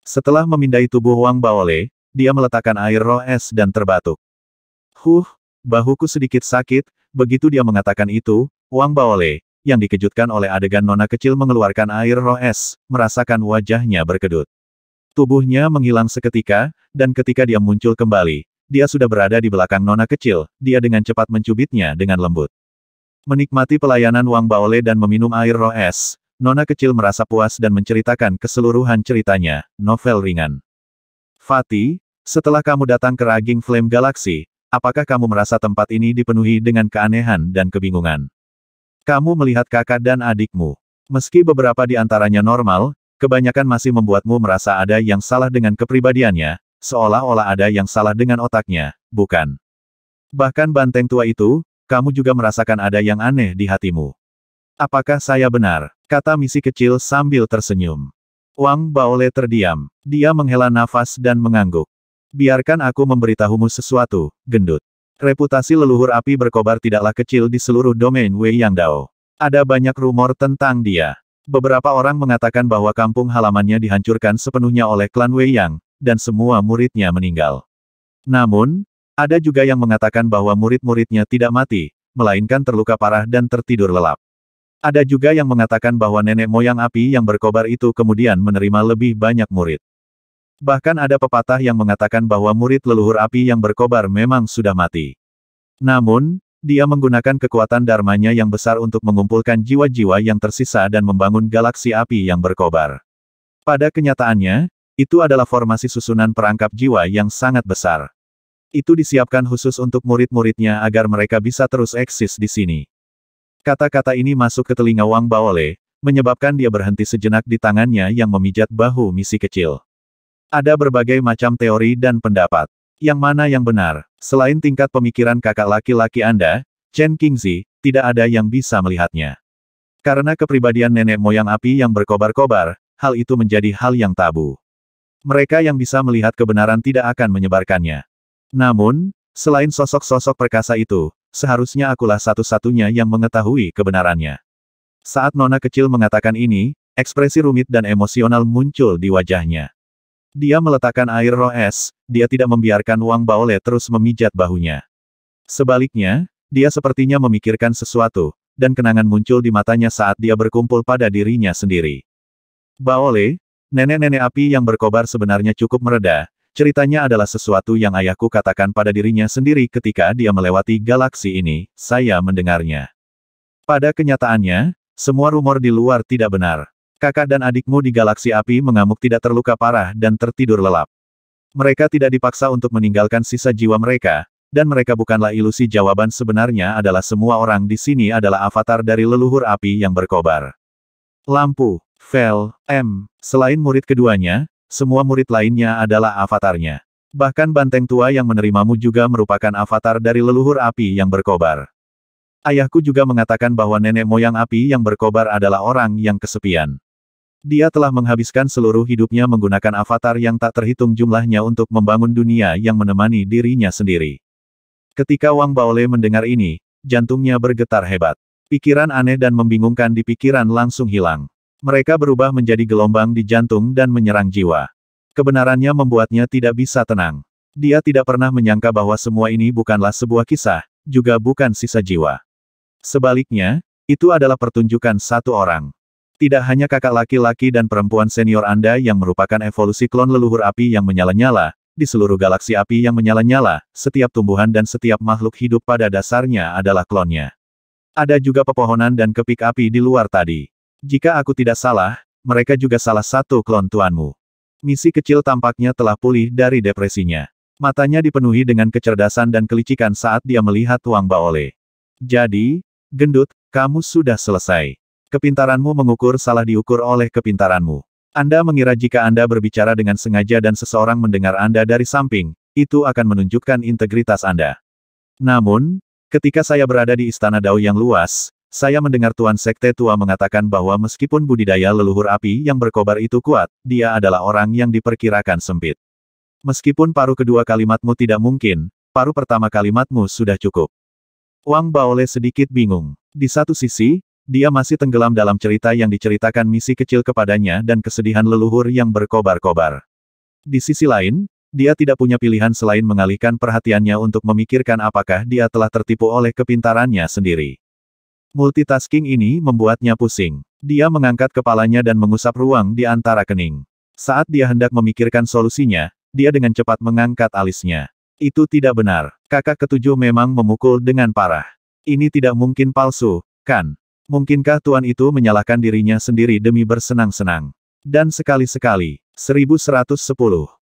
Setelah memindai tubuh Wang Baole, dia meletakkan air roes dan terbatuk. Huh, bahuku sedikit sakit, begitu dia mengatakan itu, Wang Baole, yang dikejutkan oleh adegan nona kecil mengeluarkan air roes, merasakan wajahnya berkedut. Tubuhnya menghilang seketika, dan ketika dia muncul kembali, dia sudah berada di belakang nona kecil, dia dengan cepat mencubitnya dengan lembut. Menikmati pelayanan Wang Baole dan meminum air roh es, nona kecil merasa puas dan menceritakan keseluruhan ceritanya, novel ringan. Fati, setelah kamu datang ke Raging Flame Galaxy, apakah kamu merasa tempat ini dipenuhi dengan keanehan dan kebingungan? Kamu melihat kakak dan adikmu. Meski beberapa di antaranya normal, kebanyakan masih membuatmu merasa ada yang salah dengan kepribadiannya, seolah-olah ada yang salah dengan otaknya, bukan? Bahkan banteng tua itu, kamu juga merasakan ada yang aneh di hatimu. Apakah saya benar? Kata misi kecil sambil tersenyum. Wang Baole terdiam. Dia menghela nafas dan mengangguk. Biarkan aku memberitahumu sesuatu, gendut. Reputasi leluhur api berkobar tidaklah kecil di seluruh domain Wei Yang Dao. Ada banyak rumor tentang dia. Beberapa orang mengatakan bahwa kampung halamannya dihancurkan sepenuhnya oleh klan Wei Yang, dan semua muridnya meninggal. Namun, ada juga yang mengatakan bahwa murid-muridnya tidak mati, melainkan terluka parah dan tertidur lelap. Ada juga yang mengatakan bahwa nenek moyang api yang berkobar itu kemudian menerima lebih banyak murid. Bahkan ada pepatah yang mengatakan bahwa murid leluhur api yang berkobar memang sudah mati. Namun, dia menggunakan kekuatan dharmanya yang besar untuk mengumpulkan jiwa-jiwa yang tersisa dan membangun galaksi api yang berkobar. Pada kenyataannya, itu adalah formasi susunan perangkap jiwa yang sangat besar. Itu disiapkan khusus untuk murid-muridnya agar mereka bisa terus eksis di sini. Kata-kata ini masuk ke telinga Wang Baole, menyebabkan dia berhenti sejenak di tangannya yang memijat bahu misi kecil. Ada berbagai macam teori dan pendapat. Yang mana yang benar? Selain tingkat pemikiran kakak laki-laki Anda, Chen Qingzi, tidak ada yang bisa melihatnya. Karena kepribadian nenek moyang api yang berkobar-kobar, hal itu menjadi hal yang tabu. Mereka yang bisa melihat kebenaran tidak akan menyebarkannya. Namun, selain sosok-sosok perkasa itu, seharusnya akulah satu-satunya yang mengetahui kebenarannya. Saat Nona kecil mengatakan ini, ekspresi rumit dan emosional muncul di wajahnya. Dia meletakkan air roh es, dia tidak membiarkan Wang Baole terus memijat bahunya. Sebaliknya, dia sepertinya memikirkan sesuatu, dan kenangan muncul di matanya saat dia berkumpul pada dirinya sendiri. Baole, Nenek-nenek api yang berkobar sebenarnya cukup mereda, ceritanya adalah sesuatu yang ayahku katakan pada dirinya sendiri ketika dia melewati galaksi ini, saya mendengarnya. Pada kenyataannya, semua rumor di luar tidak benar. Kakak dan adikmu di galaksi api mengamuk tidak terluka parah dan tertidur lelap. Mereka tidak dipaksa untuk meninggalkan sisa jiwa mereka, dan mereka bukanlah ilusi jawaban sebenarnya adalah semua orang di sini adalah avatar dari leluhur api yang berkobar. Lampu, Vel, M, Selain murid keduanya, semua murid lainnya adalah avatarnya. Bahkan banteng tua yang menerimamu juga merupakan avatar dari leluhur api yang berkobar. Ayahku juga mengatakan bahwa nenek moyang api yang berkobar adalah orang yang kesepian. Dia telah menghabiskan seluruh hidupnya menggunakan avatar yang tak terhitung jumlahnya untuk membangun dunia yang menemani dirinya sendiri. Ketika Wang Baole mendengar ini, jantungnya bergetar hebat. Pikiran aneh dan membingungkan di pikiran langsung hilang. Mereka berubah menjadi gelombang di jantung dan menyerang jiwa. Kebenarannya membuatnya tidak bisa tenang. Dia tidak pernah menyangka bahwa semua ini bukanlah sebuah kisah, juga bukan sisa jiwa. Sebaliknya, itu adalah pertunjukan satu orang. Tidak hanya kakak laki-laki dan perempuan senior Anda yang merupakan evolusi klon leluhur api yang menyala-nyala, di seluruh galaksi api yang menyala-nyala, setiap tumbuhan dan setiap makhluk hidup pada dasarnya adalah klonnya. Ada juga pepohonan dan kepik api di luar tadi. Jika aku tidak salah, mereka juga salah satu klon tuanmu. Misi kecil tampaknya telah pulih dari depresinya. Matanya dipenuhi dengan kecerdasan dan kelicikan saat dia melihat Wang Baole. Jadi, gendut, kamu sudah selesai. Kepintaranmu mengukur salah diukur oleh kepintaranmu. Anda mengira jika Anda berbicara dengan sengaja dan seseorang mendengar Anda dari samping, itu akan menunjukkan integritas Anda. Namun, ketika saya berada di Istana Dao yang luas, saya mendengar Tuan Sekte Tua mengatakan bahwa meskipun budidaya leluhur api yang berkobar itu kuat, dia adalah orang yang diperkirakan sempit. Meskipun paruh kedua kalimatmu tidak mungkin, paruh pertama kalimatmu sudah cukup. Wang Baole sedikit bingung. Di satu sisi, dia masih tenggelam dalam cerita yang diceritakan misi kecil kepadanya dan kesedihan leluhur yang berkobar-kobar. Di sisi lain, dia tidak punya pilihan selain mengalihkan perhatiannya untuk memikirkan apakah dia telah tertipu oleh kepintarannya sendiri. Multitasking ini membuatnya pusing. Dia mengangkat kepalanya dan mengusap ruang di antara kening. Saat dia hendak memikirkan solusinya, dia dengan cepat mengangkat alisnya. Itu tidak benar. Kakak ketujuh memang memukul dengan parah. Ini tidak mungkin palsu, kan? Mungkinkah Tuan itu menyalahkan dirinya sendiri demi bersenang-senang? Dan sekali-sekali, 1110.